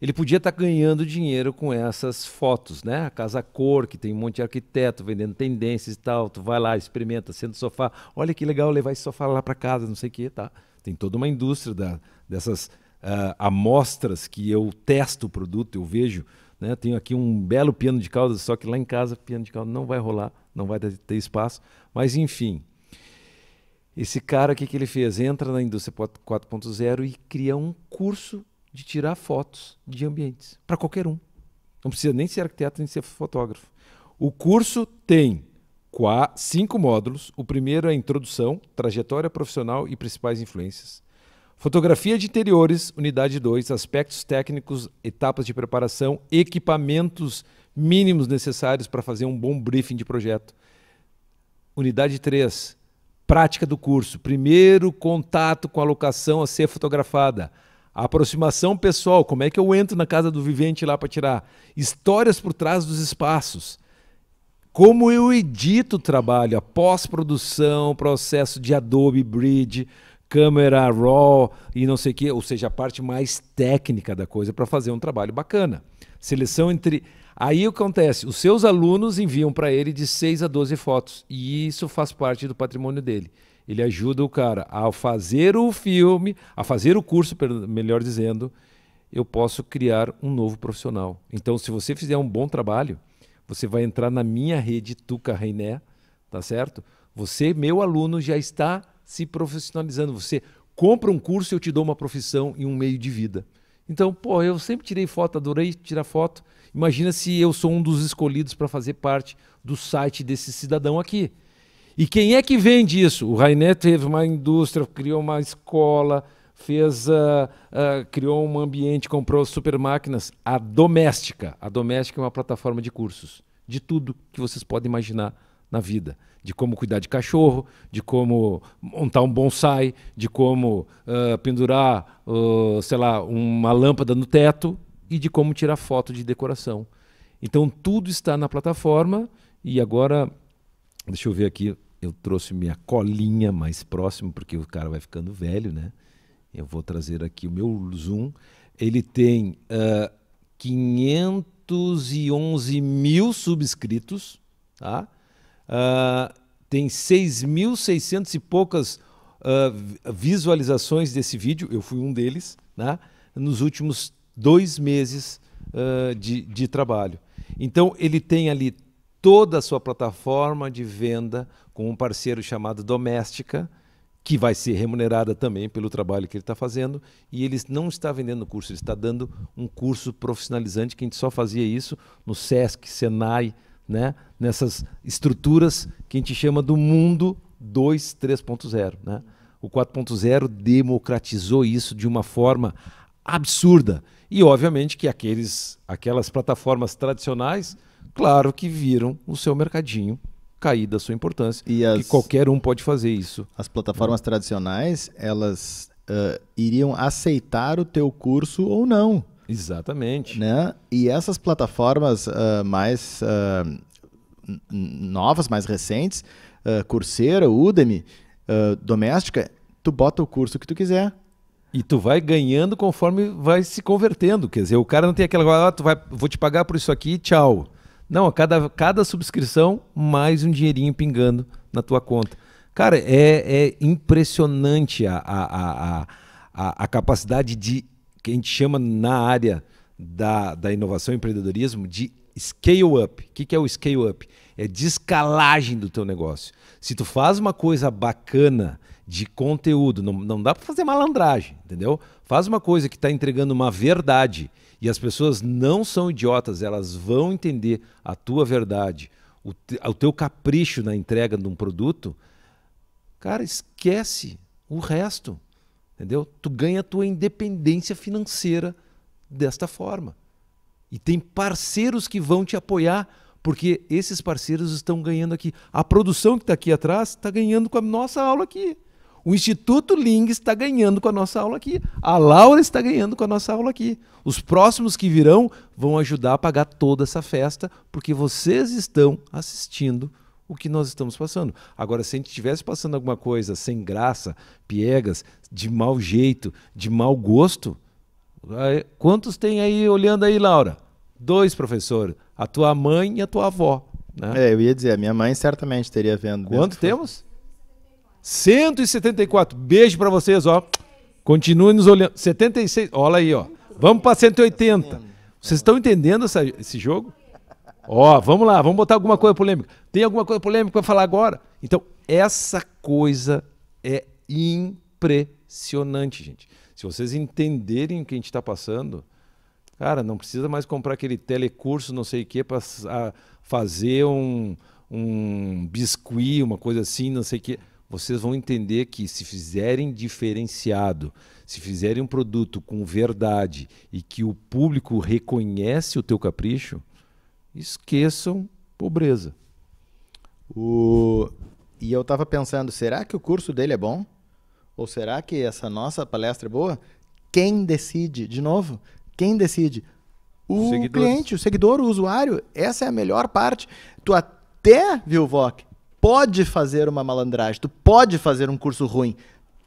ele podia estar tá ganhando dinheiro com essas fotos, né? A casa cor, que tem um monte de arquiteto vendendo tendências e tal. Tu vai lá, experimenta, senta no sofá. Olha que legal levar esse sofá lá para casa, não sei o que, tá? Tem toda uma indústria da, dessas uh, amostras que eu testo o produto, eu vejo né? Tenho aqui um belo piano de cauda, só que lá em casa piano de cauda não vai rolar, não vai ter espaço. Mas enfim, esse cara, o que, que ele fez? Entra na indústria 4.0 e cria um curso de tirar fotos de ambientes para qualquer um. Não precisa nem ser arquiteto nem ser fotógrafo. O curso tem cinco módulos. O primeiro é introdução, trajetória profissional e principais influências. Fotografia de interiores, unidade 2, aspectos técnicos, etapas de preparação, equipamentos mínimos necessários para fazer um bom briefing de projeto. Unidade 3, prática do curso, primeiro contato com a locação a ser fotografada, a aproximação pessoal, como é que eu entro na casa do vivente lá para tirar, histórias por trás dos espaços, como eu edito o trabalho, a pós-produção, processo de Adobe Bridge, câmera RAW e não sei o quê, ou seja, a parte mais técnica da coisa para fazer um trabalho bacana. Seleção entre. Aí o que acontece, os seus alunos enviam para ele de 6 a 12 fotos, e isso faz parte do patrimônio dele. Ele ajuda o cara a fazer o filme, a fazer o curso, melhor dizendo, eu posso criar um novo profissional. Então, se você fizer um bom trabalho, você vai entrar na minha rede Tuca Reiné, tá certo? Você, meu aluno, já está se profissionalizando. Você compra um curso, eu te dou uma profissão e um meio de vida. Então, pô, eu sempre tirei foto, adorei tirar foto. Imagina se eu sou um dos escolhidos para fazer parte do site desse cidadão aqui. E quem é que vende isso? O Rainer teve uma indústria, criou uma escola, fez, uh, uh, criou um ambiente, comprou super máquinas. A Doméstica. A Doméstica é uma plataforma de cursos de tudo que vocês podem imaginar na vida, de como cuidar de cachorro, de como montar um bonsai, de como uh, pendurar, uh, sei lá, uma lâmpada no teto e de como tirar foto de decoração. Então tudo está na plataforma e agora, deixa eu ver aqui, eu trouxe minha colinha mais próxima porque o cara vai ficando velho, né? Eu vou trazer aqui o meu zoom. Ele tem uh, 511 mil subscritos, tá? Uh, tem 6.600 e poucas uh, visualizações desse vídeo, eu fui um deles, né? nos últimos dois meses uh, de, de trabalho. Então, ele tem ali toda a sua plataforma de venda com um parceiro chamado Doméstica, que vai ser remunerada também pelo trabalho que ele está fazendo, e ele não está vendendo curso, ele está dando um curso profissionalizante, que a gente só fazia isso no SESC, SENAI, né, nessas estruturas que a gente chama do mundo 2, 3.0. Né? O 4.0 democratizou isso de uma forma absurda. E, obviamente, que aqueles, aquelas plataformas tradicionais, claro que viram o seu mercadinho cair da sua importância. E as, que qualquer um pode fazer isso. As plataformas né? tradicionais, elas uh, iriam aceitar o teu curso ou não. Exatamente. Né? E essas plataformas uh, mais uh, novas, mais recentes, uh, Coursera, Udemy, uh, Doméstica, tu bota o curso que tu quiser. E tu vai ganhando conforme vai se convertendo. Quer dizer, o cara não tem aquela ah, tu vai, vou te pagar por isso aqui, tchau. Não, a cada, cada subscrição, mais um dinheirinho pingando na tua conta. Cara, é, é impressionante a, a, a, a, a capacidade de que a gente chama na área da, da inovação e empreendedorismo de scale up. O que, que é o scale up? É descalagem do teu negócio. Se tu faz uma coisa bacana de conteúdo, não, não dá para fazer malandragem, entendeu? Faz uma coisa que está entregando uma verdade e as pessoas não são idiotas, elas vão entender a tua verdade, o, te, o teu capricho na entrega de um produto. Cara, esquece o resto. Entendeu? Tu ganha a tua independência financeira desta forma. E tem parceiros que vão te apoiar, porque esses parceiros estão ganhando aqui. A produção que está aqui atrás está ganhando com a nossa aula aqui. O Instituto Ling está ganhando com a nossa aula aqui. A Laura está ganhando com a nossa aula aqui. Os próximos que virão vão ajudar a pagar toda essa festa, porque vocês estão assistindo o que nós estamos passando. Agora, se a gente estivesse passando alguma coisa sem graça, piegas, de mau jeito, de mau gosto, quantos tem aí olhando aí, Laura? Dois, professor. A tua mãe e a tua avó. Né? É, eu ia dizer, a minha mãe certamente teria vendo. Quanto temos? 174. Beijo para vocês, ó. Continue nos olhando. 76. Olha aí, ó. Vamos para 180. Vocês estão entendendo essa, esse jogo? Ó, oh, vamos lá, vamos botar alguma coisa polêmica. Tem alguma coisa polêmica para falar agora? Então, essa coisa é impressionante, gente. Se vocês entenderem o que a gente está passando, cara, não precisa mais comprar aquele telecurso, não sei o quê, para fazer um, um biscuit, uma coisa assim, não sei o quê. Vocês vão entender que se fizerem diferenciado, se fizerem um produto com verdade e que o público reconhece o teu capricho, esqueçam pobreza. O... E eu estava pensando, será que o curso dele é bom? Ou será que essa nossa palestra é boa? Quem decide? De novo, quem decide? O Seguidores. cliente, o seguidor, o usuário. Essa é a melhor parte. Tu até, viu, Vok, pode fazer uma malandragem, tu pode fazer um curso ruim.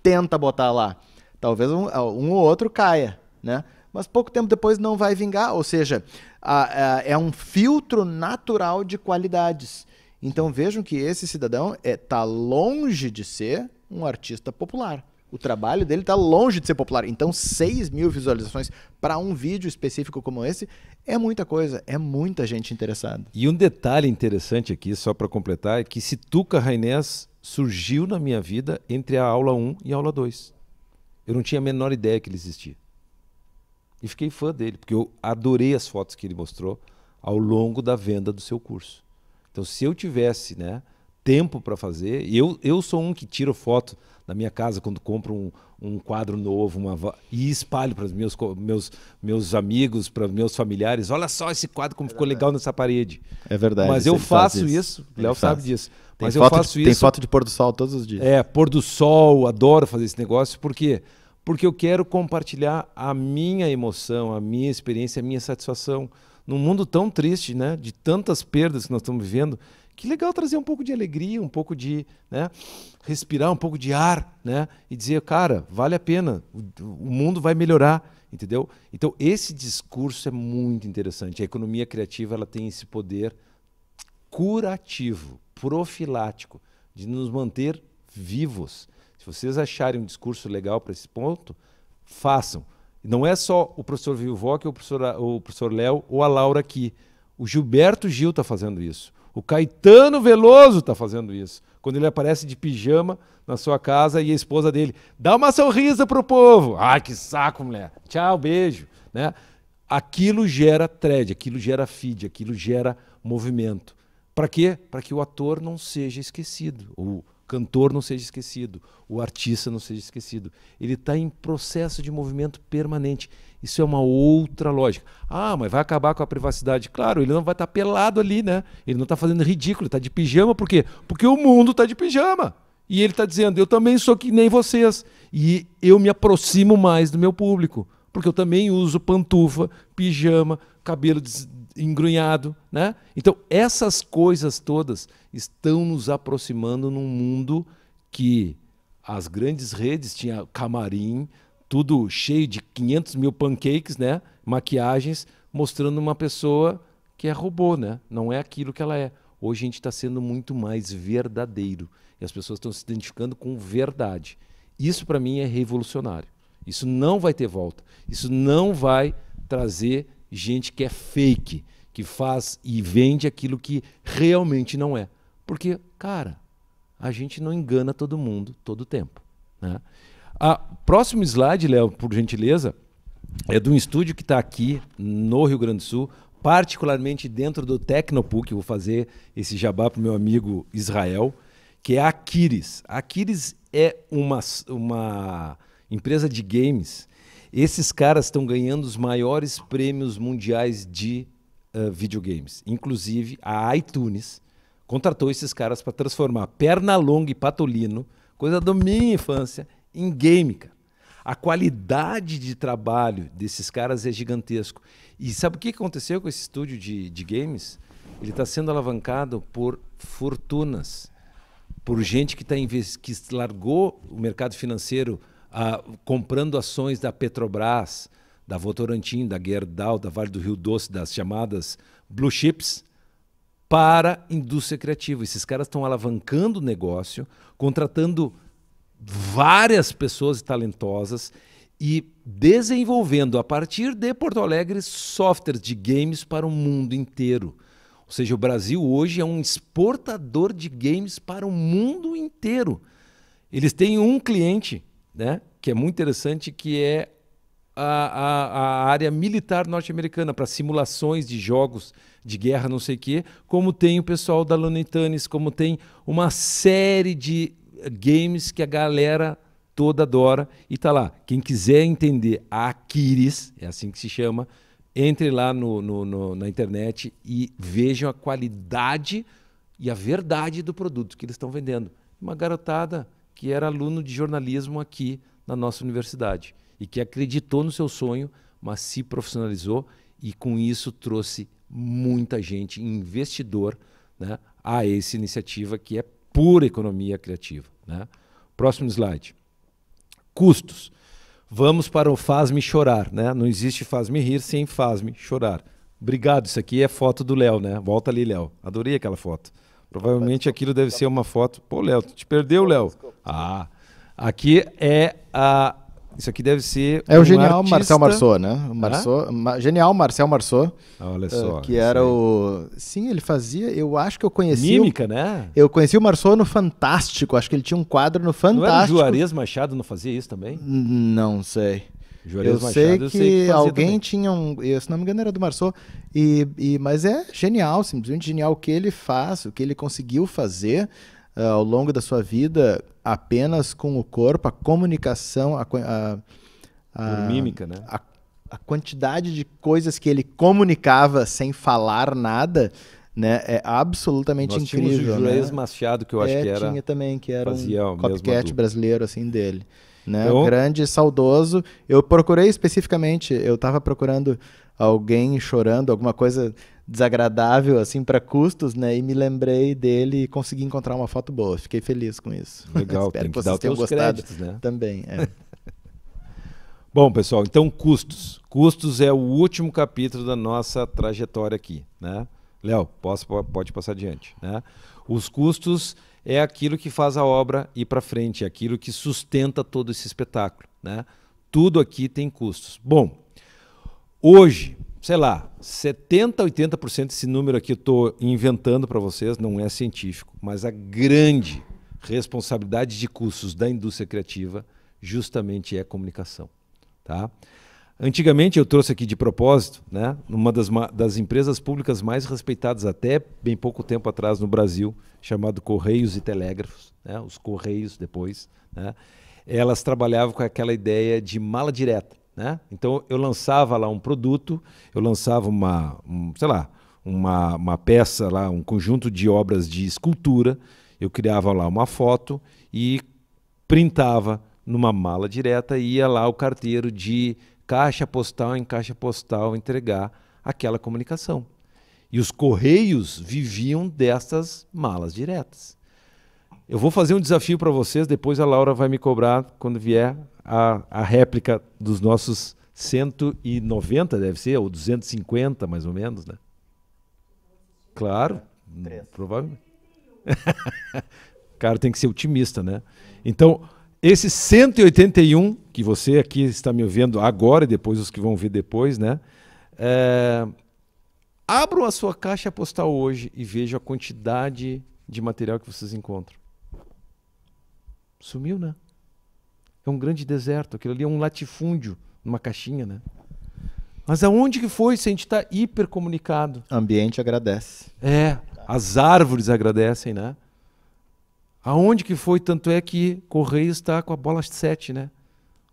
Tenta botar lá. Talvez um, um ou outro caia, né? mas pouco tempo depois não vai vingar. Ou seja, a, a, é um filtro natural de qualidades. Então vejam que esse cidadão está é, tá longe de ser um artista popular. O trabalho dele está longe de ser popular. Então, 6 mil visualizações para um vídeo específico como esse é muita coisa, é muita gente interessada. E um detalhe interessante aqui, só para completar, é que Situca Rainés surgiu na minha vida entre a aula 1 e a aula 2. Eu não tinha a menor ideia que ele existia. E fiquei fã dele, porque eu adorei as fotos que ele mostrou ao longo da venda do seu curso. Então, se eu tivesse né, tempo para fazer, e eu, eu sou um que tiro foto na minha casa quando compro um, um quadro novo uma, e espalho para os meus, meus, meus amigos, para os meus familiares: olha só esse quadro como é ficou legal nessa parede. É verdade. Mas eu faço isso, o Léo sabe disso. Tem mas eu faço de, isso. Tem foto de pôr do sol todos os dias. É, pôr do sol, adoro fazer esse negócio, porque quê? porque eu quero compartilhar a minha emoção, a minha experiência, a minha satisfação. Num mundo tão triste, né, de tantas perdas que nós estamos vivendo, que legal trazer um pouco de alegria, um pouco de né, respirar, um pouco de ar, né, e dizer, cara, vale a pena, o, o mundo vai melhorar, entendeu? Então esse discurso é muito interessante. A economia criativa ela tem esse poder curativo, profilático, de nos manter vivos vocês acharem um discurso legal para esse ponto, façam. Não é só o professor Vilvoc, o professor, o professor Léo ou a Laura aqui. O Gilberto Gil está fazendo isso. O Caetano Veloso está fazendo isso. Quando ele aparece de pijama na sua casa e a esposa dele dá uma sorrisa para o povo. Ai, que saco, mulher. Tchau, beijo. Né? Aquilo gera thread, aquilo gera feed, aquilo gera movimento. Para quê? Para que o ator não seja esquecido. Ou cantor não seja esquecido, o artista não seja esquecido. Ele está em processo de movimento permanente. Isso é uma outra lógica. Ah, mas vai acabar com a privacidade. Claro, ele não vai estar tá pelado ali, né? Ele não está fazendo ridículo, está de pijama, por quê? Porque o mundo está de pijama. E ele está dizendo, eu também sou que nem vocês. E eu me aproximo mais do meu público. Porque eu também uso pantufa, pijama, cabelo engrunhado, né? Então, essas coisas todas estão nos aproximando num mundo que as grandes redes tinha camarim, tudo cheio de 500 mil pancakes, né? Maquiagens, mostrando uma pessoa que é robô, né? Não é aquilo que ela é. Hoje a gente está sendo muito mais verdadeiro e as pessoas estão se identificando com verdade. Isso para mim é revolucionário. Isso não vai ter volta. Isso não vai trazer gente que é fake, que faz e vende aquilo que realmente não é. Porque, cara, a gente não engana todo mundo todo tempo. Né? A próximo slide, Léo, por gentileza, é de um estúdio que está aqui no Rio Grande do Sul, particularmente dentro do Tecnopuc, vou fazer esse jabá para o meu amigo Israel, que é a Aquiris. A Aquiris é uma, uma empresa de games esses caras estão ganhando os maiores prêmios mundiais de uh, videogames. Inclusive, a iTunes contratou esses caras para transformar Pernalonga e Patolino, coisa da minha infância, em game, cara. A qualidade de trabalho desses caras é gigantesco. E sabe o que aconteceu com esse estúdio de, de games? Ele está sendo alavancado por fortunas, por gente que, tá que largou o mercado financeiro a, comprando ações da Petrobras, da Votorantim, da Gerdau, da Vale do Rio Doce, das chamadas blue chips, para indústria criativa. Esses caras estão alavancando o negócio, contratando várias pessoas talentosas e desenvolvendo a partir de Porto Alegre softwares de games para o mundo inteiro. Ou seja, o Brasil hoje é um exportador de games para o mundo inteiro. Eles têm um cliente, né? que é muito interessante, que é a, a, a área militar norte-americana para simulações de jogos de guerra, não sei o quê, como tem o pessoal da Lunitanis, como tem uma série de games que a galera toda adora e tá lá. Quem quiser entender a Aquiris, é assim que se chama, entre lá no, no, no, na internet e vejam a qualidade e a verdade do produto que eles estão vendendo. Uma garotada que era aluno de jornalismo aqui na nossa universidade e que acreditou no seu sonho, mas se profissionalizou e com isso trouxe muita gente, investidor, né, a essa iniciativa que é pura economia criativa. Né? Próximo slide. Custos. Vamos para o faz-me chorar, né? Não existe faz-me rir sem faz-me chorar. Obrigado, isso aqui é foto do Léo, né? Volta ali, Léo. Adorei aquela foto. Provavelmente aquilo deve ser uma foto. Pô, Léo, te perdeu, Léo? Ah, Aqui é a. Isso aqui deve ser. É um o genial artista... Marcel Marceau, né? Marceau, ah? ma... Genial Marcel Marceau. Olha eh, só. Uh, que era o. Sim, ele fazia. Eu acho que eu conheci. Mímica, o... né? Eu conheci o Marceau no Fantástico. Acho que ele tinha um quadro no Fantástico. Não Juarez Machado não fazia isso também? Não sei. Juarez eu, Machado, sei eu sei que alguém também. tinha um. Eu, se não me engano, era do Marceau. E, e, mas é genial, simplesmente genial o que ele faz, o que ele conseguiu fazer. Eh, ao longo da sua vida apenas com o corpo, a comunicação, a, a, a mímica, né? A, a, quantidade de coisas que ele comunicava sem falar nada, né, é absolutamente Nós incrível. Nós o Juarez né? Machado que eu acho é, que era. Tinha também que era um copycat brasileiro assim dele. Né? Então, grande, saudoso. Eu procurei especificamente, eu estava procurando alguém chorando, alguma coisa desagradável assim para custos, né? E me lembrei dele e consegui encontrar uma foto boa. Fiquei feliz com isso. Legal, <laughs> Espero que vocês tenham gostado créditos, né? também. É. <laughs> Bom, pessoal, então custos. Custos é o último capítulo da nossa trajetória aqui, né? Léo, posso, pode passar adiante, né? Os custos é aquilo que faz a obra ir para frente, é aquilo que sustenta todo esse espetáculo, né? Tudo aqui tem custos. Bom, hoje sei lá, 70, 80% desse número aqui eu estou inventando para vocês, não é científico, mas a grande responsabilidade de custos da indústria criativa justamente é comunicação. Tá? Antigamente, eu trouxe aqui de propósito, né, uma das, das empresas públicas mais respeitadas até bem pouco tempo atrás no Brasil, chamado Correios e Telégrafos, né, os Correios depois, né, elas trabalhavam com aquela ideia de mala direta. Né? Então eu lançava lá um produto, eu lançava uma, um, sei lá, uma, uma peça lá, um conjunto de obras de escultura, eu criava lá uma foto e printava numa mala direta e ia lá o carteiro de caixa postal em caixa postal entregar aquela comunicação. E os correios viviam dessas malas diretas. Eu vou fazer um desafio para vocês, depois a Laura vai me cobrar quando vier a, a réplica dos nossos 190, deve ser, ou 250 mais ou menos, né? Claro, Três. provavelmente. <laughs> Cara, tem que ser otimista, né? Então, esses 181 que você aqui está me ouvindo agora e depois os que vão ver depois, né? É... Abram a sua caixa postal hoje e vejam a quantidade de material que vocês encontram. Sumiu, né? É um grande deserto, aquilo ali é um latifúndio, uma caixinha, né? Mas aonde que foi se a gente está hipercomunicado? O ambiente agradece. É, as árvores agradecem, né? Aonde que foi? Tanto é que Correio está com a bola 7, né?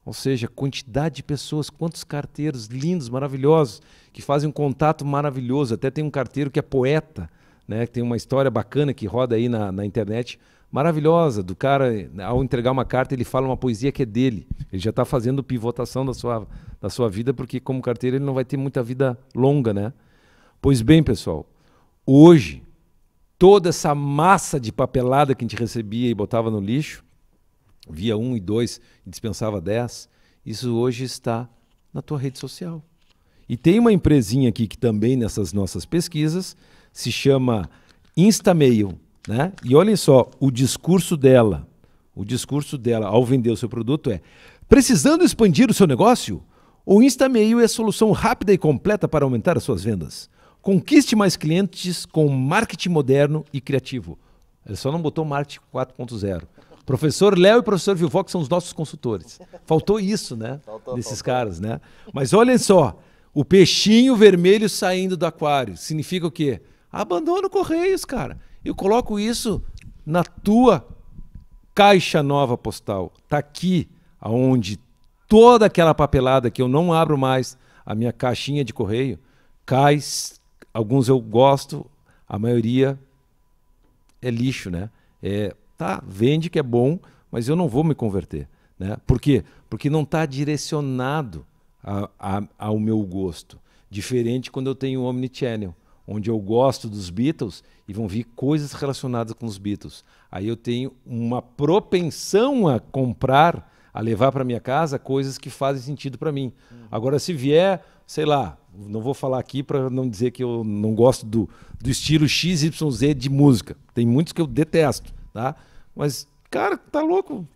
Ou seja, quantidade de pessoas, quantos carteiros lindos, maravilhosos, que fazem um contato maravilhoso. Até tem um carteiro que é poeta, né? Que tem uma história bacana que roda aí na, na internet maravilhosa do cara, ao entregar uma carta, ele fala uma poesia que é dele. Ele já está fazendo pivotação da sua, da sua vida, porque como carteiro ele não vai ter muita vida longa, né? Pois bem, pessoal, hoje toda essa massa de papelada que a gente recebia e botava no lixo, via um e dois, dispensava dez, isso hoje está na tua rede social. E tem uma empresinha aqui que também nessas nossas pesquisas se chama Instamail. Né? E olhem só, o discurso dela, o discurso dela ao vender o seu produto é: precisando expandir o seu negócio? O InstaMail é a solução rápida e completa para aumentar as suas vendas. Conquiste mais clientes com marketing moderno e criativo. Ela só não botou marketing 4.0. Professor Léo e professor Vivox são os nossos consultores. Faltou isso, né? <laughs> Faltou, Desses faltou. caras, né? Mas olhem só, o peixinho vermelho saindo do aquário significa o quê? Abandona o Correios, cara. Eu coloco isso na tua caixa nova postal. Está aqui, aonde toda aquela papelada que eu não abro mais, a minha caixinha de correio, cai. Alguns eu gosto, a maioria é lixo, né? É, tá, vende que é bom, mas eu não vou me converter. Né? Por quê? Porque não está direcionado a, a, ao meu gosto. Diferente quando eu tenho o Omnichannel, onde eu gosto dos Beatles e vão vir coisas relacionadas com os Beatles. Aí eu tenho uma propensão a comprar, a levar para minha casa coisas que fazem sentido para mim. Uhum. Agora, se vier, sei lá, não vou falar aqui para não dizer que eu não gosto do, do estilo XYZ de música. Tem muitos que eu detesto, tá? Mas, cara, tá louco.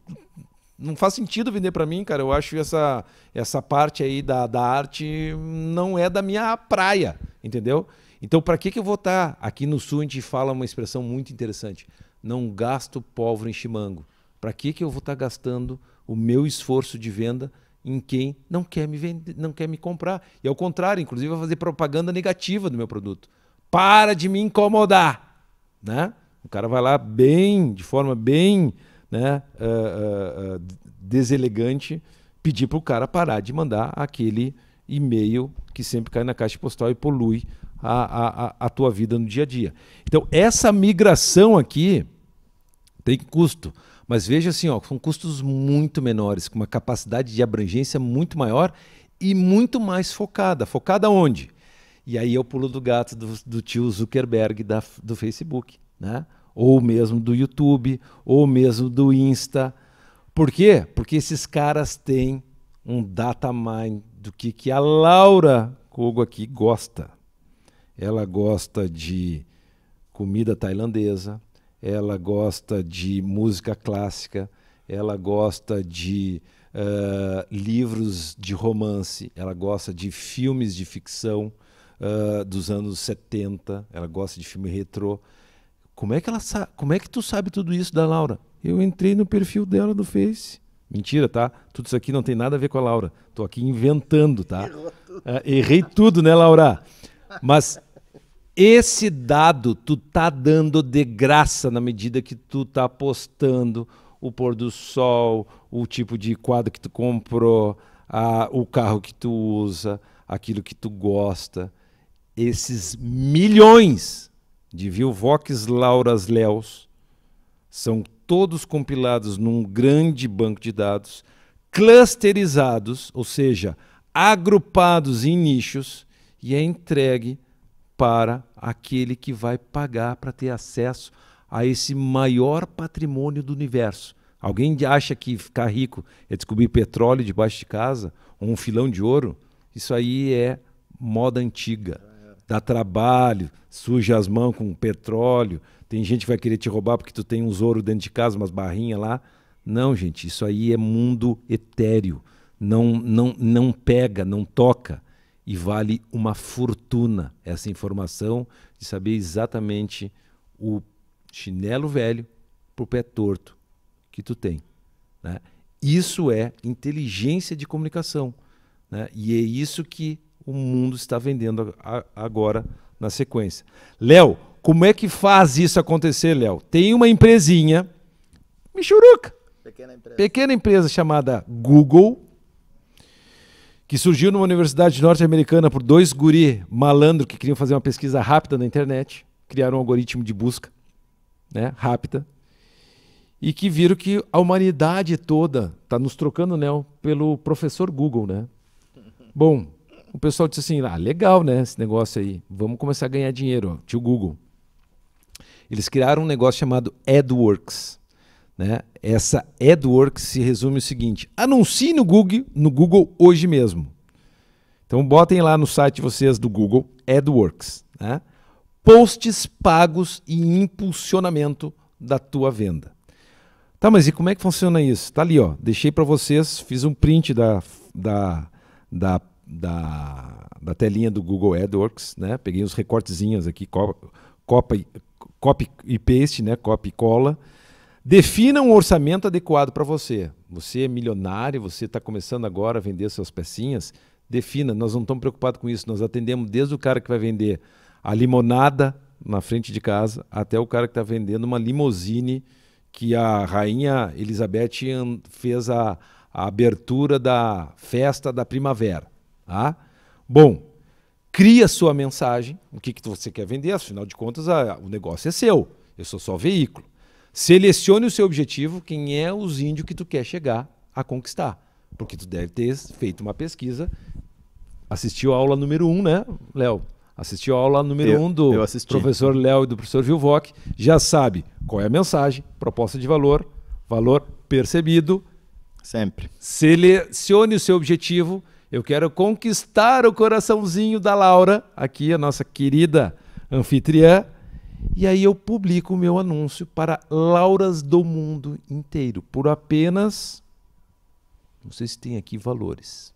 Não faz sentido vender para mim, cara. Eu acho essa, essa parte aí da, da arte não é da minha praia, entendeu? Então, para que, que eu vou estar? Tá aqui no Sul a gente fala uma expressão muito interessante: não gasto povo em chimango. Para que, que eu vou estar tá gastando o meu esforço de venda em quem não quer me vender, não quer me comprar? E ao contrário, inclusive, vai fazer propaganda negativa do meu produto. Para de me incomodar, né? O cara vai lá bem, de forma bem, né, uh, uh, uh, deselegante, pedir para o cara parar de mandar aquele e-mail que sempre cai na caixa postal e polui a, a, a tua vida no dia a dia. Então, essa migração aqui tem custo. Mas veja assim, ó, são custos muito menores, com uma capacidade de abrangência muito maior e muito mais focada. Focada onde? E aí é o pulo do gato do, do tio Zuckerberg da, do Facebook, né? ou mesmo do YouTube, ou mesmo do Insta. Por quê? Porque esses caras têm um data mine do que, que a Laura Kogo aqui gosta ela gosta de comida tailandesa, ela gosta de música clássica, ela gosta de uh, livros de romance, ela gosta de filmes de ficção uh, dos anos 70, ela gosta de filme retrô. Como é que ela como é que tu sabe tudo isso da Laura? Eu entrei no perfil dela do Face. Mentira, tá? Tudo isso aqui não tem nada a ver com a Laura. Tô aqui inventando, tá? Errou tudo. Eh, errei tudo, né, Laura? Mas esse dado tu tá dando de graça na medida que tu tá apostando o pôr do sol, o tipo de quadro que tu comprou, a, o carro que tu usa, aquilo que tu gosta. Esses milhões de Vilvox Lauras Léos são todos compilados num grande banco de dados, clusterizados, ou seja, agrupados em nichos, e é entregue para aquele que vai pagar para ter acesso a esse maior patrimônio do universo. Alguém acha que ficar rico é descobrir petróleo debaixo de casa ou um filão de ouro? Isso aí é moda antiga. Dá trabalho, suja as mãos com petróleo, tem gente que vai querer te roubar porque tu tem uns ouro dentro de casa, umas barrinhas lá. Não, gente, isso aí é mundo etéreo. Não, não, não pega, não toca e vale uma fortuna essa informação de saber exatamente o chinelo velho para o pé torto que tu tem. Né? Isso é inteligência de comunicação. Né? E é isso que o mundo está vendendo a, a, agora na sequência. Léo, como é que faz isso acontecer, Léo? Tem uma empresinha, Michuruca, pequena empresa, pequena empresa chamada Google, que surgiu numa universidade norte-americana por dois guri malandro que queriam fazer uma pesquisa rápida na internet, criaram um algoritmo de busca, né, rápida, e que viram que a humanidade toda está nos trocando né, pelo professor Google, né? Bom, o pessoal disse assim, ah, legal, né, esse negócio aí, vamos começar a ganhar dinheiro, ó, tio Google. Eles criaram um negócio chamado AdWorks, né? Essa AdWords é se resume o seguinte: anuncie no Google, no Google hoje mesmo. Então botem lá no site vocês do Google AdWords, é né? posts pagos e impulsionamento da tua venda. Tá, mas e como é que funciona isso? Tá ali, ó. Deixei para vocês, fiz um print da, da, da, da, da telinha do Google AdWords, né? Peguei uns recortezinhos aqui, copa, copy e paste, né? Copy e cola Defina um orçamento adequado para você. Você é milionário, você está começando agora a vender suas pecinhas. Defina, nós não estamos preocupados com isso. Nós atendemos desde o cara que vai vender a limonada na frente de casa até o cara que está vendendo uma limousine que a rainha Elizabeth fez a, a abertura da festa da primavera. Tá? Bom, cria sua mensagem, o que, que você quer vender, afinal de contas a, o negócio é seu, eu sou só veículo selecione o seu objetivo, quem é os índios que tu quer chegar a conquistar. Porque tu deve ter feito uma pesquisa, assistiu a aula número 1, um, né, Léo? Assistiu a aula número 1 um do professor Léo e do professor Vilvoc, já sabe qual é a mensagem, proposta de valor, valor percebido. Sempre. Selecione o seu objetivo. Eu quero conquistar o coraçãozinho da Laura, aqui a nossa querida anfitriã e aí eu publico o meu anúncio para lauras do mundo inteiro por apenas não sei se tem aqui valores.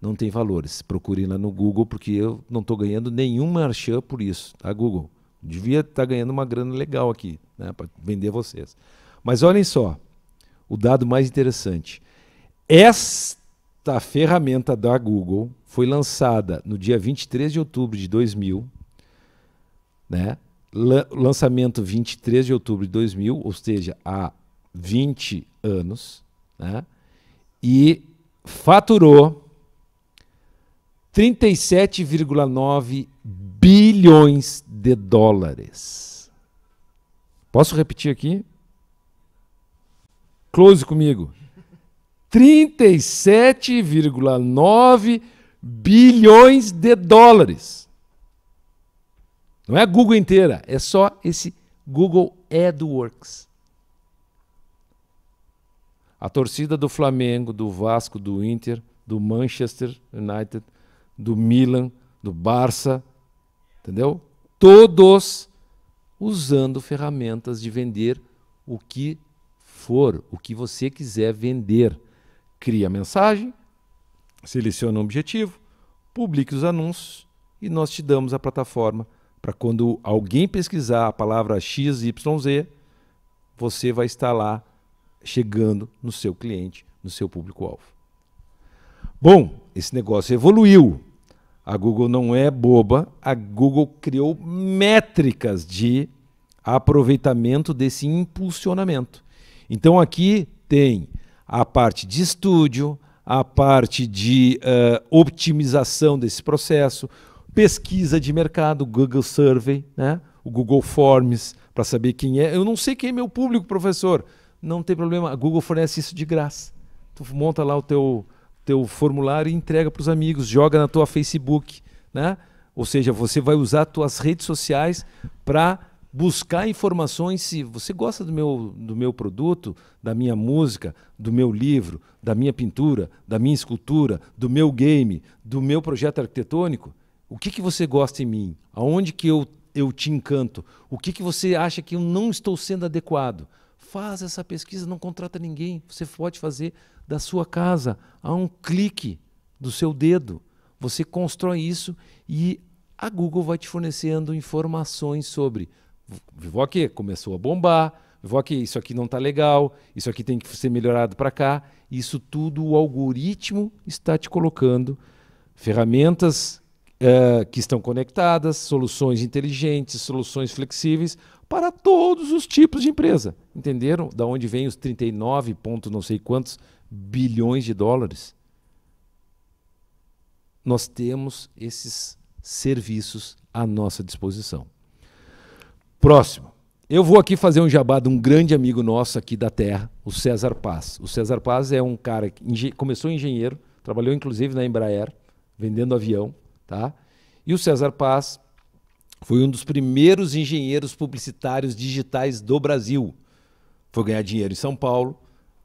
Não tem valores. Procure lá no Google, porque eu não estou ganhando nenhuma merchan por isso. Tá, Google? Devia estar tá ganhando uma grana legal aqui, né, para vender vocês. Mas olhem só, o dado mais interessante. Esta ferramenta da Google foi lançada no dia 23 de outubro de 2000 né? lançamento 23 de outubro de 2000, ou seja, há 20 anos, né? e faturou 37,9 bilhões de dólares. Posso repetir aqui? Close comigo. 37,9 bilhões de dólares. Não é a Google inteira, é só esse Google AdWorks. A torcida do Flamengo, do Vasco, do Inter, do Manchester United, do Milan, do Barça, entendeu? Todos usando ferramentas de vender o que for, o que você quiser vender. Cria a mensagem, seleciona o um objetivo, publique os anúncios e nós te damos a plataforma para quando alguém pesquisar a palavra XYZ, você vai estar lá chegando no seu cliente, no seu público-alvo. Bom, esse negócio evoluiu. A Google não é boba, a Google criou métricas de aproveitamento desse impulsionamento. Então aqui tem a parte de estúdio, a parte de uh, desse processo, pesquisa de mercado, Google Survey, né? o Google Forms, para saber quem é. Eu não sei quem é meu público, professor. Não tem problema, a Google fornece isso de graça. Tu monta lá o teu, teu formulário e entrega para os amigos, joga na tua Facebook, né? Ou seja, você vai usar tuas redes sociais para buscar informações se você gosta do meu, do meu produto, da minha música, do meu livro, da minha pintura, da minha escultura, do meu game, do meu projeto arquitetônico, o que, que você gosta em mim? Aonde que eu, eu te encanto? O que, que você acha que eu não estou sendo adequado? Faz essa pesquisa, não contrata ninguém. Você pode fazer da sua casa, a um clique do seu dedo. Você constrói isso e a Google vai te fornecendo informações sobre aqui, começou a bombar, aqui, isso aqui não está legal, isso aqui tem que ser melhorado para cá. Isso tudo o algoritmo está te colocando ferramentas eh, que estão conectadas, soluções inteligentes, soluções flexíveis para todos os tipos de empresa. Entenderam da onde vem os 39 pontos não sei quantos bilhões de dólares? Nós temos esses serviços à nossa disposição. Próximo. Eu vou aqui fazer um jabá de um grande amigo nosso aqui da terra, o César Paz. O César Paz é um cara que começou engenheiro, trabalhou inclusive na Embraer, vendendo avião, Tá? E o César Paz foi um dos primeiros engenheiros publicitários digitais do Brasil. Foi ganhar dinheiro em São Paulo,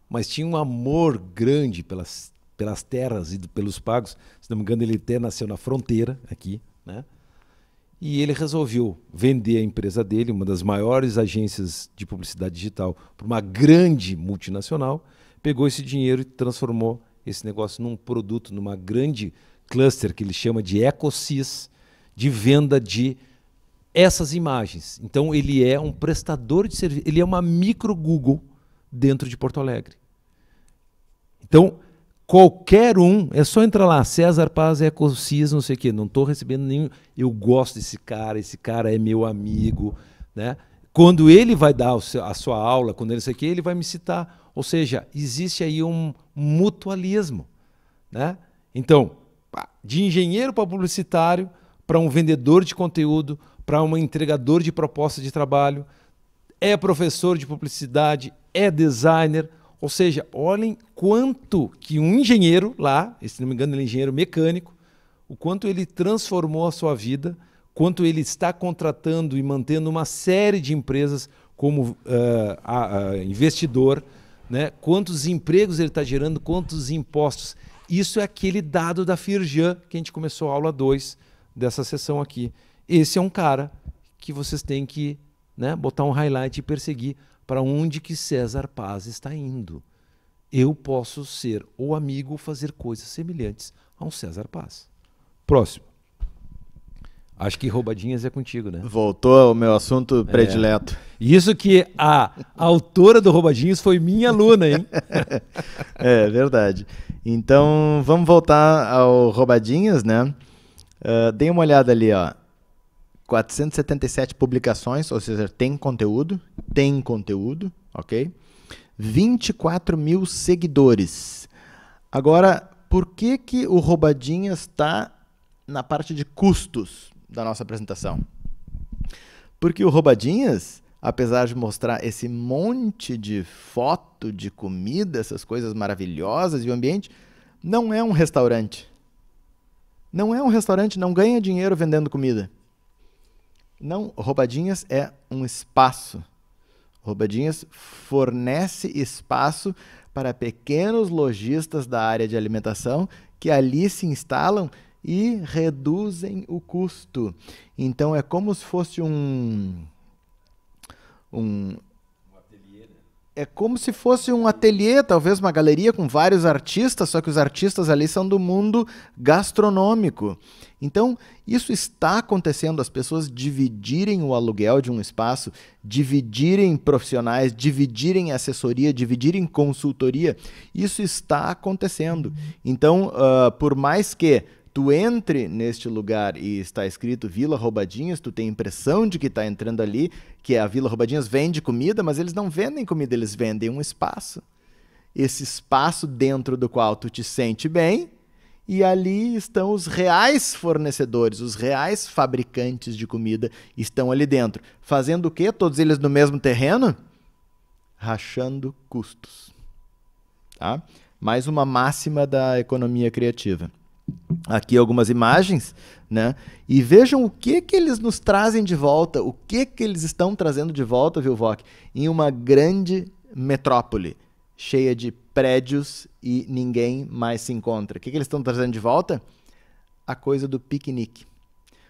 mas tinha um amor grande pelas, pelas terras e pelos pagos. Se não me engano, ele até nasceu na fronteira aqui, né? E ele resolveu vender a empresa dele, uma das maiores agências de publicidade digital, para uma grande multinacional. Pegou esse dinheiro e transformou esse negócio num produto, numa grande cluster que ele chama de EcoSys, de venda de essas imagens. Então ele é um prestador de serviço, ele é uma micro Google dentro de Porto Alegre. Então, qualquer um, é só entrar lá, César Paz EcoSys, não sei o quê, não estou recebendo nenhum, eu gosto desse cara, esse cara é meu amigo, né? Quando ele vai dar a sua aula, quando ele sei que ele vai me citar. Ou seja, existe aí um mutualismo, né? Então, de engenheiro para publicitário, para um vendedor de conteúdo, para um entregador de proposta de trabalho, é professor de publicidade, é designer. Ou seja, olhem quanto que um engenheiro lá, se não me engano, ele é engenheiro mecânico, o quanto ele transformou a sua vida, quanto ele está contratando e mantendo uma série de empresas como uh, investidor, né? quantos empregos ele está gerando, quantos impostos. Isso é aquele dado da Firjan que a gente começou a aula 2 dessa sessão aqui. Esse é um cara que vocês têm que né, botar um highlight e perseguir para onde que César Paz está indo. Eu posso ser o amigo ou fazer coisas semelhantes a um César Paz. Próximo. Acho que roubadinhas é contigo, né? Voltou ao meu assunto é. predileto. É. Isso que a, autora do Roubadinhas foi minha aluna, hein? <laughs> é verdade. Então vamos voltar ao Roubadinhas, né? Uh, ah, dei uma olhada ali, ó. 477 publicações, ou seja, tem conteúdo, tem conteúdo, ok? 24 mil seguidores. Agora, por que, que o Roubadinhas está na parte de custos? da nossa apresentação. Porque o Roubadinhas, apesar de mostrar esse monte de foto de comida, essas coisas maravilhosas e o ambiente, não é um restaurante. Não é um restaurante, não ganha dinheiro vendendo comida. Não, Roubadinhas é um espaço. Roubadinhas fornece espaço para pequenos lojistas da área de alimentação que ali se instalam e reduzem o custo. Então é como se fosse um. um é como se fosse um ateliê, talvez uma galeria com vários artistas, só que os artistas ali são do mundo gastronômico. Então, isso está acontecendo, as pessoas dividirem o aluguel de um espaço, dividirem profissionais, dividirem assessoria, dividirem consultoria. Isso está acontecendo. Então, uh, por mais que tu entre neste lugar e está escrito Vila Roubadinhas, tu tem a impressão de que está entrando ali, que é a Vila Roubadinhas vende comida, mas eles não vendem comida, eles vendem um espaço. Esse espaço dentro do qual tu te sente bem, e ali estão os reais fornecedores, os reais fabricantes de comida estão ali dentro. Fazendo o quê? Todos eles no mesmo terreno? Rachando custos. Tá? Mais uma máxima da economia criativa aqui algumas imagens, né? E vejam o que que eles nos trazem de volta, o que que eles estão trazendo de volta, viu, Vok? Em uma grande metrópole cheia de prédios e ninguém mais se encontra. O que que eles estão trazendo de volta? A coisa do piquenique.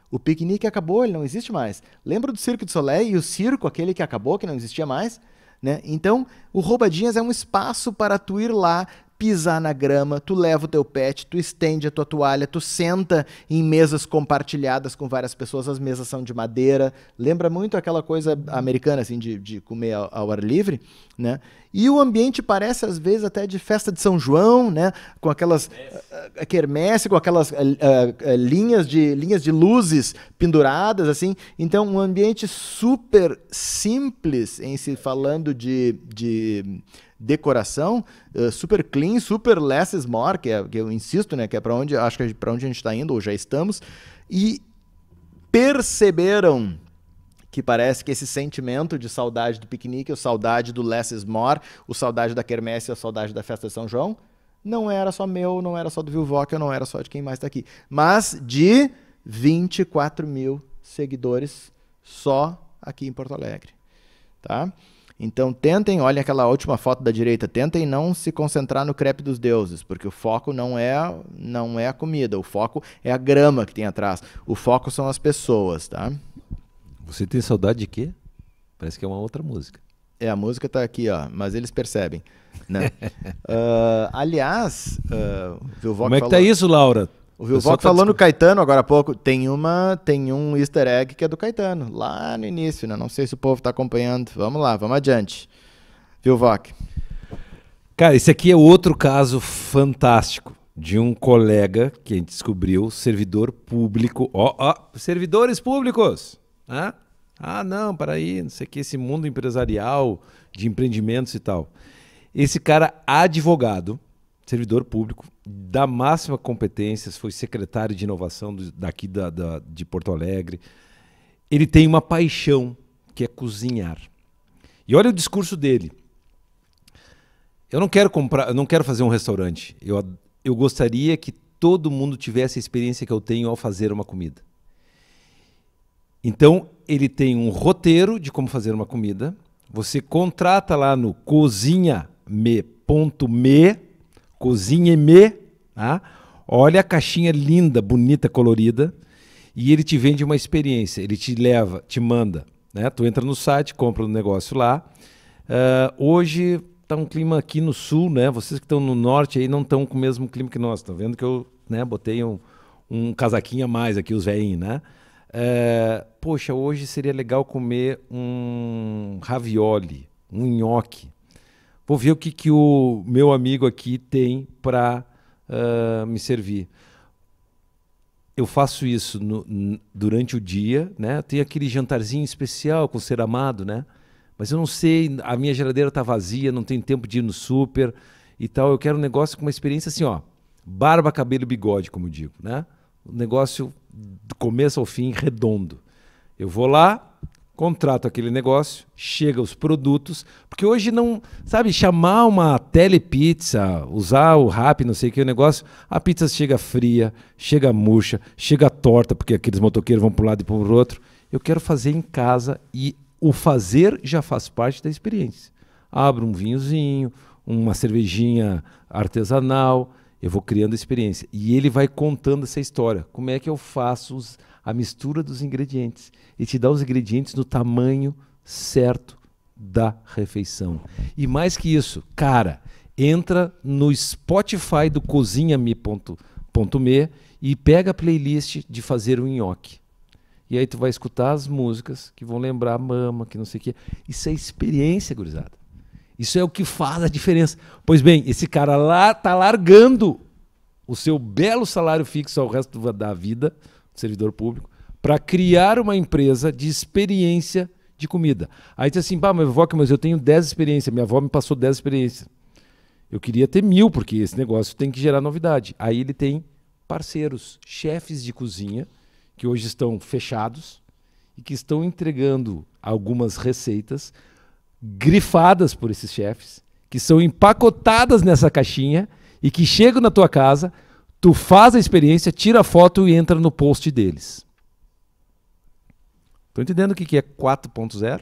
O piquenique acabou, ele não existe mais. Lembra do Circo de Soleil e o circo, aquele que acabou, que não existia mais? Né? Então, o Roubadinhas é um espaço para tu ir lá, pisar na grama, tu leva o teu pet, tu estende a tua toalha, tu senta em mesas compartilhadas com várias pessoas, as mesas são de madeira, lembra muito aquela coisa americana, assim, de, de comer ao, ao, ar livre, né? E o ambiente parece, às vezes, até de festa de São João, né? Com aquelas uh, quermesse, com aquelas uh, uh, linhas, de, linhas de luzes penduradas, assim. Então, um ambiente super simples em se falando de, de decoração, uh, super clean, super less is more, que, é, que eu insisto, né, que é para onde acho que é para onde a gente está indo ou já estamos, e perceberam que parece que esse sentimento de saudade do piquenique, o saudade do less is more, o saudade da quermesse, a saudade da festa de São João, não era só meu, não era só do Vilvoca, não era só de quem mais está aqui, mas de 24 mil seguidores só aqui em Porto Alegre, tá? Então tentem, olhem aquela última foto da direita, tentem não se concentrar no crepe dos deuses, porque o foco não é não é a comida, o foco é a grama que tem atrás. O foco são as pessoas, tá? Você tem saudade de quê? Parece que é uma outra música. É, a música tá aqui, ó, mas eles percebem. Né? uh, <laughs> aliás, uh, Como é que tá falou... tá isso, Laura? O Vilvox tá falou no Caetano agora há pouco. Tem, uma, tem um easter egg que é do Caetano, lá no início, né? Não sei se o povo está acompanhando. Vamos lá, vamos adiante. Vilvox. Cara, esse aqui é outro caso fantástico de um colega que a gente descobriu, servidor público. Ó, ó, servidores públicos! Ah, ah não, para aí, não sei o que, esse mundo empresarial, de empreendimentos e tal. Esse cara, advogado, servidor público da máxima competência, foi secretário de inovação do, daqui da, da, de Porto Alegre. Ele tem uma paixão que é cozinhar. E olha o discurso dele. Eu não quero comprar, eu não quero fazer um restaurante. Eu, eu gostaria que todo mundo tivesse a experiência que eu tenho ao fazer uma comida. Então, ele tem um roteiro de como fazer uma comida. Você contrata lá no cozinhame.me Cozinhe-me, tá? olha a caixinha linda, bonita, colorida, e ele te vende uma experiência, ele te leva, te manda. Né? Tu entra no site, compra um negócio lá. Uh, hoje está um clima aqui no sul, né? Vocês que estão no norte aí não estão com o mesmo clima que nós. Estão tá vendo que eu né, botei um, um casaquinho a mais aqui, os veinhos, né? Uh, poxa, hoje seria legal comer um ravioli, um nhoque, Vou ver o que, que o meu amigo aqui tem para uh, ah, me servir. Eu faço isso no, durante o dia, né? Tem aquele jantarzinho especial com o ser amado, né? Mas eu não sei, a minha geladeira está vazia, não tem tempo de ir no super e tal. Eu quero um negócio com uma experiência assim, ó, barba, cabelo, bigode, como digo, né? Um negócio do começo ao fim redondo. Eu vou lá, contrato aquele negócio, chega os produtos, porque hoje não, sabe, chamar uma telepizza, usar o rap, não sei o que, o negócio, a pizza chega fria, chega murcha, chega torta, porque aqueles motoqueiros vão para um lado e para o outro. Eu quero fazer em casa e o fazer já faz parte da experiência. Abro um vinhozinho, uma cervejinha artesanal, eu vou criando experiência. E ele vai contando essa história. Como é que eu faço os a mistura dos ingredientes e te dá os ingredientes no tamanho certo da refeição. E mais que isso, cara, entra no Spotify do cozinhame.me e pega a playlist de fazer um nhoque. E aí tu vai escutar as músicas que vão lembrar mama, que não sei o quê. Isso é experiência, gurizada. Isso é o que faz a diferença. Pois bem, esse cara lá tá largando o seu belo salário fixo ao resto da vida servidor público, para criar uma empresa de experiência de comida. Aí diz assim, pá, meu avó, mas eu tenho 10 experiências, minha avó me passou 10 experiências. Eu queria ter mil, porque esse negócio tem que gerar novidade. Aí ele tem parceiros, chefes de cozinha, que hoje estão fechados e que estão entregando algumas receitas grifadas por esses chefes, que são empacotadas nessa caixinha e que chegam na tua casa Tu faz a experiência, tira a foto e entra no post deles. Estão entendendo o que, que é 4.0?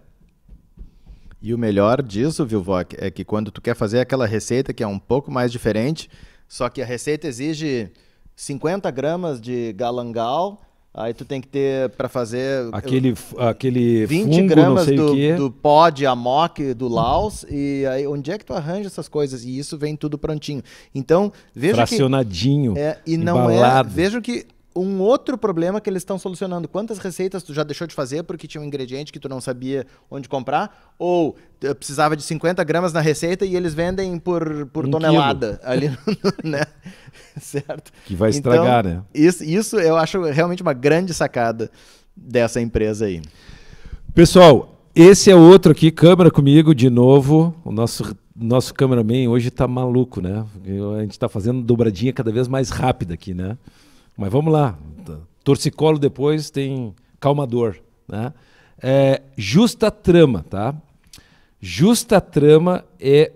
E o melhor disso, Vilvoc, é que quando tu quer fazer aquela receita que é um pouco mais diferente, só que a receita exige 50 gramas de galangal, Aí tu tem que ter para fazer aquele aquele 20 fungo, gramas do, do pó de amok do Laos e aí onde é que tu arranja essas coisas e isso vem tudo prontinho. Então veja que é, e não é, embalado. é veja que um outro problema que eles estão solucionando. Quantas receitas tu já deixou de fazer porque tinha um ingrediente que tu não sabia onde comprar? Ou eh, precisava de 50 gramas na receita e eles vendem por, por um tonelada quilo. ali, né? <laughs> certo? Que vai então, estragar, então, né? Isso, isso eu acho realmente uma grande sacada dessa empresa aí. Pessoal, esse é outro aqui, câmera comigo de novo, o nosso nosso cameraman hoje está maluco, né? Eu, a gente está fazendo dobradinha cada vez mais rápida aqui, né? Mas vamos lá. Torcicolo depois tem calmador. Né? É, justa trama, tá? Justa trama é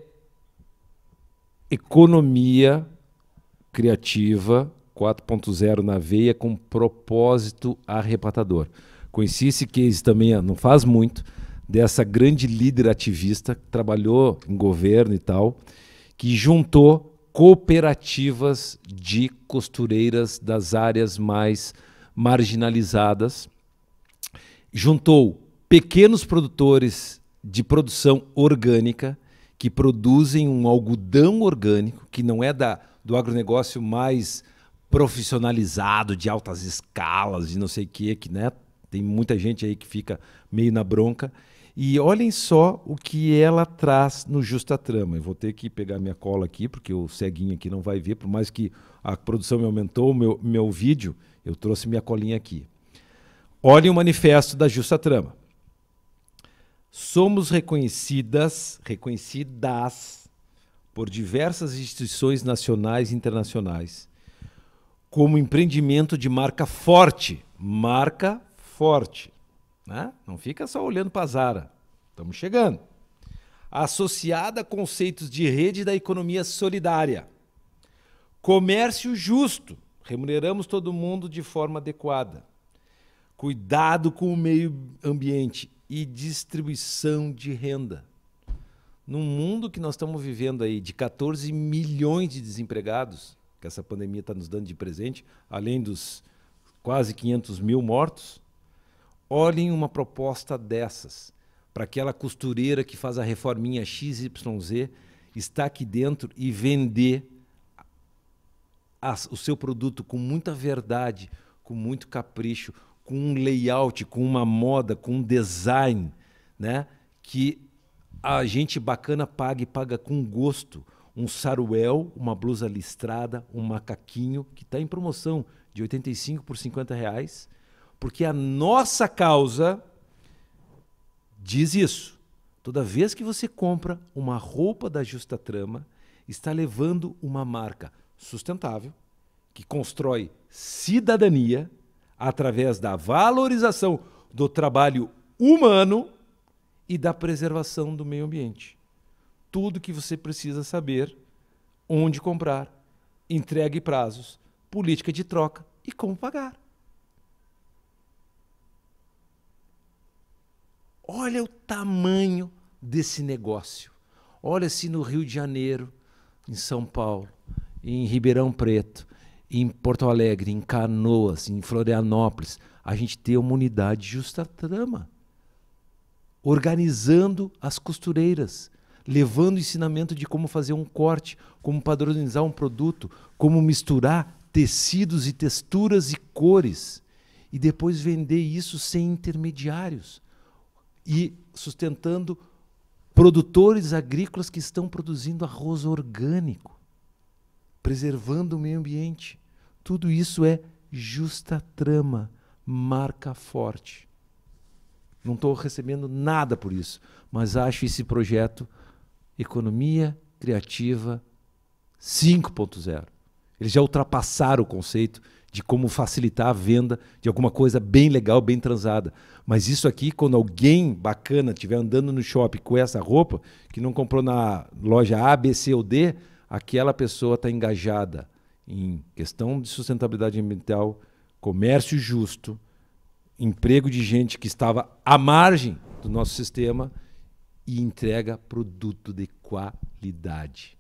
economia criativa 4.0 na veia com propósito arrebatador. Conheci esse case também ah, não faz muito, dessa grande líder ativista que trabalhou em governo e tal, que juntou cooperativas de costureiras das áreas mais marginalizadas. Juntou pequenos produtores de produção orgânica que produzem um algodão orgânico, que não é da, do agronegócio mais profissionalizado, de altas escalas, de não sei o quê, que né? tem muita gente aí que fica meio na bronca. E olhem só o que ela traz no Justa Trama. Eu vou ter que pegar minha cola aqui, porque o ceguinho aqui não vai ver, por mais que a produção me aumentou o meu, meu vídeo, eu trouxe minha colinha aqui. Olhem o manifesto da Justa Trama. Somos reconhecidas, reconhecidas por diversas instituições nacionais e internacionais como empreendimento de marca forte, marca forte, né? Não fica só olhando para a Zara. Estamos chegando. Associada a conceitos de rede da economia solidária. Comércio justo. Remuneramos todo mundo de forma adequada. Cuidado com o meio ambiente e distribuição de renda. No mundo que nós estamos vivendo aí, de 14 milhões de desempregados, que essa pandemia está nos dando de presente, além dos quase 500 mil mortos, Olhem uma proposta dessas para aquela costureira que faz a reforminha XYZ estar aqui dentro e vender o seu produto com muita verdade, com muito capricho, com um layout, com uma moda, com um design, né? Que a gente bacana paga e paga com gosto. Um saruel, uma blusa listrada, um macaquinho que está em promoção de 85 por 50 reais porque a nossa causa diz isso. Toda vez que você compra uma roupa da Justa Trama, está levando uma marca sustentável, que constrói cidadania através da valorização do trabalho humano e da preservação do meio ambiente. Tudo que você precisa saber, onde comprar, entregue prazos, política de troca e como pagar. Olha o tamanho desse negócio. Olha se no Rio de Janeiro, em São Paulo, em Ribeirão Preto, em Porto Alegre, em Canoas, em Florianópolis, a gente tem uma unidade justa trama, organizando as costureiras, levando ensinamento de como fazer um corte, como padronizar um produto, como misturar tecidos e texturas e cores e depois vender isso sem intermediários e sustentando produtores agrícolas que estão produzindo arroz orgânico, preservando o meio ambiente. Tudo isso é justa trama, marca forte. Não estou recebendo nada por isso, mas acho esse projeto Economia Criativa 5.0. Eles já ultrapassaram o conceito de como facilitar a venda de alguma coisa bem legal, bem transada. Mas isso aqui, quando alguém bacana estiver andando no shopping com essa roupa, que não comprou na loja A, B, C ou D, aquela pessoa está engajada em questão de sustentabilidade ambiental, comércio justo, emprego de gente que estava à margem do nosso sistema e entrega produto de qualidade,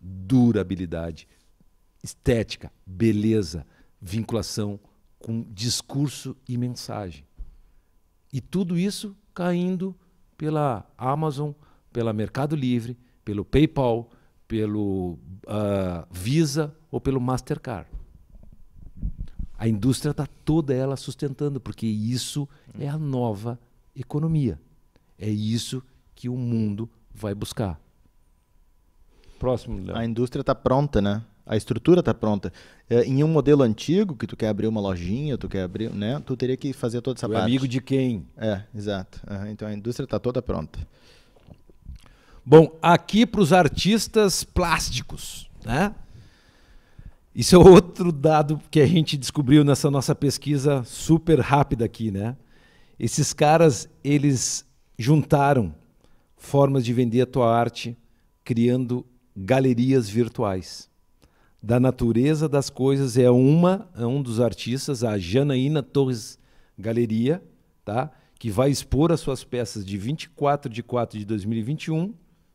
durabilidade, estética, beleza vinculação com discurso e mensagem. E tudo isso caindo pela Amazon, pela Mercado Livre, pelo PayPal, pelo uh, Visa ou pelo Mastercard. A indústria está toda ela sustentando, porque isso é a nova economia. É isso que o mundo vai buscar. Próximo, Léo. A indústria está pronta, né? a estrutura está pronta. É, em um modelo antigo, que tu quer abrir uma lojinha, tu quer abrir, né? Tu teria que fazer toda essa o é parte. Amigo de quem? É, exato. Uhum, então a indústria está toda pronta. Bom, aqui para os artistas plásticos, né? Isso é outro dado que a gente descobriu nessa nossa pesquisa super rápida aqui, né? Esses caras, eles juntaram formas de vender a tua arte criando galerias virtuais da natureza das coisas é uma é um dos artistas, a Janaína Torres Galeria, tá? que vai expor as suas peças de 24 de 4 de 2021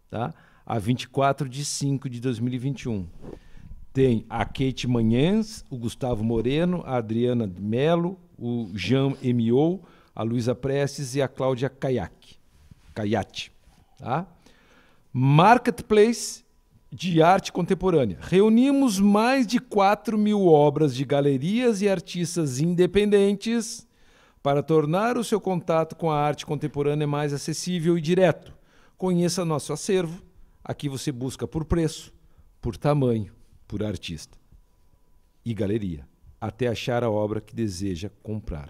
tá? a 24 de 5 de 2021. Tem a Kate Manhãs, o Gustavo Moreno, a Adriana Melo, o Jean Emiou, a Luísa Prestes e a Cláudia Kayak. Kayate. Tá? Marketplace de arte contemporânea. Reunimos mais de 4 mil obras de galerias e artistas independentes para tornar o seu contato com a arte contemporânea mais acessível e direto. Conheça nosso acervo. Aqui você busca por preço, por tamanho, por artista e galeria, até achar a obra que deseja comprar.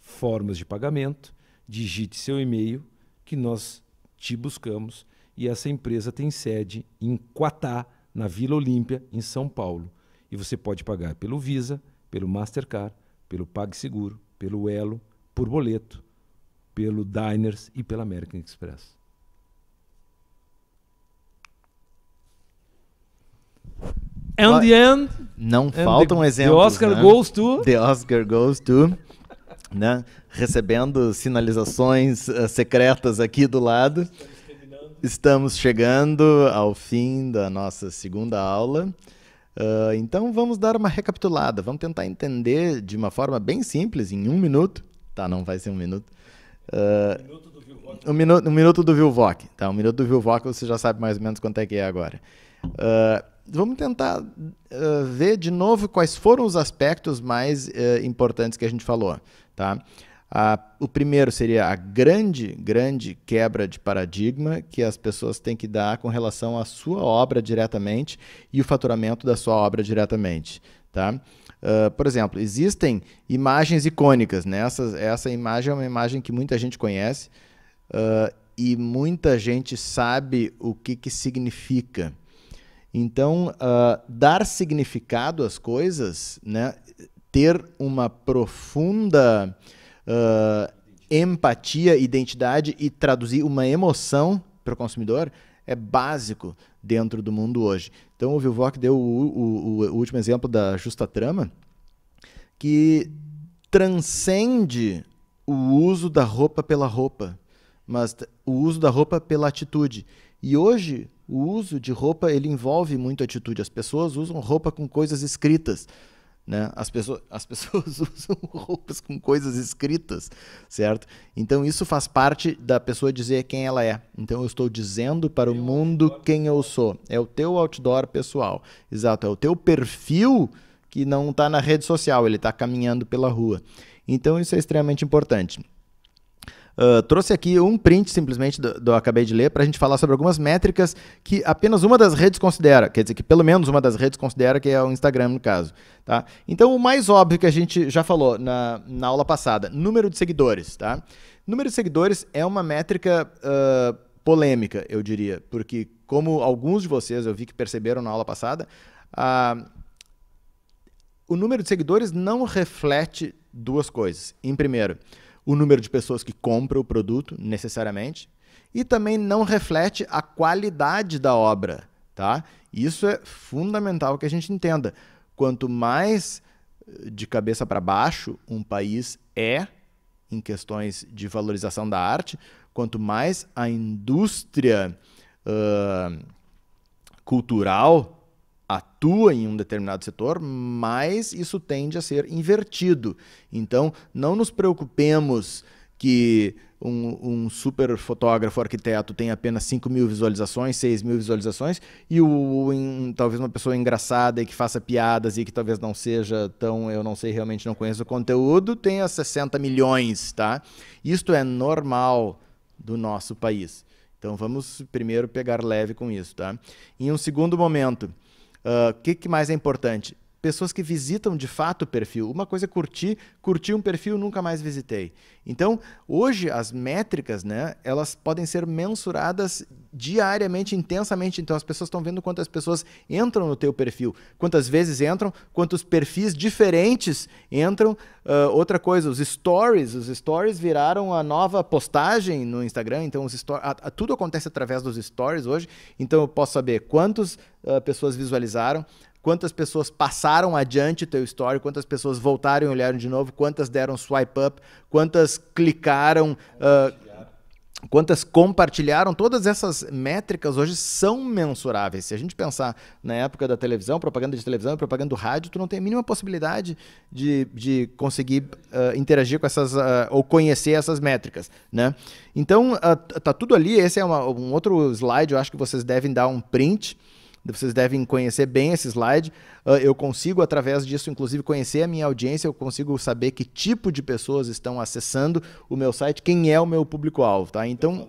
Formas de pagamento: digite seu e-mail que nós te buscamos e essa empresa tem sede em Quatá, na Vila Olímpia, em São Paulo. E você pode pagar pelo Visa, pelo Mastercard, pelo PagSeguro, pelo Elo, por boleto, pelo Diners e pela American Express. And the end. Não faltam the, exemplos. The Oscar né? goes to. The Oscar goes to. Né? Recebendo sinalizações uh, secretas aqui do lado. Estamos chegando ao fim da nossa segunda aula. Uh, então vamos dar uma recapitulada, vamos tentar entender de uma forma bem simples, em um minuto. Tá, não vai ser um minuto. Uh, ah, um minuto do Vilvoc. Um, minu um minuto do Vilvoc. Tá, um minuto do você já sabe mais ou menos quanto é que é agora. Uh, vamos tentar ver de novo quais foram os aspectos mais importantes que a gente falou. Tá? A, o primeiro seria a grande, grande quebra de paradigma que as pessoas têm que dar com relação à sua obra diretamente e o faturamento da sua obra diretamente. Tá? Uh, por exemplo, existem imagens icônicas. Né? Essa, essa imagem é uma imagem que muita gente conhece uh, e muita gente sabe o que, que significa. Então, uh, dar significado às coisas, né? ter uma profunda uh, empatia, identidade e traduzir uma emoção para o consumidor é básico dentro do mundo hoje. Então o Vivoc deu o, o, o, último exemplo da justa trama, que transcende o uso da roupa pela roupa, mas o uso da roupa pela atitude. E hoje o uso de roupa ele envolve muito atitude. As pessoas usam roupa com coisas escritas. Né? As, pessoas, <laughs> as pessoas usam roupas com coisas escritas, certo? Então isso faz parte da pessoa dizer quem ela é. Então eu estou dizendo para o mundo quem eu sou. É o teu outdoor pessoal. Exato, é o teu perfil que não está na rede social, ele está caminhando pela rua. Então isso é extremamente importante. Uh, trouxe aqui um print simplesmente do, do acabei de ler para a gente falar sobre algumas métricas que apenas uma das redes considera, quer dizer que pelo menos uma das redes considera que é o Instagram no caso, tá? Então o mais óbvio que a gente já falou na, na aula passada, número de seguidores, tá? Número de seguidores é uma métrica uh, polêmica, eu diria, porque como alguns de vocês eu vi que perceberam na aula passada, uh, o número de seguidores não reflete duas coisas. Em primeiro, o número de pessoas que compram o produto, necessariamente, e também não reflete a qualidade da obra. Tá? Isso é fundamental que a gente entenda. Quanto mais eh, de cabeça para baixo um país é em questões de valorização da arte, quanto mais a indústria uh, cultural atua em um determinado setor, mas isso tende a ser invertido. Então, não nos preocupemos que um, um, super fotógrafo, arquiteto, tenha apenas 5 mil visualizações, 6 mil visualizações, e o, um, talvez uma pessoa engraçada e que faça piadas e que talvez não seja tão, eu não sei, realmente não conheço o conteúdo, tenha 60 milhões, tá? Isto é normal do nosso país. Então vamos primeiro pegar leve com isso, tá? Em um segundo momento, o ah, que, que mais é importante? pessoas que visitam de fato o perfil. Uma coisa é curtir, curti um perfil, nunca mais visitei. Então, hoje as métricas, né, elas podem ser mensuradas diariamente, intensamente. Então, as pessoas estão vendo quantas pessoas entram no teu perfil, quantas vezes entram, quantos perfis diferentes entram. Uh, outra coisa, os stories, os stories viraram a nova postagem no Instagram. Então, os stories, tudo acontece através dos stories hoje. Então, eu posso saber quantas uh, ah, pessoas visualizaram, quantas pessoas passaram adiante teu story, quantas pessoas voltaram e olharam de novo, quantas deram swipe up, quantas clicaram, uh, quantas compartilharam. Todas essas métricas hoje são mensuráveis. Se a gente pensar na época da televisão, propaganda de televisão e propaganda do rádio, tu não tem a mínima possibilidade de, de conseguir uh, interagir com essas uh, ou conhecer essas métricas, né? Então, tá tudo ali. Esse é uma, um outro slide, eu acho que vocês devem dar um print vocês devem conhecer bem esse slide. Ah, eu consigo, através disso, inclusive, conhecer a minha audiência, eu consigo saber que tipo de pessoas estão acessando o meu site, quem é o meu público-alvo, tá? Então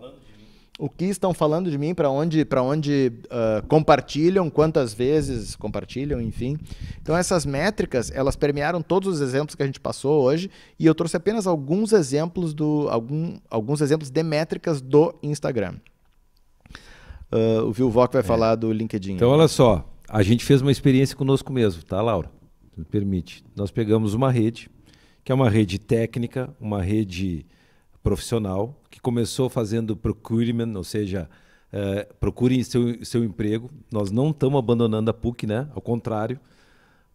o que estão falando de mim, para onde, pra onde uh, compartilham, quantas vezes compartilham, enfim. Então essas métricas, elas permearam todos os exemplos que a gente passou hoje e eu trouxe apenas alguns exemplos do algum, alguns exemplos de métricas do Instagram uh, o Vilvoc vai é. falar do LinkedIn. Então, olha só, a gente fez uma experiência conosco mesmo, tá, Laura? Me permite. Nós pegamos uma rede, que é uma rede técnica, uma rede profissional, que começou fazendo procurement, ou seja, é, procurem seu, seu emprego. Nós não estamos abandonando a PUC, né? Ao contrário.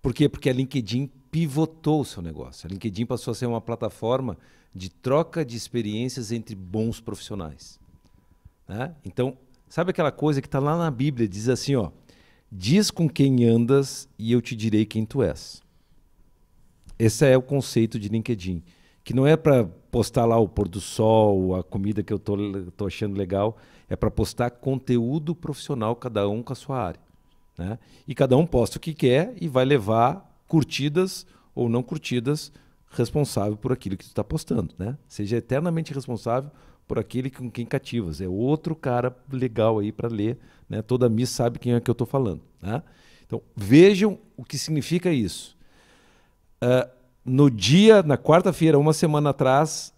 Por quê? Porque a LinkedIn pivotou o seu negócio. A LinkedIn passou a ser uma plataforma de troca de experiências entre bons profissionais. Né? Então, Sabe aquela coisa que está lá na Bíblia, diz assim, ó, diz com quem andas e eu te direi quem tu és. Esse é o conceito de LinkedIn, que não é para postar lá o pôr do sol, a comida que eu tô, tô achando legal, é para postar conteúdo profissional, cada um com a sua área. Né? E cada um posta o que quer e vai levar curtidas ou não curtidas responsável por aquilo que tu está postando, né? Seja eternamente responsável por aquele com quem cativas. É outro cara legal aí para ler. Né? Toda missa sabe quem é que eu estou falando. Tá? Então, vejam o que significa isso. Uh, no dia, na quarta-feira, uma semana atrás,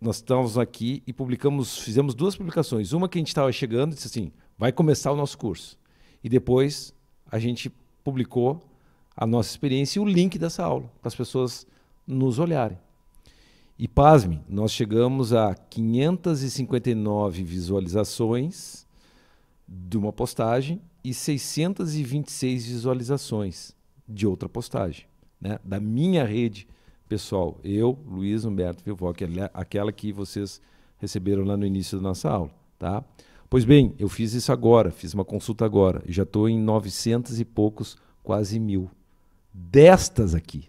nós estávamos aqui e publicamos, fizemos duas publicações. Uma que a gente estava chegando e disse assim, vai começar o nosso curso. E depois a gente publicou a nossa experiência e o link dessa aula, para as pessoas nos olharem. E pasme, nós chegamos a 559 visualizações de uma postagem e 626 visualizações de outra postagem, né? da minha rede pessoal. Eu, Luiz Humberto Vilvoc, aquela que vocês receberam lá no início da nossa aula. Tá? Pois bem, eu fiz isso agora, fiz uma consulta agora, e já estou em 900 e poucos, quase mil. Destas aqui,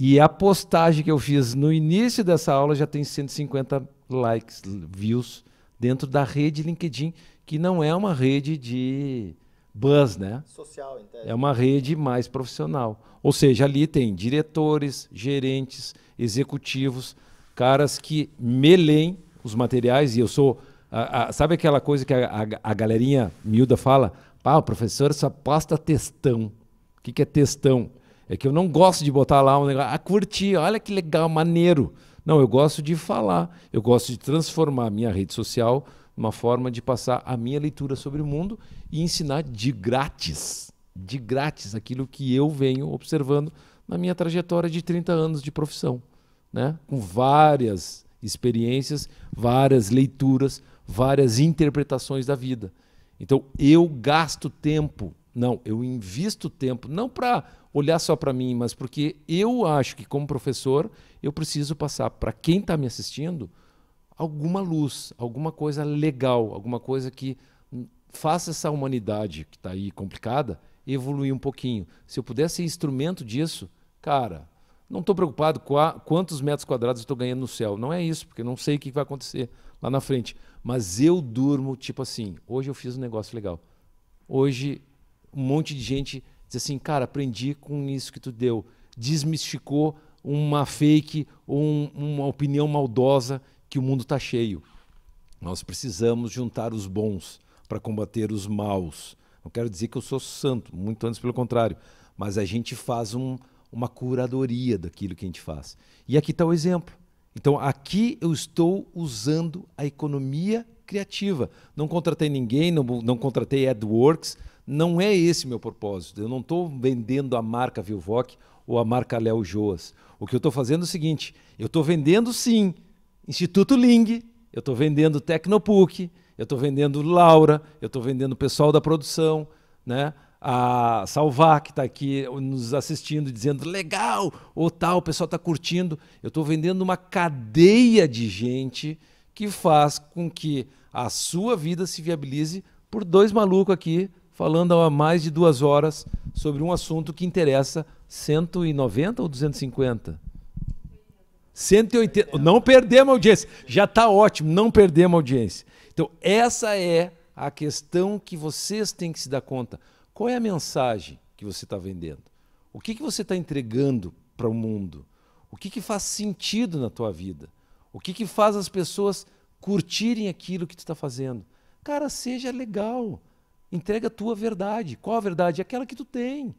e a postagem que eu fiz no início dessa aula já tem 150 likes, views, dentro da rede LinkedIn, que não é uma rede de buzz, né? Social, entende? É uma rede mais profissional. Ou seja, ali tem diretores, gerentes, executivos, caras que melhem os materiais, e eu sou. A, a, sabe aquela coisa que a, a, a galerinha miúda fala? Pá, o professor só posta textão. O que, que é textão? É que eu não gosto de botar lá um negócio, ah, curti, olha que legal, maneiro. Não, eu gosto de falar, eu gosto de transformar a minha rede social numa forma de passar a minha leitura sobre o mundo e ensinar de grátis, de grátis, aquilo que eu venho observando na minha trajetória de 30 anos de profissão, né? com várias experiências, várias leituras, várias interpretações da vida. Então eu gasto tempo não, eu invisto tempo, não para olhar só para mim, mas porque eu acho que, como professor, eu preciso passar para quem está me assistindo alguma luz, alguma coisa legal, alguma coisa que faça essa humanidade que está aí complicada evoluir um pouquinho. Se eu puder ser instrumento disso, cara, não estou preocupado com a, quantos metros quadrados estou ganhando no céu. Não é isso, porque não sei o que vai acontecer lá na frente. Mas eu durmo, tipo assim, hoje eu fiz um negócio legal. Hoje um monte de gente diz assim, cara, aprendi com isso que tu deu. Desmistificou uma fake ou um, uma opinião maldosa que o mundo está cheio. Nós precisamos juntar os bons para combater os maus. Não quero dizer que eu sou santo, muito antes pelo contrário, mas a gente faz um, uma curadoria daquilo que a gente faz. E aqui está o exemplo. Então, aqui eu estou usando a economia criativa. Não contratei ninguém, não, não contratei AdWorks, não é esse meu propósito. Eu não estou vendendo a marca Vilvoque ou a marca Léo Joas. O que eu estou fazendo é o seguinte: eu estou vendendo sim Instituto Ling, eu estou vendendo Tecnopuc, eu estou vendendo Laura, eu estou vendendo o pessoal da produção, né? a Salvar, que está aqui nos assistindo, dizendo legal, ou tal, o pessoal está curtindo. Eu estou vendendo uma cadeia de gente que faz com que a sua vida se viabilize por dois malucos aqui falando há mais de duas horas sobre um assunto que interessa 190 ou 250? 180. Não perdemos audiência. Já está ótimo, não perdemos audiência. Então, essa é a questão que vocês têm que se dar conta. Qual é a mensagem que você está vendendo? O que, que você está entregando para o mundo? O que, que faz sentido na tua vida? O que, que faz as pessoas curtirem aquilo que tu está fazendo? Cara, seja legal. Entrega a tua verdade. Qual a verdade? Aquela que tu tem.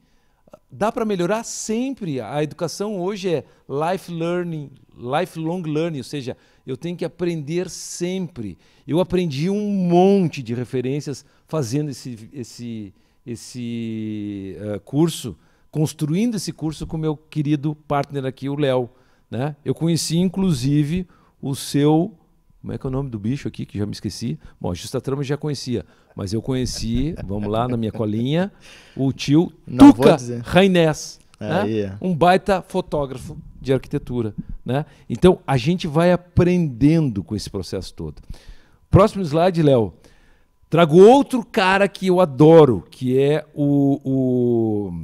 Dá para melhorar sempre. A educação hoje é life learning, lifelong learning, ou seja, eu tenho que aprender sempre. Eu aprendi um monte de referências fazendo esse, esse, esse uh, curso, construindo esse curso com meu querido partner aqui, o Léo. Né? Eu conheci, inclusive, o seu como é que é o nome do bicho aqui, que já me esqueci? Bom, Justa Trama já conhecia, mas eu conheci, <laughs> vamos lá na minha colinha, o tio Não, Tuca Rainés. Né? É. Um baita fotógrafo de arquitetura. Né? Então, a gente vai aprendendo com esse processo todo. Próximo slide, Léo. Trago outro cara que eu adoro, que é o, o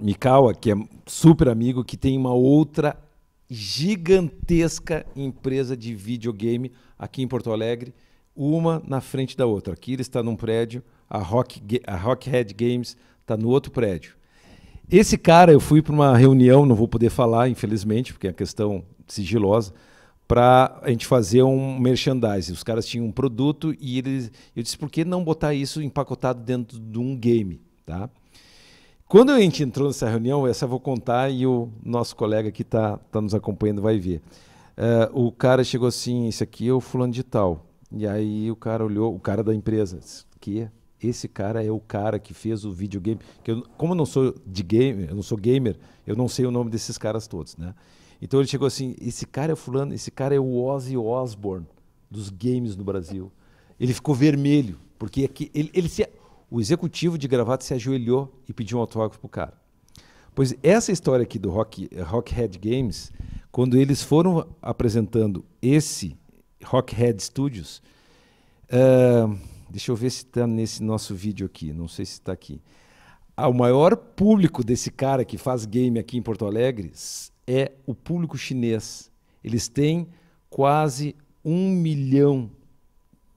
Mikawa, que é super amigo, que tem uma outra gigantesca empresa de videogame aqui em Porto Alegre, uma na frente da outra. Aqui ele está num prédio, a, Rock, a Rockhead Games está no outro prédio. Esse cara, eu fui para uma reunião, não vou poder falar, infelizmente, porque é uma questão sigilosa, para a gente fazer um merchandising. Os caras tinham um produto e eles, eu disse, por que não botar isso empacotado dentro de um game? Tá? Quando a gente entrou nessa reunião, essa eu vou contar e o nosso colega que está tá nos acompanhando vai ver. Uh, o cara chegou assim, esse aqui é o fulano de tal. E aí o cara olhou, o cara da empresa, disse, que é, esse cara é o cara que fez o videogame. Que eu, como eu não sou de game, eu não sou gamer, eu não sei o nome desses caras todos, né? Então ele chegou assim, esse cara é fulano, esse cara é o Ozzy Osbourne dos games no Brasil. Ele ficou vermelho, porque aqui, é ele, ele se o executivo de gravata se ajoelhou e pediu um autógrafo pro cara. Pois essa história aqui do Rock, eh, Rockhead Games, quando eles foram apresentando esse Rockhead Studios, uh, deixa eu ver se está nesse nosso vídeo aqui, não sei se está aqui. Ah, o maior público desse cara que faz game aqui em Porto Alegre é o público chinês. Eles têm quase um milhão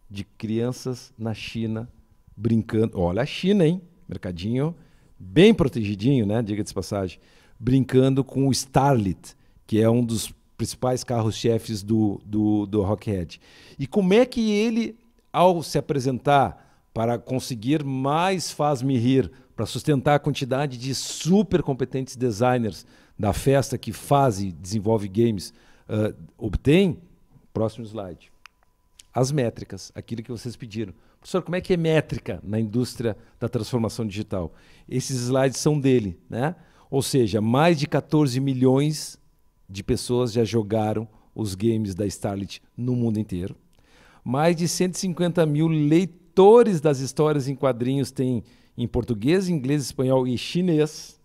de crianças na China brincando. Olha a China, hein? Mercadinho bem protegidinho, né? Diga de passagem. Brincando com o Starlit, que é um dos principais carros-chefes do, do, do Rockhead. E como é que ele, ao se apresentar para conseguir mais faz-me rir, para sustentar a quantidade de super competentes designers da festa que faz e desenvolve games, uh, obtém? Próximo slide as métricas, aquilo que vocês pediram. Professor, como é que é métrica na indústria da transformação digital? Esses slides são dele, né? Ou seja, mais de 14 milhões de pessoas já jogaram os games da Starlit no mundo inteiro. Mais de 150 mil leitores das histórias em quadrinhos têm em português, inglês, espanhol e chinês.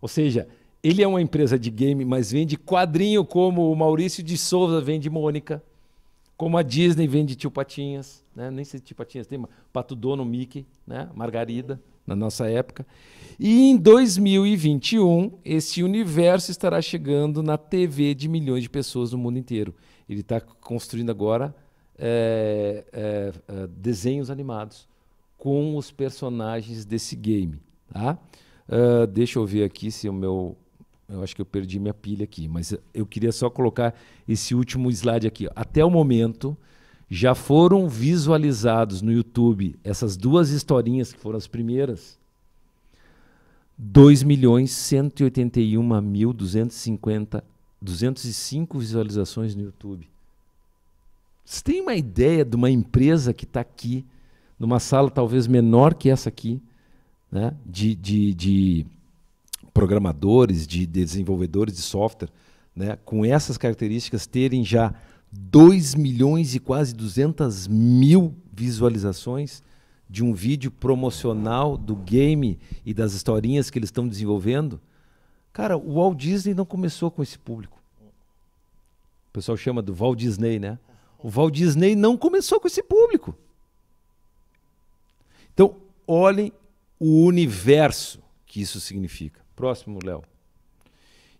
Ou seja, ele é uma empresa de game, mas vende quadrinho como o Maurício de Souza vende Mônica. Como a Disney vende Tio Patinhas, né? nem sei se Tio Patinhas tem, mas Pato Dono, Mickey, né? Margarida, na nossa época. E em 2021, esse universo estará chegando na TV de milhões de pessoas no mundo inteiro. Ele está construindo agora é, é, é, desenhos animados com os personagens desse game. Tá? Uh, deixa eu ver aqui se o meu eu acho que eu perdi minha pilha aqui, mas eu queria só colocar esse último slide aqui. Até o momento, já foram visualizados no YouTube essas duas historinhas que foram as primeiras. 2.181.250.205 milhões mil visualizações no YouTube. Você tem uma ideia de uma empresa que está aqui, numa sala talvez menor que essa aqui, né? de, de, de programadores, de desenvolvedores de software, né, com essas características terem já 2 milhões e quase 200 mil visualizações de um vídeo promocional do game e das historinhas que eles estão desenvolvendo. Cara, o Walt Disney não começou com esse público. O pessoal chama do Walt Disney, né? O Walt Disney não começou com esse público. Então, olhem o universo que isso significa. Próximo, Léo.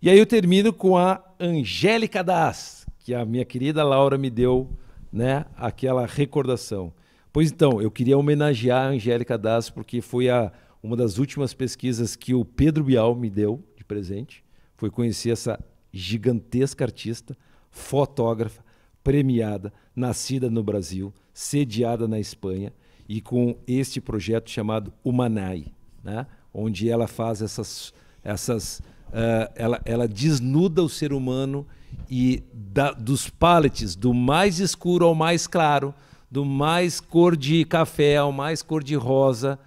E aí eu termino com a Angélica Das, que a minha querida Laura me deu né, aquela recordação. Pois então, eu queria homenagear a Angélica Das, porque foi a, uma das últimas pesquisas que o Pedro Bial me deu de presente. Foi conhecer essa gigantesca artista, fotógrafa, premiada, nascida no Brasil, sediada na Espanha, e com este projeto chamado Humanai, né, onde ela faz essas essas, uh, ela, ela desnuda o ser humano e da, dos paletes, do mais escuro ao mais claro, do mais cor de café ao mais cor de rosa,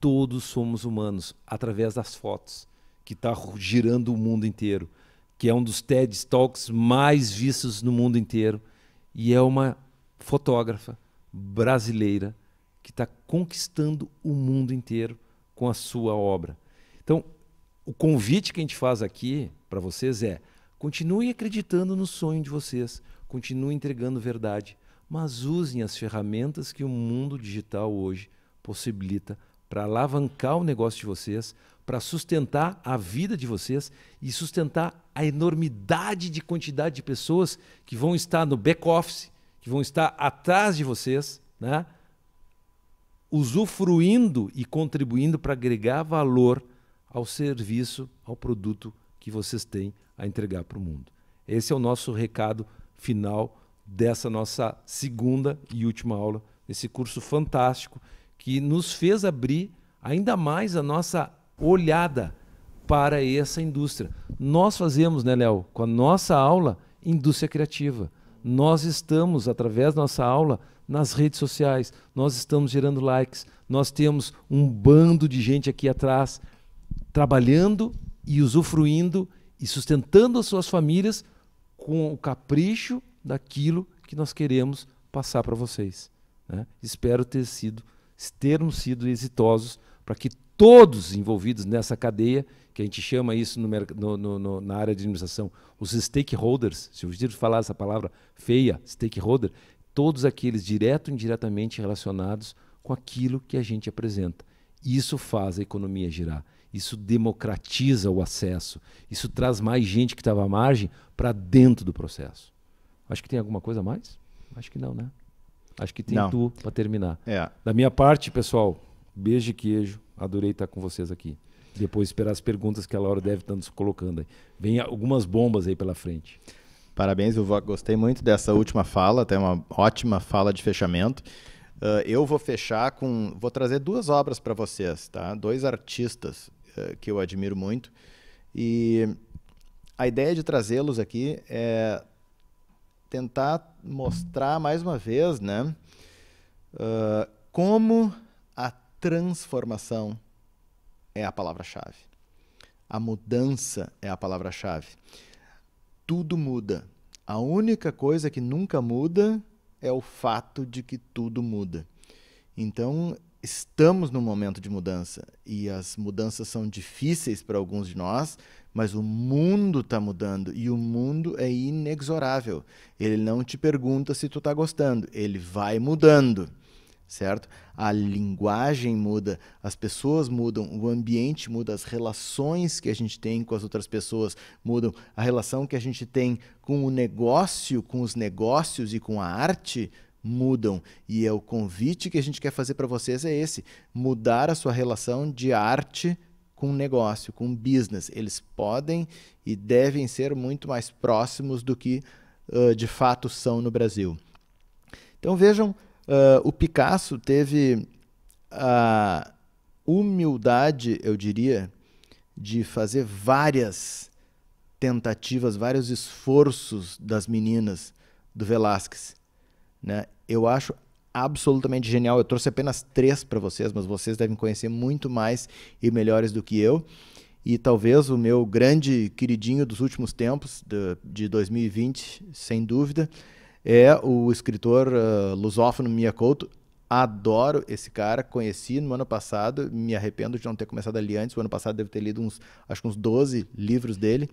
todos somos humanos, através das fotos, que está girando o mundo inteiro, que é um dos TED Talks mais vistos no mundo inteiro, e é uma fotógrafa brasileira que está conquistando o mundo inteiro com a sua obra. Então, o convite que a gente faz aqui para vocês é: continue acreditando no sonho de vocês, continue entregando verdade, mas usem as ferramentas que o mundo digital hoje possibilita para alavancar o negócio de vocês, para sustentar a vida de vocês e sustentar a enormidade de quantidade de pessoas que vão estar no back office, que vão estar atrás de vocês, né? usufruindo e contribuindo para agregar valor ao serviço, ao produto que vocês têm a entregar para o mundo. Esse é o nosso recado final dessa nossa segunda e última aula, desse curso fantástico que nos fez abrir ainda mais a nossa olhada para essa indústria. Nós fazemos, né, Léo, com a nossa aula, indústria criativa. Nós estamos, através da nossa aula, nas redes sociais, nós estamos gerando likes, nós temos um bando de gente aqui atrás trabalhando e usufruindo e sustentando as suas famílias com o capricho daquilo que nós queremos passar para vocês. Né? Espero ter sido, termos sido exitosos para que todos envolvidos nessa cadeia, que a gente chama isso no, no, no, na área de administração, os stakeholders, se eu tivesse falar essa palavra feia, stakeholder, todos aqueles direto e indiretamente relacionados com aquilo que a gente apresenta. Isso faz a economia girar. Isso democratiza o acesso. Isso traz mais gente que estava à margem para dentro do processo. Acho que tem alguma coisa a mais? Acho que não, né? Acho que tem não. tu para terminar. É. Da minha parte, pessoal, beijo e queijo. Adorei estar com vocês aqui. Depois esperar as perguntas que a Laura deve estar nos colocando. Aí. Vem algumas bombas aí pela frente. Parabéns, eu gostei muito dessa última fala, até uma ótima fala de fechamento. Uh, eu vou fechar com, vou trazer duas obras para vocês, tá? Dois artistas eh, que eu admiro muito. E a ideia de trazê-los aqui é tentar mostrar mais uma vez, né, uh, como a transformação é a palavra-chave, a mudança é a palavra-chave. Tudo muda. A única coisa que nunca muda é o fato de que tudo muda. Então, estamos num momento de mudança e as mudanças são difíceis para alguns de nós, mas o mundo está mudando e o mundo é inexorável. Ele não te pergunta se tu está gostando, ele vai mudando, certo? A linguagem muda, as pessoas mudam, o ambiente muda, as relações que a gente tem com as outras pessoas mudam, a relação que a gente tem com o negócio, com os negócios e com a arte mudam. E é o convite que a gente quer fazer para vocês é esse: mudar a sua relação de arte com negócio, com business. Eles podem e devem ser muito mais próximos do que uh, de fato são no Brasil. Então vejam, uh, o Picasso teve a humildade, eu diria, de fazer várias tentativas, vários esforços das meninas do Velázquez. Né? eu acho absolutamente genial. Eu trouxe apenas três para vocês, mas vocês devem conhecer muito mais e melhores do que eu. E talvez o meu grande queridinho dos últimos tempos, de 2020, sem dúvida, é o escritor uh, lusófono Mia Couto. Adoro esse cara, conheci no ano passado, me arrependo de não ter começado ali antes. O ano passado devo ter lido uns, acho que uns 12 livros dele.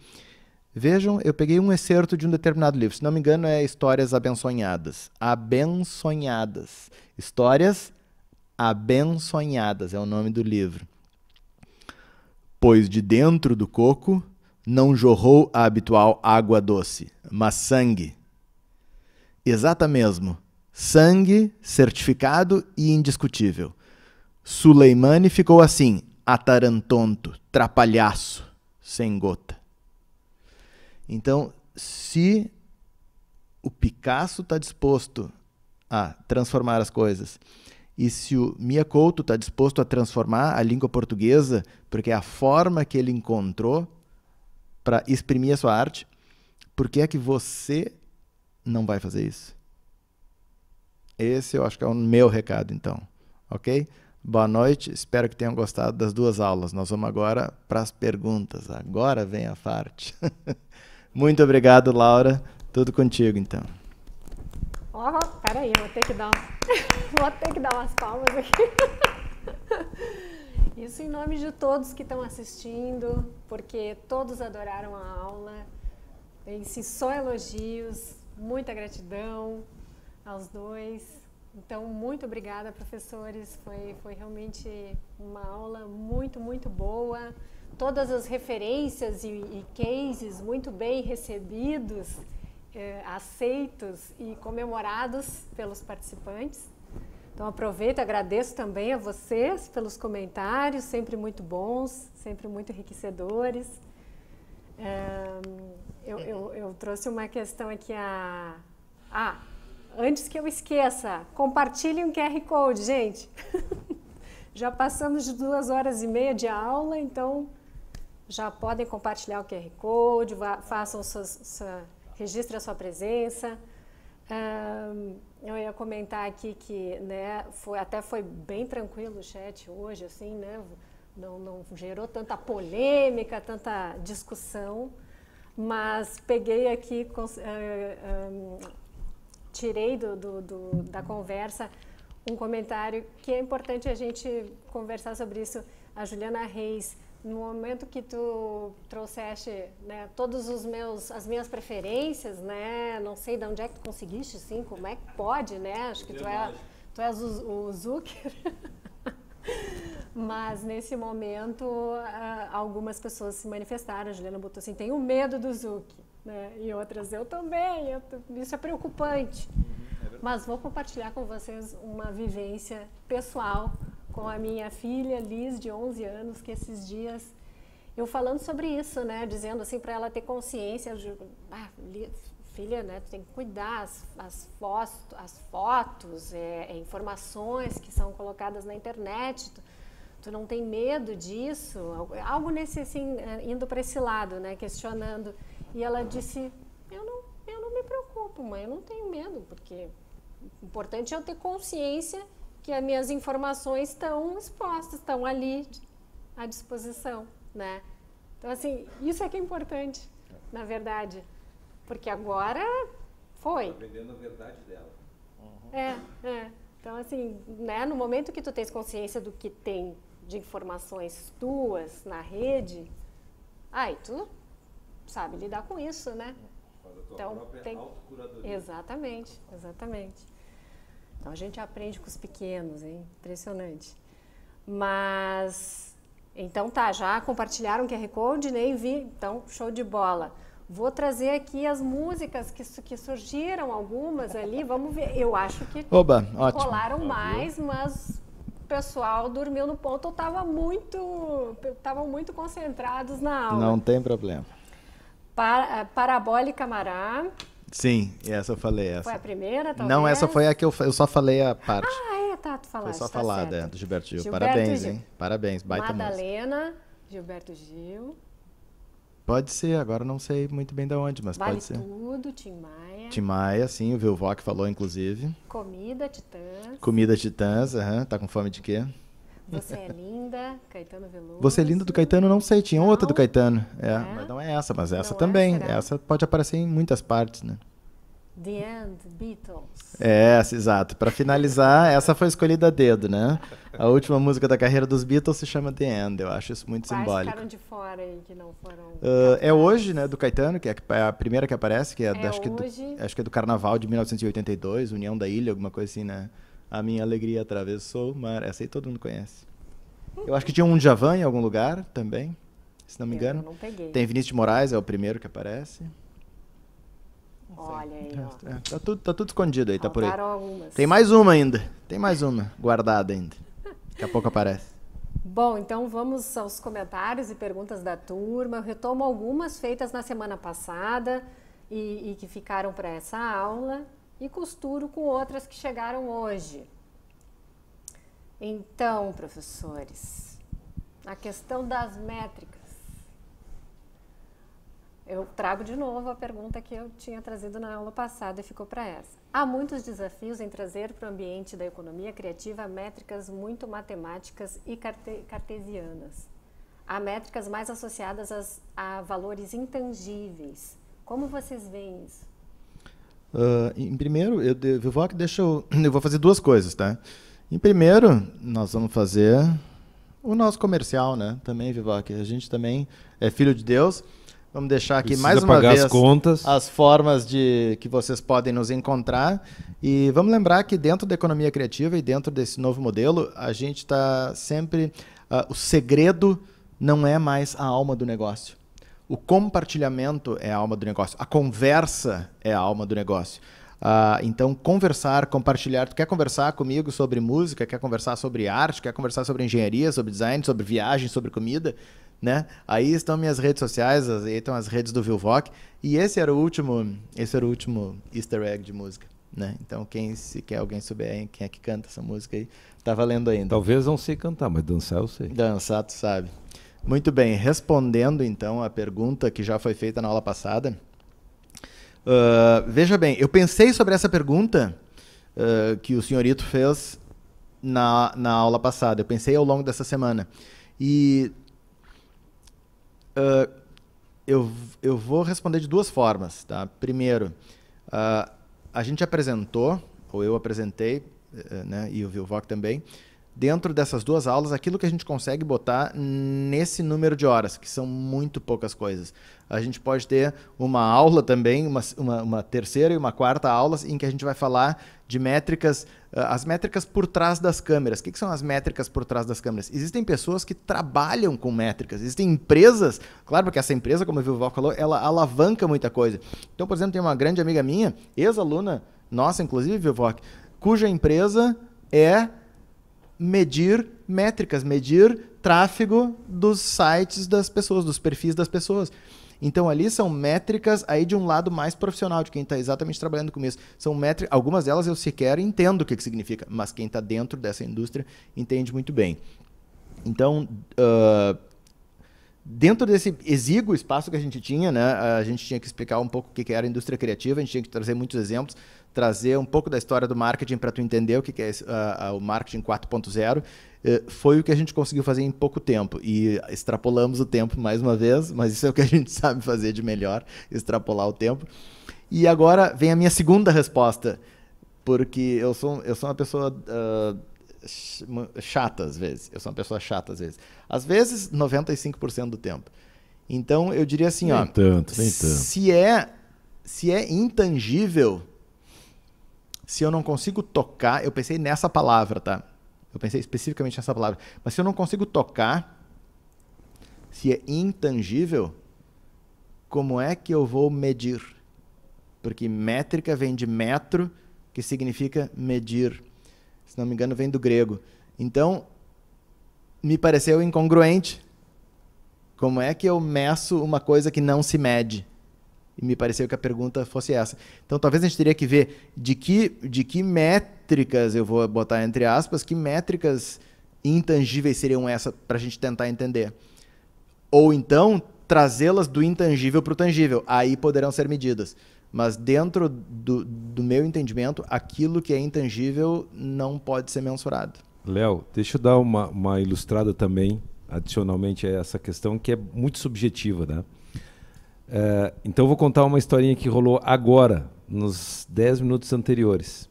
Vejam, eu peguei um excerto de um determinado livro, se não me engano é Histórias Abençonhadas. Abençonhadas. Histórias Abençonhadas é o nome do livro. Pois de dentro do coco não jorrou a habitual água doce, mas sangue. Exata mesmo. Sangue certificado e indiscutível. Suleimani ficou assim, atarantonto, trapalhaço, sem gota. Então, se o Picasso está disposto a transformar as coisas, e se o Mia Couto está disposto a transformar a língua portuguesa, porque é a forma que ele encontrou para exprimir a sua arte, por que é que você não vai fazer isso? Esse eu acho que é o meu recado, então. Ok? Boa noite, espero que tenham gostado das duas aulas. Nós vamos agora para as perguntas. Agora vem a parte. <laughs> Muito obrigado, Laura. Tudo contigo, então. Ó, oh, peraí, vou ter que dar umas, <laughs> vou ter que dar umas palmas aqui. <laughs> Isso em nome de todos que estão assistindo, porque todos adoraram a aula. Tem-se só elogios, muita gratidão aos dois. Então, muito obrigada, professores. Foi, foi realmente uma aula muito, muito boa todas as referências e, e cases muito bem recebidos, eh, aceitos e comemorados pelos participantes. Então aproveito, agradeço também a vocês pelos comentários, sempre muito bons, sempre muito enriquecedores. É, eu, eu, eu, trouxe uma questão aqui a. Ah, antes que eu esqueça, compartilhe um QR Code, gente. <laughs> Já passamos de duas horas e meia de aula, então já podem compartilhar o QR Code, façam sua, sua, a sua presença. Um, eu ia comentar aqui que né, foi, até foi bem tranquilo o chat hoje, assim, né? Não, não gerou tanta polêmica, tanta discussão, mas peguei aqui, um, eh, tirei do, do, do, da conversa um comentário que é importante a gente conversar sobre isso. A Juliana Reis no momento que tu trouxeste né, todos os meus as minhas preferências né não sei de onde é que tu conseguiste sim, como é que pode né acho que tu é tu és o, o Zucker <laughs> mas nesse momento ah, algumas pessoas se manifestaram a Juliana botou assim tenho medo do Zucker, né e outras eu também eu, isso é preocupante uhum, é mas vou compartilhar com vocês uma vivência pessoal com a minha filha Liz, de 11 anos, que esses dias eu falando sobre isso, né, dizendo assim para ela ter consciência, digo, ah, Liz, filha, né, tu tem que cuidar as, as fotos, as fotos, é, é, informações que são colocadas na internet. Tu, tu não tem medo disso? Algo nesse assim, é, indo para esse lado, né, questionando. E ela disse: "Eu não, eu não me preocupo, mãe, eu não tenho medo, porque o importante é eu ter consciência que as minhas informações estão expostas, estão ali à disposição, né? Então, assim, isso é que é importante, na verdade. Porque agora foi. Tá a verdade dela. Uhum. É, é. Então, assim, né, no momento que tu tens consciência do que tem de informações tuas na rede, aí tu sabe lidar com isso, né? Faz a tua então, própria tem... autocuradoria. Exatamente, exatamente. Então a gente aprende com os pequenos, hein? impressionante. Mas então tá, já compartilharam que QR Code, nem né? vi, então show de bola. Vou trazer aqui as músicas que, que surgiram, algumas ali, vamos ver. Eu acho que Oba, ótimo. colaram tá, mais, mas o pessoal dormiu no ponto ou muito, estavam muito concentrados na aula. Não tem problema. Para, Parabólica Mará. Sim, essa eu falei. Essa. Foi a primeira, talvez? Não, essa foi a que eu, eu só falei a parte. Ah, é, tá, tu falaste. Foi só tá falada, é, né, do Gilberto Gil. Gilberto Parabéns, Gil. hein? Parabéns, baita Madalena, música. Gilberto Gil. Pode ser, agora não sei muito bem de onde, mas vale pode ser. tudo, Tim Maia. Tim Maia, sim, o Vilvoc falou, inclusive. Comida Titãs. Comida Titãs, aham. Uhum. Tá com fome de quê? Você é linda, Caetano Veloso. Você é linda do Caetano, não sei, tinha não. outra do Caetano. É, é, mas não é essa, mas essa não é, também. É, essa pode aparecer em muitas partes, né? The End, Beatles. É, essa, exato. Para finalizar, <laughs> essa foi escolhida a dedo, né? A última música da carreira dos Beatles se chama The End. Eu acho isso muito Quais simbólico. ficaram de fora aí que não foram. Uh, é hoje, né? Do Caetano, é que é a primeira que aparece, que é, é acho, que do, acho que é do Carnaval de 1982, União da Ilha, alguma coisa assim, né? A minha alegria atravessou o mar. Essa aí todo mundo conhece. Eu acho que tinha um Javan em algum lugar também, se não me engano. Eu não peguei. Tem Vinícius de Moraes, é o primeiro que aparece. Olha aí, ó. É, tá, tudo, tá tudo escondido aí, Faltaram tá por aí. Algumas. Tem mais uma ainda. Tem mais uma guardada ainda. Daqui a pouco aparece. Bom, então vamos aos comentários e perguntas da turma. Eu retomo algumas feitas na semana passada e, e que ficaram para essa aula e costuro com outras que chegaram hoje. Então, professores, a questão das métricas. Eu trago de novo a pergunta que eu tinha trazido na aula passada e ficou para essa. Há muitos desafios em trazer para o ambiente da economia criativa métricas muito matemáticas e carte cartesianas. Há métricas mais associadas a, a valores intangíveis. Como vocês veem isso? Uh, em primeiro, eu, eu deixa eu, eu vou fazer duas coisas, tá? Em primeiro, nós vamos fazer o nosso comercial, né? Também, Vivac. A gente também é filho de Deus. Vamos deixar aqui Precisa mais uma vez as, contas. as formas de que vocês podem nos encontrar. E vamos lembrar que dentro da economia criativa e dentro desse novo modelo, a gente está sempre. Uh, o segredo não é mais a alma do negócio. O compartilhamento é a alma do negócio. A conversa é a alma do negócio. Uh, então, conversar, compartilhar. Tu quer conversar comigo sobre música, quer conversar sobre arte, quer conversar sobre engenharia, sobre design, sobre viagem, sobre comida? Né? Aí estão minhas redes sociais, aí estão as redes do Vilvoc. E esse era o último, esse era o último Easter egg de música. Né? Então, quem se quer alguém souber quem é que canta essa música aí, tá valendo ainda. Talvez não sei cantar, mas dançar eu sei. Dançar, tu sabe. Muito bem, respondendo então a pergunta que já foi feita na aula passada. Uh, veja bem, eu pensei sobre essa pergunta uh, que o senhorito fez na, na aula passada. Eu pensei ao longo dessa semana. E uh, eu, eu vou responder de duas formas. Tá? Primeiro, a gente apresentou, ou eu apresentei, eh, né, e o Vilvoc também, dentro dessas duas aulas aquilo que a gente consegue botar nesse número de horas, que são muito poucas coisas. A gente pode ter uma aula também, uma, uma, uma terceira e uma quarta aulas, em que a gente vai falar de métricas, ah, as métricas por trás das câmeras. O que, que são as métricas por trás das câmeras? Existem pessoas que trabalham com métricas, existem empresas, claro, porque essa empresa, como o Vival falou, ela alavanca muita coisa. Então, por exemplo, tem uma grande amiga minha, ex-aluna nossa, inclusive, Vivoc, cuja empresa é medir métricas, medir tráfego dos sites das pessoas, dos perfis das pessoas. Então ali são métricas aí de um lado mais profissional, de quem está exatamente trabalhando com isso. São métricas, algumas delas eu sequer entendo o que, que significa, mas quem está dentro dessa indústria entende muito bem. Então, uh, dentro desse exíguo espaço que a gente tinha, né, a gente tinha que explicar um pouco o que, que era a indústria criativa, a gente tinha que trazer muitos exemplos, trazer um pouco da história do marketing para tu entender o que é uh, o marketing 4.0, eh, foi o que a gente conseguiu fazer em pouco tempo. E extrapolamos o tempo mais uma vez, mas isso é o que a gente <laughs> sabe fazer de melhor, extrapolar o tempo. E agora vem a minha segunda resposta, porque eu sou, eu sou uma pessoa uh, chata às vezes. Eu sou uma pessoa chata às vezes. Às vezes, 95% do tempo. Então, eu diria assim, nem ó... tanto, nem tanto. Se é, se é intangível se eu não consigo tocar, eu pensei nessa palavra, tá? Eu pensei especificamente nessa palavra. Mas se eu não consigo tocar, se é intangível, como é que eu vou medir? Porque métrica vem de metro, que significa medir. Se não me engano, vem do grego. Então, me pareceu incongruente. Como é que eu meço uma coisa que não se mede? E me pareceu que a pergunta fosse essa. Então talvez a gente teria que ver de que, de que métricas, eu vou botar entre aspas, que métricas intangíveis seriam essa para a gente tentar entender. Ou então trazê-las do intangível para o tangível. Aí poderão ser medidas. Mas dentro do, do meu entendimento, aquilo que é intangível não pode ser mensurado. Léo, deixa eu dar uma, uma ilustrada também, adicionalmente a essa questão, que é muito subjetiva, né? É, então vou contar uma historinha que rolou agora, nos 10 minutos anteriores.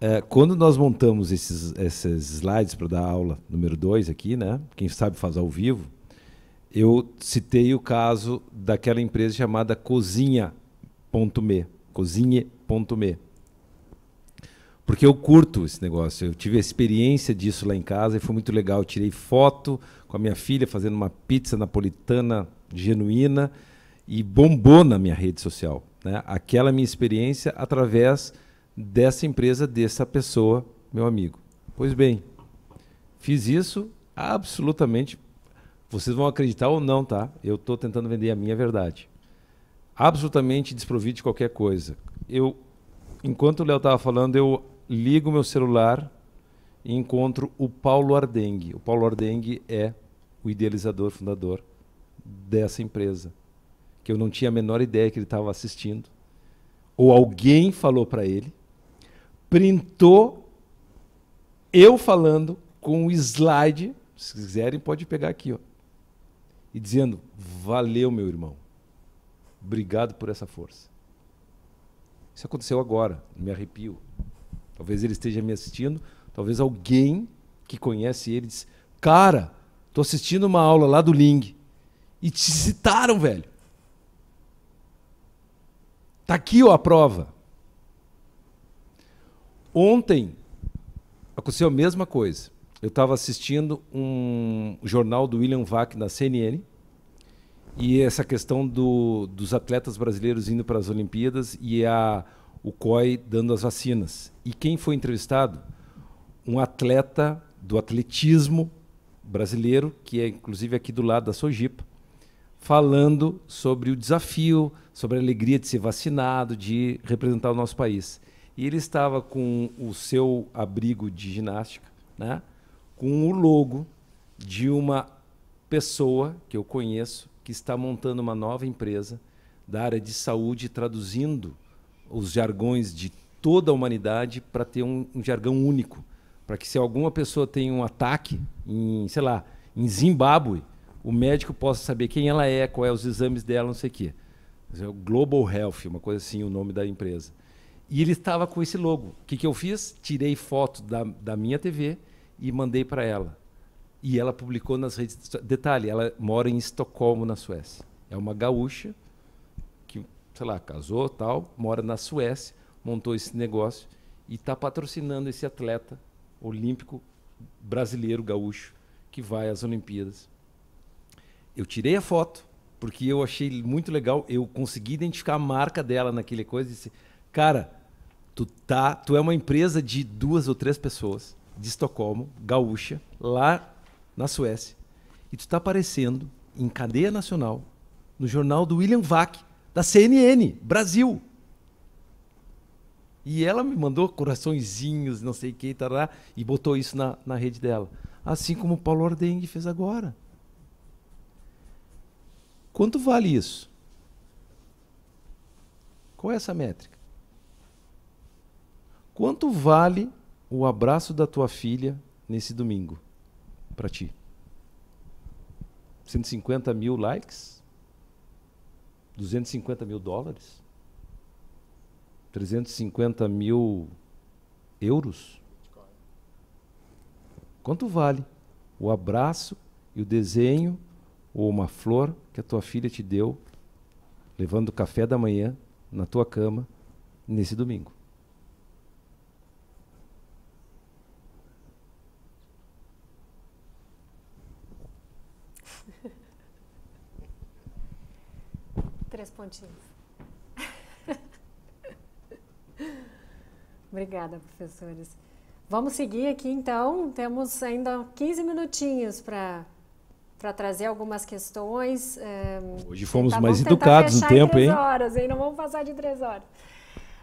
É, quando nós montamos esses, esses slides para dar aula número 2 aqui, né? quem sabe faz ao vivo, eu citei o caso daquela empresa chamada Cozinha.me. Cozinhe.me. Porque eu curto esse negócio. Eu tive a experiência disso lá em casa e foi muito legal. Eu tirei foto com a minha filha fazendo uma pizza napolitana genuína e bombou na minha rede social. Né? Aquela minha experiência através dessa empresa, dessa pessoa, meu amigo. Pois bem, fiz isso absolutamente. Vocês vão acreditar ou não, tá? Eu estou tentando vender a minha verdade. Absolutamente desprovido de qualquer coisa. Eu, enquanto o Léo estava falando, eu ligo meu celular e encontro o Paulo Ardengue. O Paulo Ardengue é o idealizador, fundador dessa empresa, que eu não tinha a menor ideia que ele estava assistindo, ou alguém falou para ele, printou eu falando com o slide, se quiserem pode pegar aqui, ó, e dizendo: "Valeu, meu irmão. Obrigado por essa força." Isso aconteceu agora, me arrepio. Talvez ele esteja me assistindo, talvez alguém que conhece ele disse: "Cara, tô assistindo uma aula lá do Ling. E te citaram, velho. Tá aqui, ó, a prova. Ontem aconteceu a mesma coisa. Eu estava assistindo um jornal do William Vac na CNN e essa questão do, dos atletas brasileiros indo para as Olimpíadas e a, o COI dando as vacinas. E quem foi entrevistado? Um atleta do atletismo brasileiro, que é inclusive aqui do lado da Sojipa, falando sobre o desafio, sobre a alegria de ser vacinado, de representar o nosso país. E ele estava com o seu abrigo de ginástica, né? com o logo de uma pessoa que eu conheço que está montando uma nova empresa da área de saúde, traduzindo os jargões de toda a humanidade para ter um, um jargão único, para que se alguma pessoa tem um ataque em, sei lá, em Zimbábue, o médico possa saber quem ela é, qual é os exames dela, não sei o quê. É o Global Health, uma coisa assim, o nome da empresa. E ele estava com esse logo. O que, que eu fiz? Tirei foto da, da minha TV e mandei para ela. E ela publicou nas redes. Detalhe, ela mora em Estocolmo, na Suécia. É uma gaúcha que, sei lá, casou tal, mora na Suécia, montou esse negócio e está patrocinando esse atleta olímpico brasileiro gaúcho que vai às Olimpíadas eu tirei a foto, porque eu achei muito legal, eu consegui identificar a marca dela naquele coisa e disse, cara, tu tá, tu é uma empresa de duas ou três pessoas de Estocolmo, gaúcha, lá na Suécia, e tu está aparecendo em cadeia nacional no jornal do William Vac da CNN Brasil. E ela me mandou coraçõezinhos, não sei o que, e botou isso na, na rede dela. Assim como o Paulo Ordengue fez agora. Quanto vale isso? Qual é essa métrica? Quanto vale o abraço da tua filha nesse domingo para ti? 150 mil likes? 250 mil dólares? 350 mil euros? Quanto vale o abraço e o desenho ou uma flor que a tua filha te deu, levando o café da manhã na tua cama nesse domingo. <laughs> Três pontinhos. <laughs> Obrigada, professores. Vamos seguir aqui então, temos ainda 15 minutinhos para para trazer algumas questões. Um, eh, Hoje fomos tá, mais educados no tempo, três hein? horas, hein? Não vamos passar de três horas.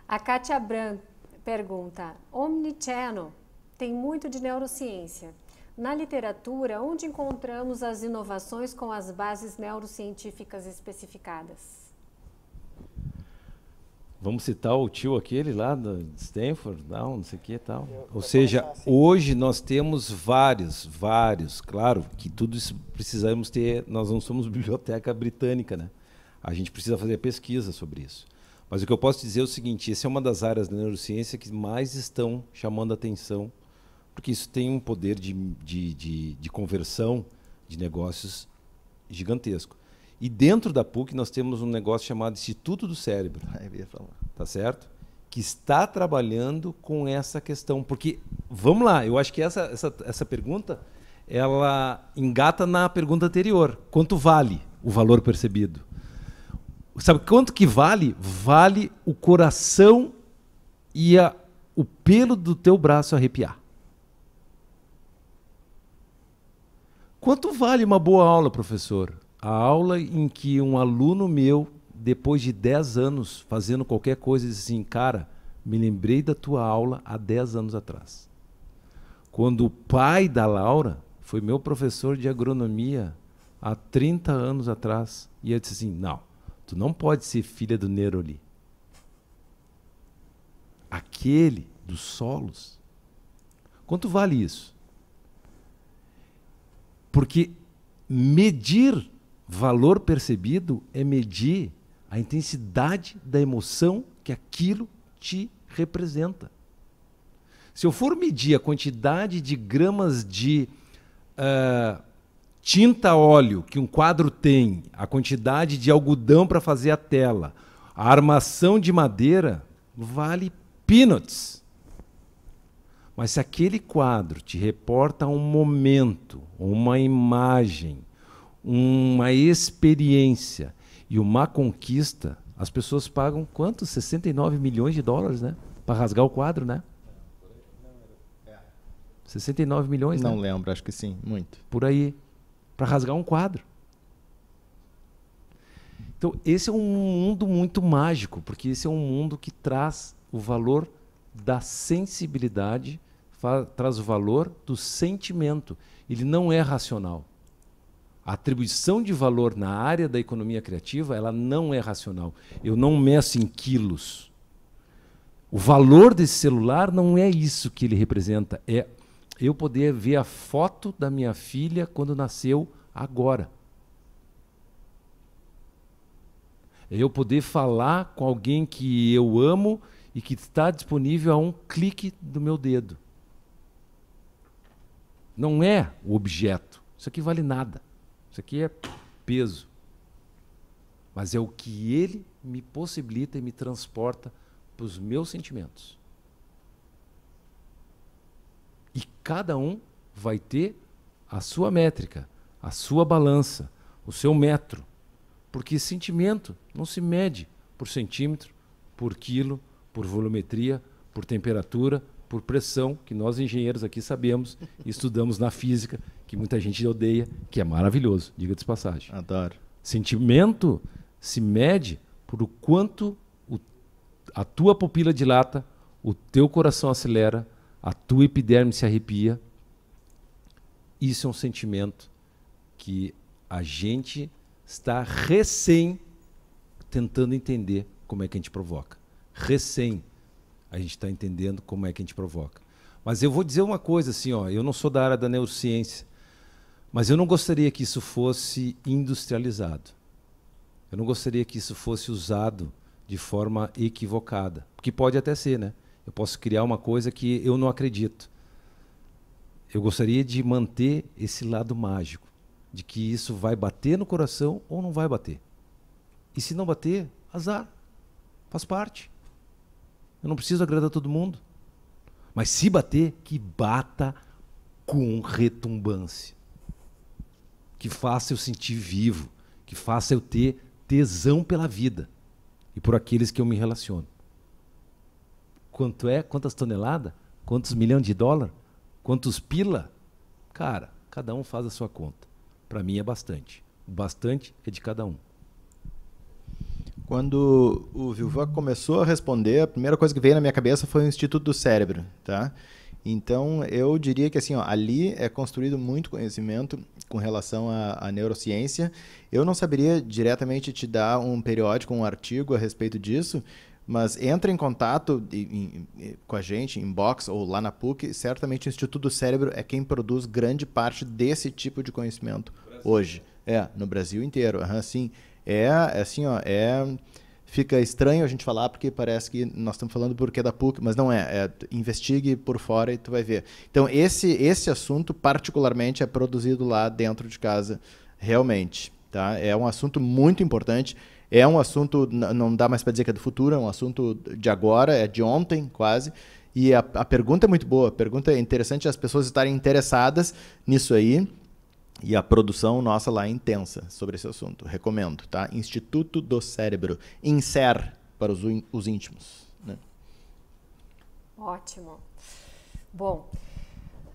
A Kátia Brandt pergunta: Omnichannel tem muito de neurociência. Na literatura, onde encontramos as inovações com as bases neurocientíficas especificadas? Vamos citar o tio aquele lá de Stanford, não, não sei o que tal. Ou seja, assim. hoje nós temos vários, vários, claro que tudo isso precisamos ter, nós não somos <laughs> biblioteca britânica, né? A gente precisa fazer pesquisa sobre isso. Mas o que eu posso dizer é o seguinte, essa é uma das áreas da neurociência que mais estão chamando atenção, porque isso tem um poder de, de, de, de conversão de negócios gigantesco. E dentro da PUC nós temos um negócio chamado Instituto do Cérebro. Ah, eu ia falar. Tá certo? Que está trabalhando com essa questão. Porque, vamos lá, eu acho que essa, essa, essa pergunta ela engata na pergunta anterior. Quanto vale o valor percebido? Sabe quanto que vale? Vale o coração e a, o pelo do teu braço arrepiar. Quanto vale uma boa aula, professor? a aula em que um aluno meu, depois de 10 anos fazendo qualquer coisa, disse assim: Cara, me lembrei da tua aula há 10 anos atrás. Quando o pai da Laura foi meu professor de agronomia há 30 anos atrás, e eu disse assim: Não, tu não pode ser filha do Neroli. Aquele dos solos. Quanto vale isso? Porque medir Valor percebido é medir a intensidade da emoção que aquilo te representa. Se eu for medir a quantidade de gramas de uh, tinta óleo que um quadro tem, a quantidade de algodão para fazer a tela, a armação de madeira, vale peanuts. Mas se aquele quadro te reporta um momento, uma imagem, uma experiência e uma conquista, as pessoas pagam quanto? 69 milhões de dólares, né? Para rasgar o quadro, né? 69 milhões, né? Não né? lembro, acho que sim, muito. Por aí, para rasgar um quadro. Então, esse é um mundo muito mágico, porque esse é um mundo que traz o valor da sensibilidade, traz o valor do sentimento. Ele não é racional a atribuição de valor na área da economia criativa ela não é racional. Eu não meço em quilos. O valor desse celular não é isso que ele representa, é eu poder ver a foto da minha filha quando nasceu agora. É eu poder falar com alguém que eu amo e que está disponível a um clique do meu dedo. Não é o objeto. Isso aqui vale nada. Isso aqui é peso. Mas é o que ele me possibilita e me transporta para os meus sentimentos. E cada um vai ter a sua métrica, a sua balança, o seu metro. Porque sentimento não se mede por centímetro, por quilo, por volumetria, por temperatura, por pressão, que nós engenheiros aqui sabemos, e estudamos na física que muita gente odeia, que é maravilhoso, diga de passagem. Adoro. Sentimento se mede por o quanto o, a tua pupila dilata, o teu coração acelera, a tua epiderme se arrepia. Isso é um sentimento que a gente está recém tentando entender como é que a gente provoca. Recém a gente está entendendo como é que a gente provoca. Mas eu vou dizer uma coisa assim, ó, eu não sou da área da neurociência, mas eu não gostaria que isso fosse industrializado. Eu não gostaria que isso fosse usado de forma equivocada. Que pode até ser, né? Eu posso criar uma coisa que eu não acredito. Eu gostaria de manter esse lado mágico, de que isso vai bater no coração ou não vai bater. E se não bater, azar. Faz parte. Eu não preciso agradar todo mundo. Mas se bater, que bata com retumbância que faça eu sentir vivo, que faça eu ter tesão pela vida e por aqueles que eu me relaciono. Quanto é? Quantas toneladas? Quantos milhões de dólar? Quantos pila? Cara, cada um faz a sua conta. Para mim é bastante. O bastante é de cada um. Quando o Vilva começou a responder, a primeira coisa que veio na minha cabeça foi o Instituto do Cérebro, tá? Então, eu diria que assim, ó, ali é construído muito conhecimento com relação à, neurociência. Eu não saberia diretamente te dar um periódico, um artigo a respeito disso, mas entra em contato em, em, com a gente, inbox ou lá na PUC, certamente o Instituto do Cérebro é quem produz grande parte desse tipo de conhecimento hoje. É, no Brasil inteiro, uhum, sim. É, é, assim, ó, é fica estranho a gente falar porque parece que nós estamos falando porque é da PUC, mas não é. é investigue por fora e tu vai ver. Então esse esse assunto particularmente é produzido lá dentro de casa realmente, tá? É um assunto muito importante. É um assunto não dá mais para dizer que é do futuro, é um assunto de agora, é de ontem quase. E a, a pergunta é muito boa. A pergunta é interessante as pessoas estarem interessadas nisso aí e a produção nossa lá é intensa sobre esse assunto. Recomendo, tá? Instituto do Cérebro, INSER, para os, os íntimos. Né? Ótimo. Bom,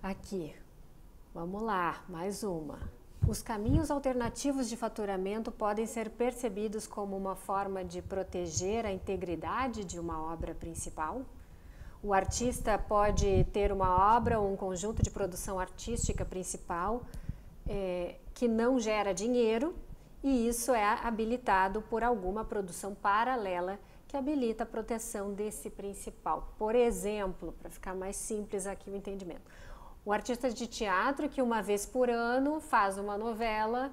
aqui, vamos lá, mais uma. Os caminhos alternativos de faturamento podem ser percebidos como uma forma de proteger a integridade de uma obra principal? O artista pode ter uma obra ou um conjunto de produção artística principal é, que não gera dinheiro e isso é habilitado por alguma produção paralela que habilita a proteção desse principal. Por exemplo, para ficar mais simples aqui o entendimento, o artista de teatro que uma vez por ano faz uma novela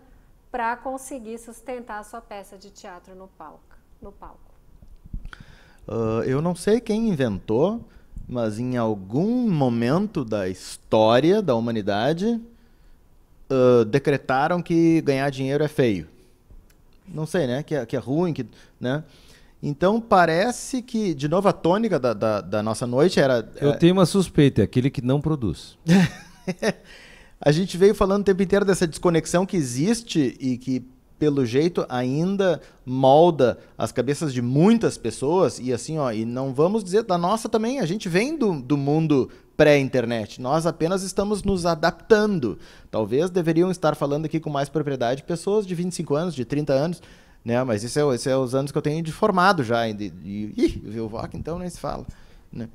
para conseguir sustentar a sua peça de teatro no palco. No palco. Uh, eu não sei quem inventou, mas em algum momento da história da humanidade ah, decretaram que ganhar dinheiro é feio. Não sei, né? Que é, que é ruim, que, né? Então parece que, de novo, a tônica da, da, da nossa noite era. Eu é... tenho uma suspeita, é aquele que não produz. <laughs> a gente veio falando o tempo inteiro dessa desconexão que existe e que, pelo jeito, ainda molda as cabeças de muitas pessoas. E assim, ó, e não vamos dizer da nossa também, a gente vem do, do mundo pré-internet. Nós apenas estamos nos adaptando. Talvez deveriam estar falando aqui com mais propriedade pessoas de 25 anos, de 30 anos, né? Mas isso é, isso é os anos que eu tenho de formado já. E, e, ih, viu, VOC, então nem se fala. Né?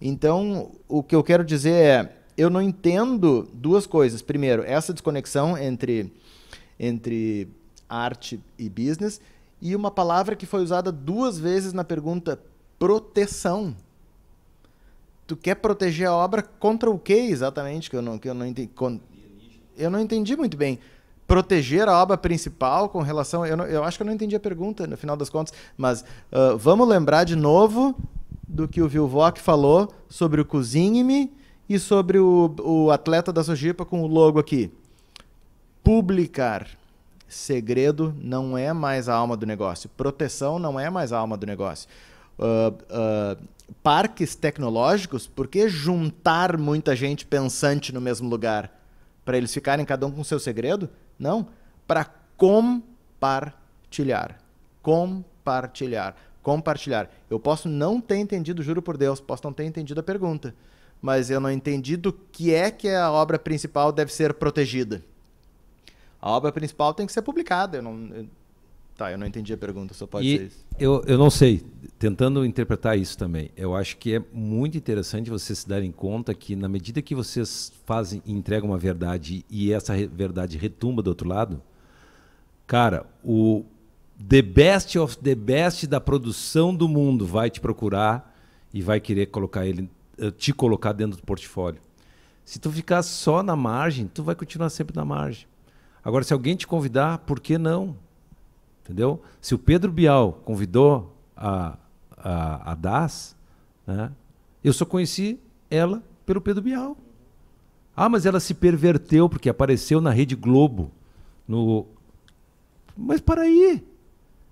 Então, o que eu quero dizer é, eu não entendo duas coisas. Primeiro, essa desconexão entre, entre arte e business e uma palavra que foi usada duas vezes na pergunta proteção tu quer proteger a obra contra o que exatamente? Que eu não, que eu não entendi. eu não entendi muito bem. Proteger a obra principal com relação. Eu, não, eu acho que eu não entendi a pergunta, no final das contas, mas uh, vamos lembrar de novo do que o Vilvoque falou sobre o Cozinhe-me e sobre o, o atleta da Sojipa com o logo aqui. Publicar. Segredo não é mais a alma do negócio. Proteção não é mais a alma do negócio. Uh, uh, parques tecnológicos, por que juntar muita gente pensante no mesmo lugar? Para eles ficarem cada um com seu segredo? Não. Para compartilhar. Compartilhar. Compartilhar. Eu posso não ter entendido, juro por Deus, posso não ter entendido a pergunta, mas eu não entendi do que é que a obra principal deve ser protegida. A obra principal tem que ser publicada. Eu não, eu Tá, eu não entendi a pergunta, só pode e ser isso. Eu, eu não sei, tentando interpretar isso também, eu acho que é muito interessante vocês se darem conta que na medida que vocês fazem entregam uma verdade e essa verdade retumba do outro lado, cara, o the best of the best da produção do mundo vai te procurar e vai querer colocar ele eh, te colocar dentro do portfólio. Se tu ficar só na margem, tu vai continuar sempre na margem. Agora, se alguém te convidar, por que não? Entendeu? Se o Pedro Bial convidou a, a, a DAS, né, eu só conheci ela pelo Pedro Bial. Ah, mas ela se perverteu porque apareceu na Rede Globo. No... Mas para aí!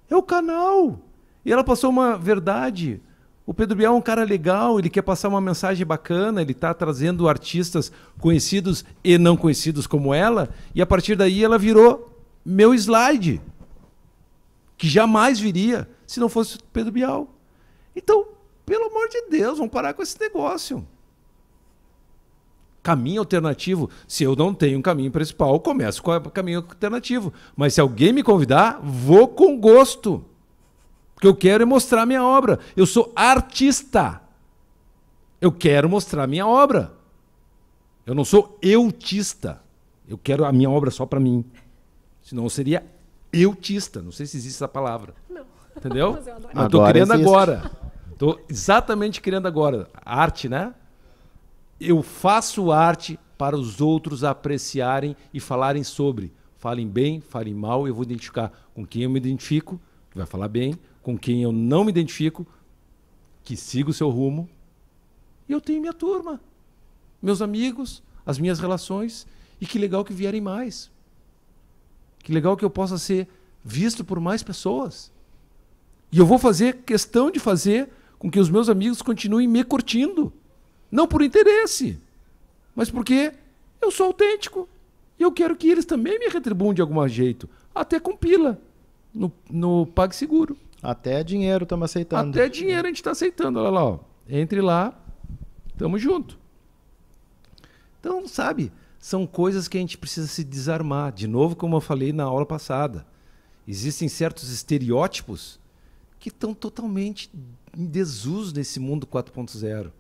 É o canal! E ela passou uma verdade. O Pedro Bial é um cara legal, ele quer passar uma mensagem bacana, ele está trazendo artistas conhecidos e não conhecidos como ela, e a partir daí ela virou meu slide que jamais viria se não fosse Pedro Bial. Então, pelo amor de Deus, vamos parar com esse negócio. Caminho alternativo. Se eu não tenho um caminho principal, começo com o caminho alternativo. Mas se alguém me convidar, vou com gosto. Porque eu quero é mostrar minha obra. Eu sou artista. Eu quero mostrar minha obra. Eu não sou eutista. Eu quero a minha obra só para mim. Senão eu seria eutista. Não sei se existe essa palavra. Não. Entendeu? Mas eu, adoro. eu tô agora criando existe. agora. Tô exatamente criando agora. Arte, né? Eu faço arte para os outros apreciarem e falarem sobre. Falem bem, falem mal, eu vou identificar com quem eu me identifico, vai falar bem, com quem eu não me identifico, que siga o seu rumo. E eu tenho minha turma, meus amigos, as minhas relações, e que legal que vierem mais. Que legal que eu possa ser visto por mais pessoas. E eu vou fazer questão de fazer com que os meus amigos continuem me curtindo. Não por interesse, mas porque eu sou autêntico. E eu quero que eles também me retribuam de algum jeito. Até com pila no, no PagSeguro. Até dinheiro estamos aceitando. Até dinheiro a gente está aceitando. Olha lá, ó. entre lá, estamos junto. Então, sabe, são coisas que a gente precisa se desarmar. De novo, como eu falei na aula passada, existem certos estereótipos que estão totalmente em desuso nesse mundo 4.0,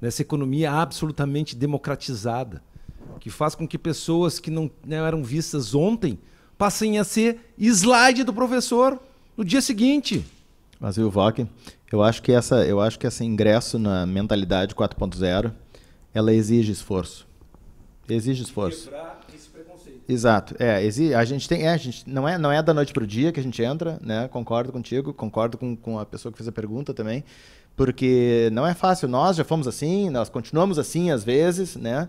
nessa economia absolutamente democratizada, que faz com que pessoas que não, não né, eram vistas ontem passem a ser slide do professor no dia seguinte. Mas eu Vock, eu acho que essa, eu acho que esse ingresso na mentalidade 4.0, ela exige esforço. Exige esforço. esse preconceito. Exato. É, exi a gente tem, é, a gente não é, não é da noite para o dia que a gente entra, né? Concordo contigo, concordo com, com a pessoa que fez a pergunta também, porque não é fácil. Nós já fomos assim, nós continuamos assim às vezes, né?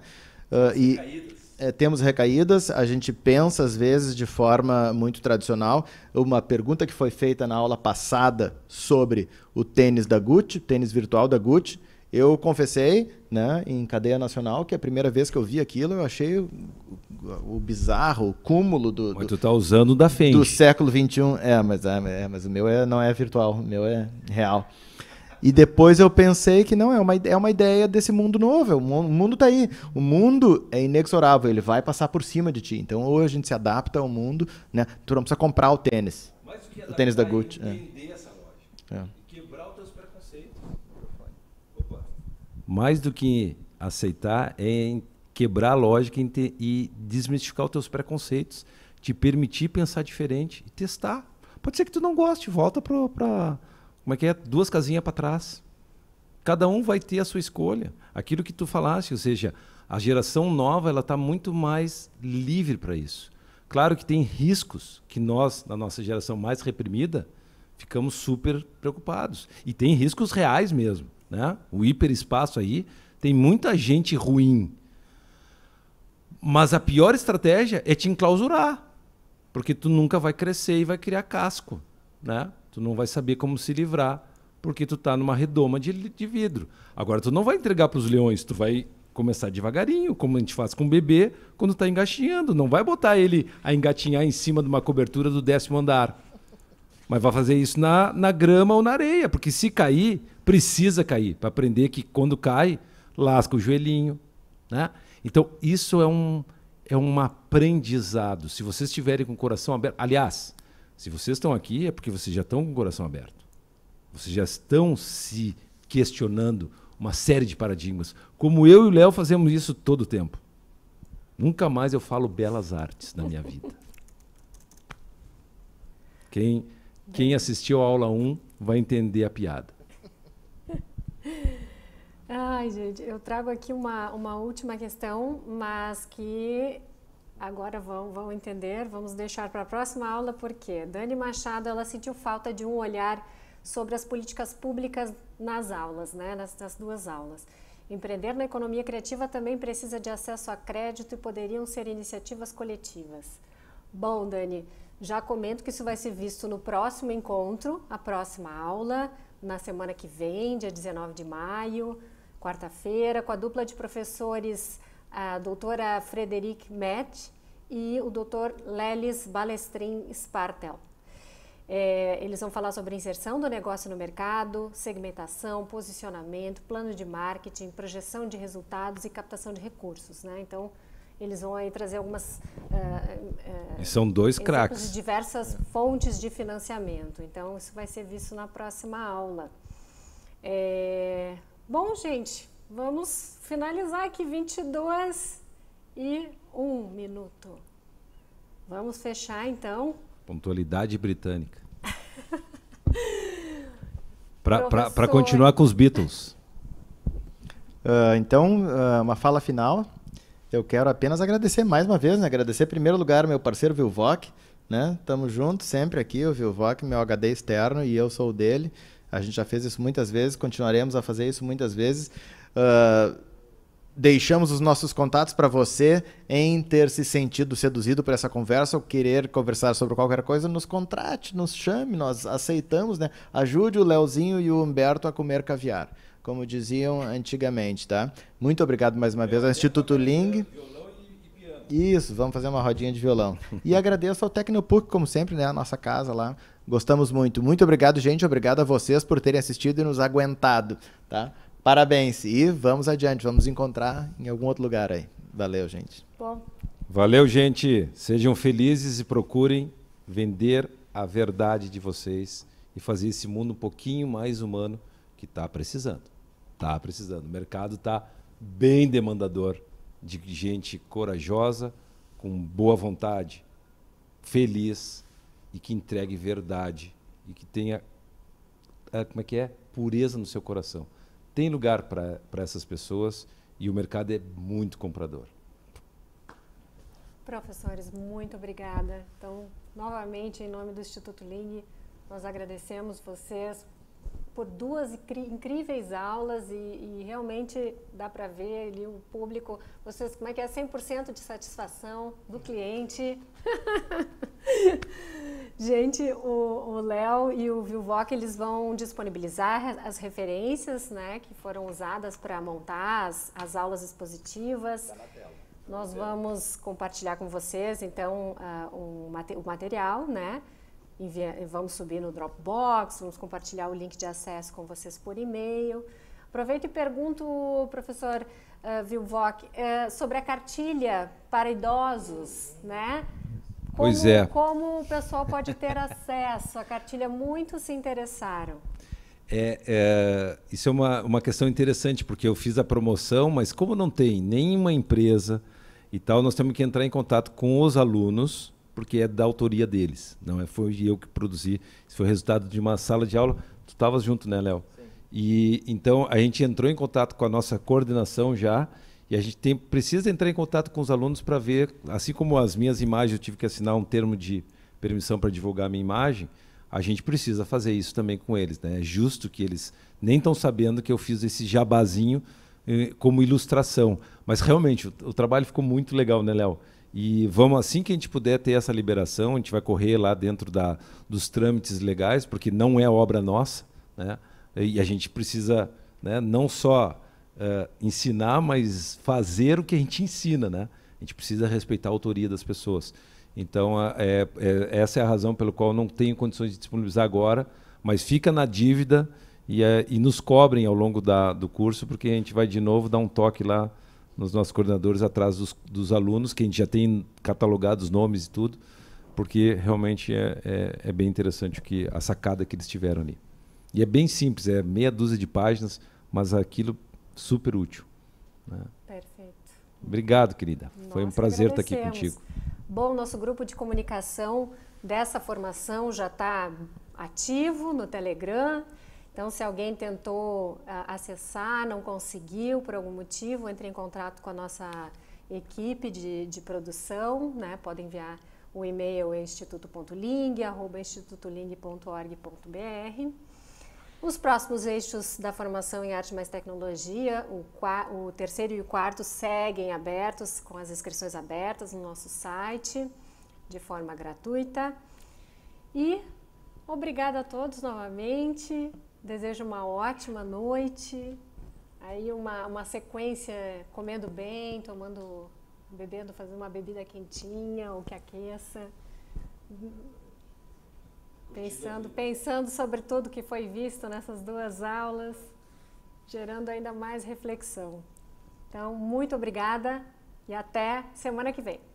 Uh, e É, temos recaídas, a gente pensa às vezes de forma muito tradicional. Uma pergunta que foi feita na aula passada sobre o tênis da Gucci, tênis virtual da Gucci, eu confessei, né, em cadeia nacional, que a primeira vez que eu vi aquilo, eu achei o, o bizarro, o cúmulo do. Mas tu tá usando da frente. Do século XXI. É, mas, é, é, mas o meu é, não é virtual, o meu é real. E depois eu pensei que não, é uma, é uma ideia desse mundo novo. É o mundo está aí. O mundo é inexorável, ele vai passar por cima de ti. Então, ou a gente se adapta ao mundo, né? Tu não precisa comprar o tênis. É o tênis da Gucci. É. mais do que aceitar, é quebrar a lógica e desmistificar os teus preconceitos, te permitir pensar diferente e testar. Pode ser que tu não goste, volta para como é que é, duas casinhas para trás. Cada um vai ter a sua escolha. Aquilo que tu falaste, ou seja, a geração nova ela está muito mais livre para isso. Claro que tem riscos que nós, na nossa geração mais reprimida, ficamos super preocupados. E tem riscos reais mesmo né? O hiperespaço aí tem muita gente ruim. Mas a pior estratégia é te enclausurar, porque tu nunca vai crescer e vai criar casco, né? Tu não vai saber como se livrar, porque tu tá numa redoma de, de vidro. Agora tu não vai entregar para os leões, tu vai começar devagarinho, como a gente faz com o bebê quando está engatinhando. Não vai botar ele a engatinhar em cima de uma cobertura do décimo andar. Mas vai fazer isso na, na grama ou na areia, porque se cair, precisa cair, para aprender que quando cai, lasca o joelhinho. Né? Então, isso é um, é um aprendizado. Se vocês estiverem com o coração aberto. Aliás, se vocês estão aqui, é porque vocês já estão com o coração aberto. Vocês já estão se questionando uma série de paradigmas. Como eu e o Léo fazemos isso todo o tempo. Nunca mais eu falo belas artes na minha vida. <laughs> Quem quem assistiu a aula 1 vai entender a piada. <laughs> Ai, gente, eu trago aqui uma, uma última questão, mas que agora vão, vão entender, vamos deixar para a próxima aula, porque Dani Machado, ela sentiu falta de um olhar sobre as políticas públicas nas aulas, né? nas, nas duas aulas. Empreender na economia criativa também precisa de acesso a crédito e poderiam ser iniciativas coletivas. Bom, Dani, já comento que isso vai ser visto no próximo encontro, a próxima aula, na semana que vem, dia 19 de maio, quarta-feira, com a dupla de professores, a doutora Frederic Met e o doutor Lelis Balestrin Spartel. É, eles vão falar sobre inserção do negócio no mercado, segmentação, posicionamento, plano de marketing, projeção de resultados e captação de recursos. Né? Então, eles vão aí trazer algumas. Uh, uh, são dois craques. diversas fontes de financiamento. Então, isso vai ser visto na próxima aula. É... Bom, gente, vamos finalizar aqui 22 e 1 minuto. Vamos fechar então. Pontualidade britânica. <laughs> Para continuar com os Beatles. Uh, então, uma fala final. Eu quero apenas agradecer mais uma vez, né? Agradecer em primeiro lugar meu parceiro Vilvoc, né? Tamo junto sempre aqui, o Vilvoc, meu HD externo e eu sou o dele. A gente já fez isso muitas vezes, continuaremos a fazer isso muitas vezes. Uh, deixamos os nossos contatos para você em ter se sentido seduzido por essa conversa ou querer conversar sobre qualquer coisa, nos contrate, nos chame, nós aceitamos, né? Ajude o Leozinho e o Humberto a comer caviar como diziam antigamente, tá? Muito obrigado mais uma vez ao Instituto Ling. Isso, vamos fazer uma rodinha de violão. E agradeço ao Tecnopuc, como sempre, né? A nossa casa lá. Gostamos muito. Muito obrigado, gente. Obrigado a vocês por terem assistido e nos aguentado, tá? Parabéns. E vamos adiante. Vamos encontrar em algum outro lugar aí. Valeu, gente. Bom. Valeu, gente. Sejam felizes e procurem vender a verdade de vocês e fazer esse mundo um pouquinho mais humano que está precisando. Tá precisando. O mercado está bem demandador de gente corajosa, com boa vontade, feliz e que entregue verdade e que tenha é, como é que é pureza no seu coração. Tem lugar para essas pessoas e o mercado é muito comprador. Professores, muito obrigada. Então, novamente, em nome do Instituto Ligue, nós agradecemos vocês por duas incríveis aulas e, e realmente dá para ver ali o público, vocês, como é que é, 100% de satisfação do cliente. <laughs> Gente, o Léo e o Vilvoc, eles vão disponibilizar as referências, né, que foram usadas para montar as, as aulas expositivas. Tá na tela. Nós vamos compartilhar com vocês, então, uh, ah, um, o material, né? envia, vamos subir no Dropbox, vamos compartilhar o link de acesso com vocês por e-mail. Aproveito e pergunto, professor uh, Vilvoc, uh, sobre a cartilha para idosos, né? Como, pois é. Como o pessoal pode ter <laughs> acesso à cartilha? Muitos se interessaram. É, é, isso é uma, uma questão interessante, porque eu fiz a promoção, mas como não tem nenhuma empresa e tal, nós temos que entrar em contato com os alunos porque é da autoria deles. Não é foi eu que produzi. Isso foi resultado de uma sala de aula. Tu estavas junto, né, Léo? E então a gente entrou em contato com a nossa coordenação já e a gente tem, precisa entrar em contato com os alunos para ver, assim como as minhas imagens, eu tive que assinar um termo de permissão para divulgar a minha imagem. A gente precisa fazer isso também com eles, né? É justo que eles nem estão sabendo que eu fiz esse jabazinho eh, como ilustração. Mas realmente o, o trabalho ficou muito legal, né, Léo? E vamos assim que a gente puder ter essa liberação, a gente vai correr lá dentro da, dos trâmites legais, porque não é obra nossa, né? E a gente precisa, né, não só uh, ensinar, mas fazer o que a gente ensina, né? A gente precisa respeitar a autoria das pessoas. Então, é, é, essa é a razão pelo qual não tenho condições de disponibilizar agora, mas fica na dívida e, eh, e nos cobrem ao longo da, do curso, porque a gente vai de novo dar um toque lá nos nossos coordenadores atrás dos, dos alunos, que a gente já tem catalogados os nomes e tudo, porque realmente é, é, é, bem interessante o que a sacada que eles tiveram ali. E é bem simples, é meia dúzia de páginas, mas aquilo super útil. Né? Perfeito. Obrigado, querida. Nossa, Foi um prazer estar tá aqui contigo. Bom, nosso grupo de comunicação dessa formação já está ativo no Telegram. Então, se alguém tentou ah, acessar, não conseguiu por algum motivo, entre em contato com a nossa equipe de, de produção, né? Pode enviar o e-mail instituto.ling, arroba institutoling.org.br. Os próximos eixos da formação em arte mais tecnologia, o, o, terceiro e o quarto, seguem abertos, com as inscrições abertas no nosso site, de forma gratuita. E obrigada a todos novamente. Desejo uma ótima noite. Aí uma, uma sequência comendo bem, tomando, bebendo, fazendo uma bebida quentinha ou que aqueça. Pensando, pensando sobre tudo que foi visto nessas duas aulas, gerando ainda mais reflexão. Então, muito obrigada e até semana que vem.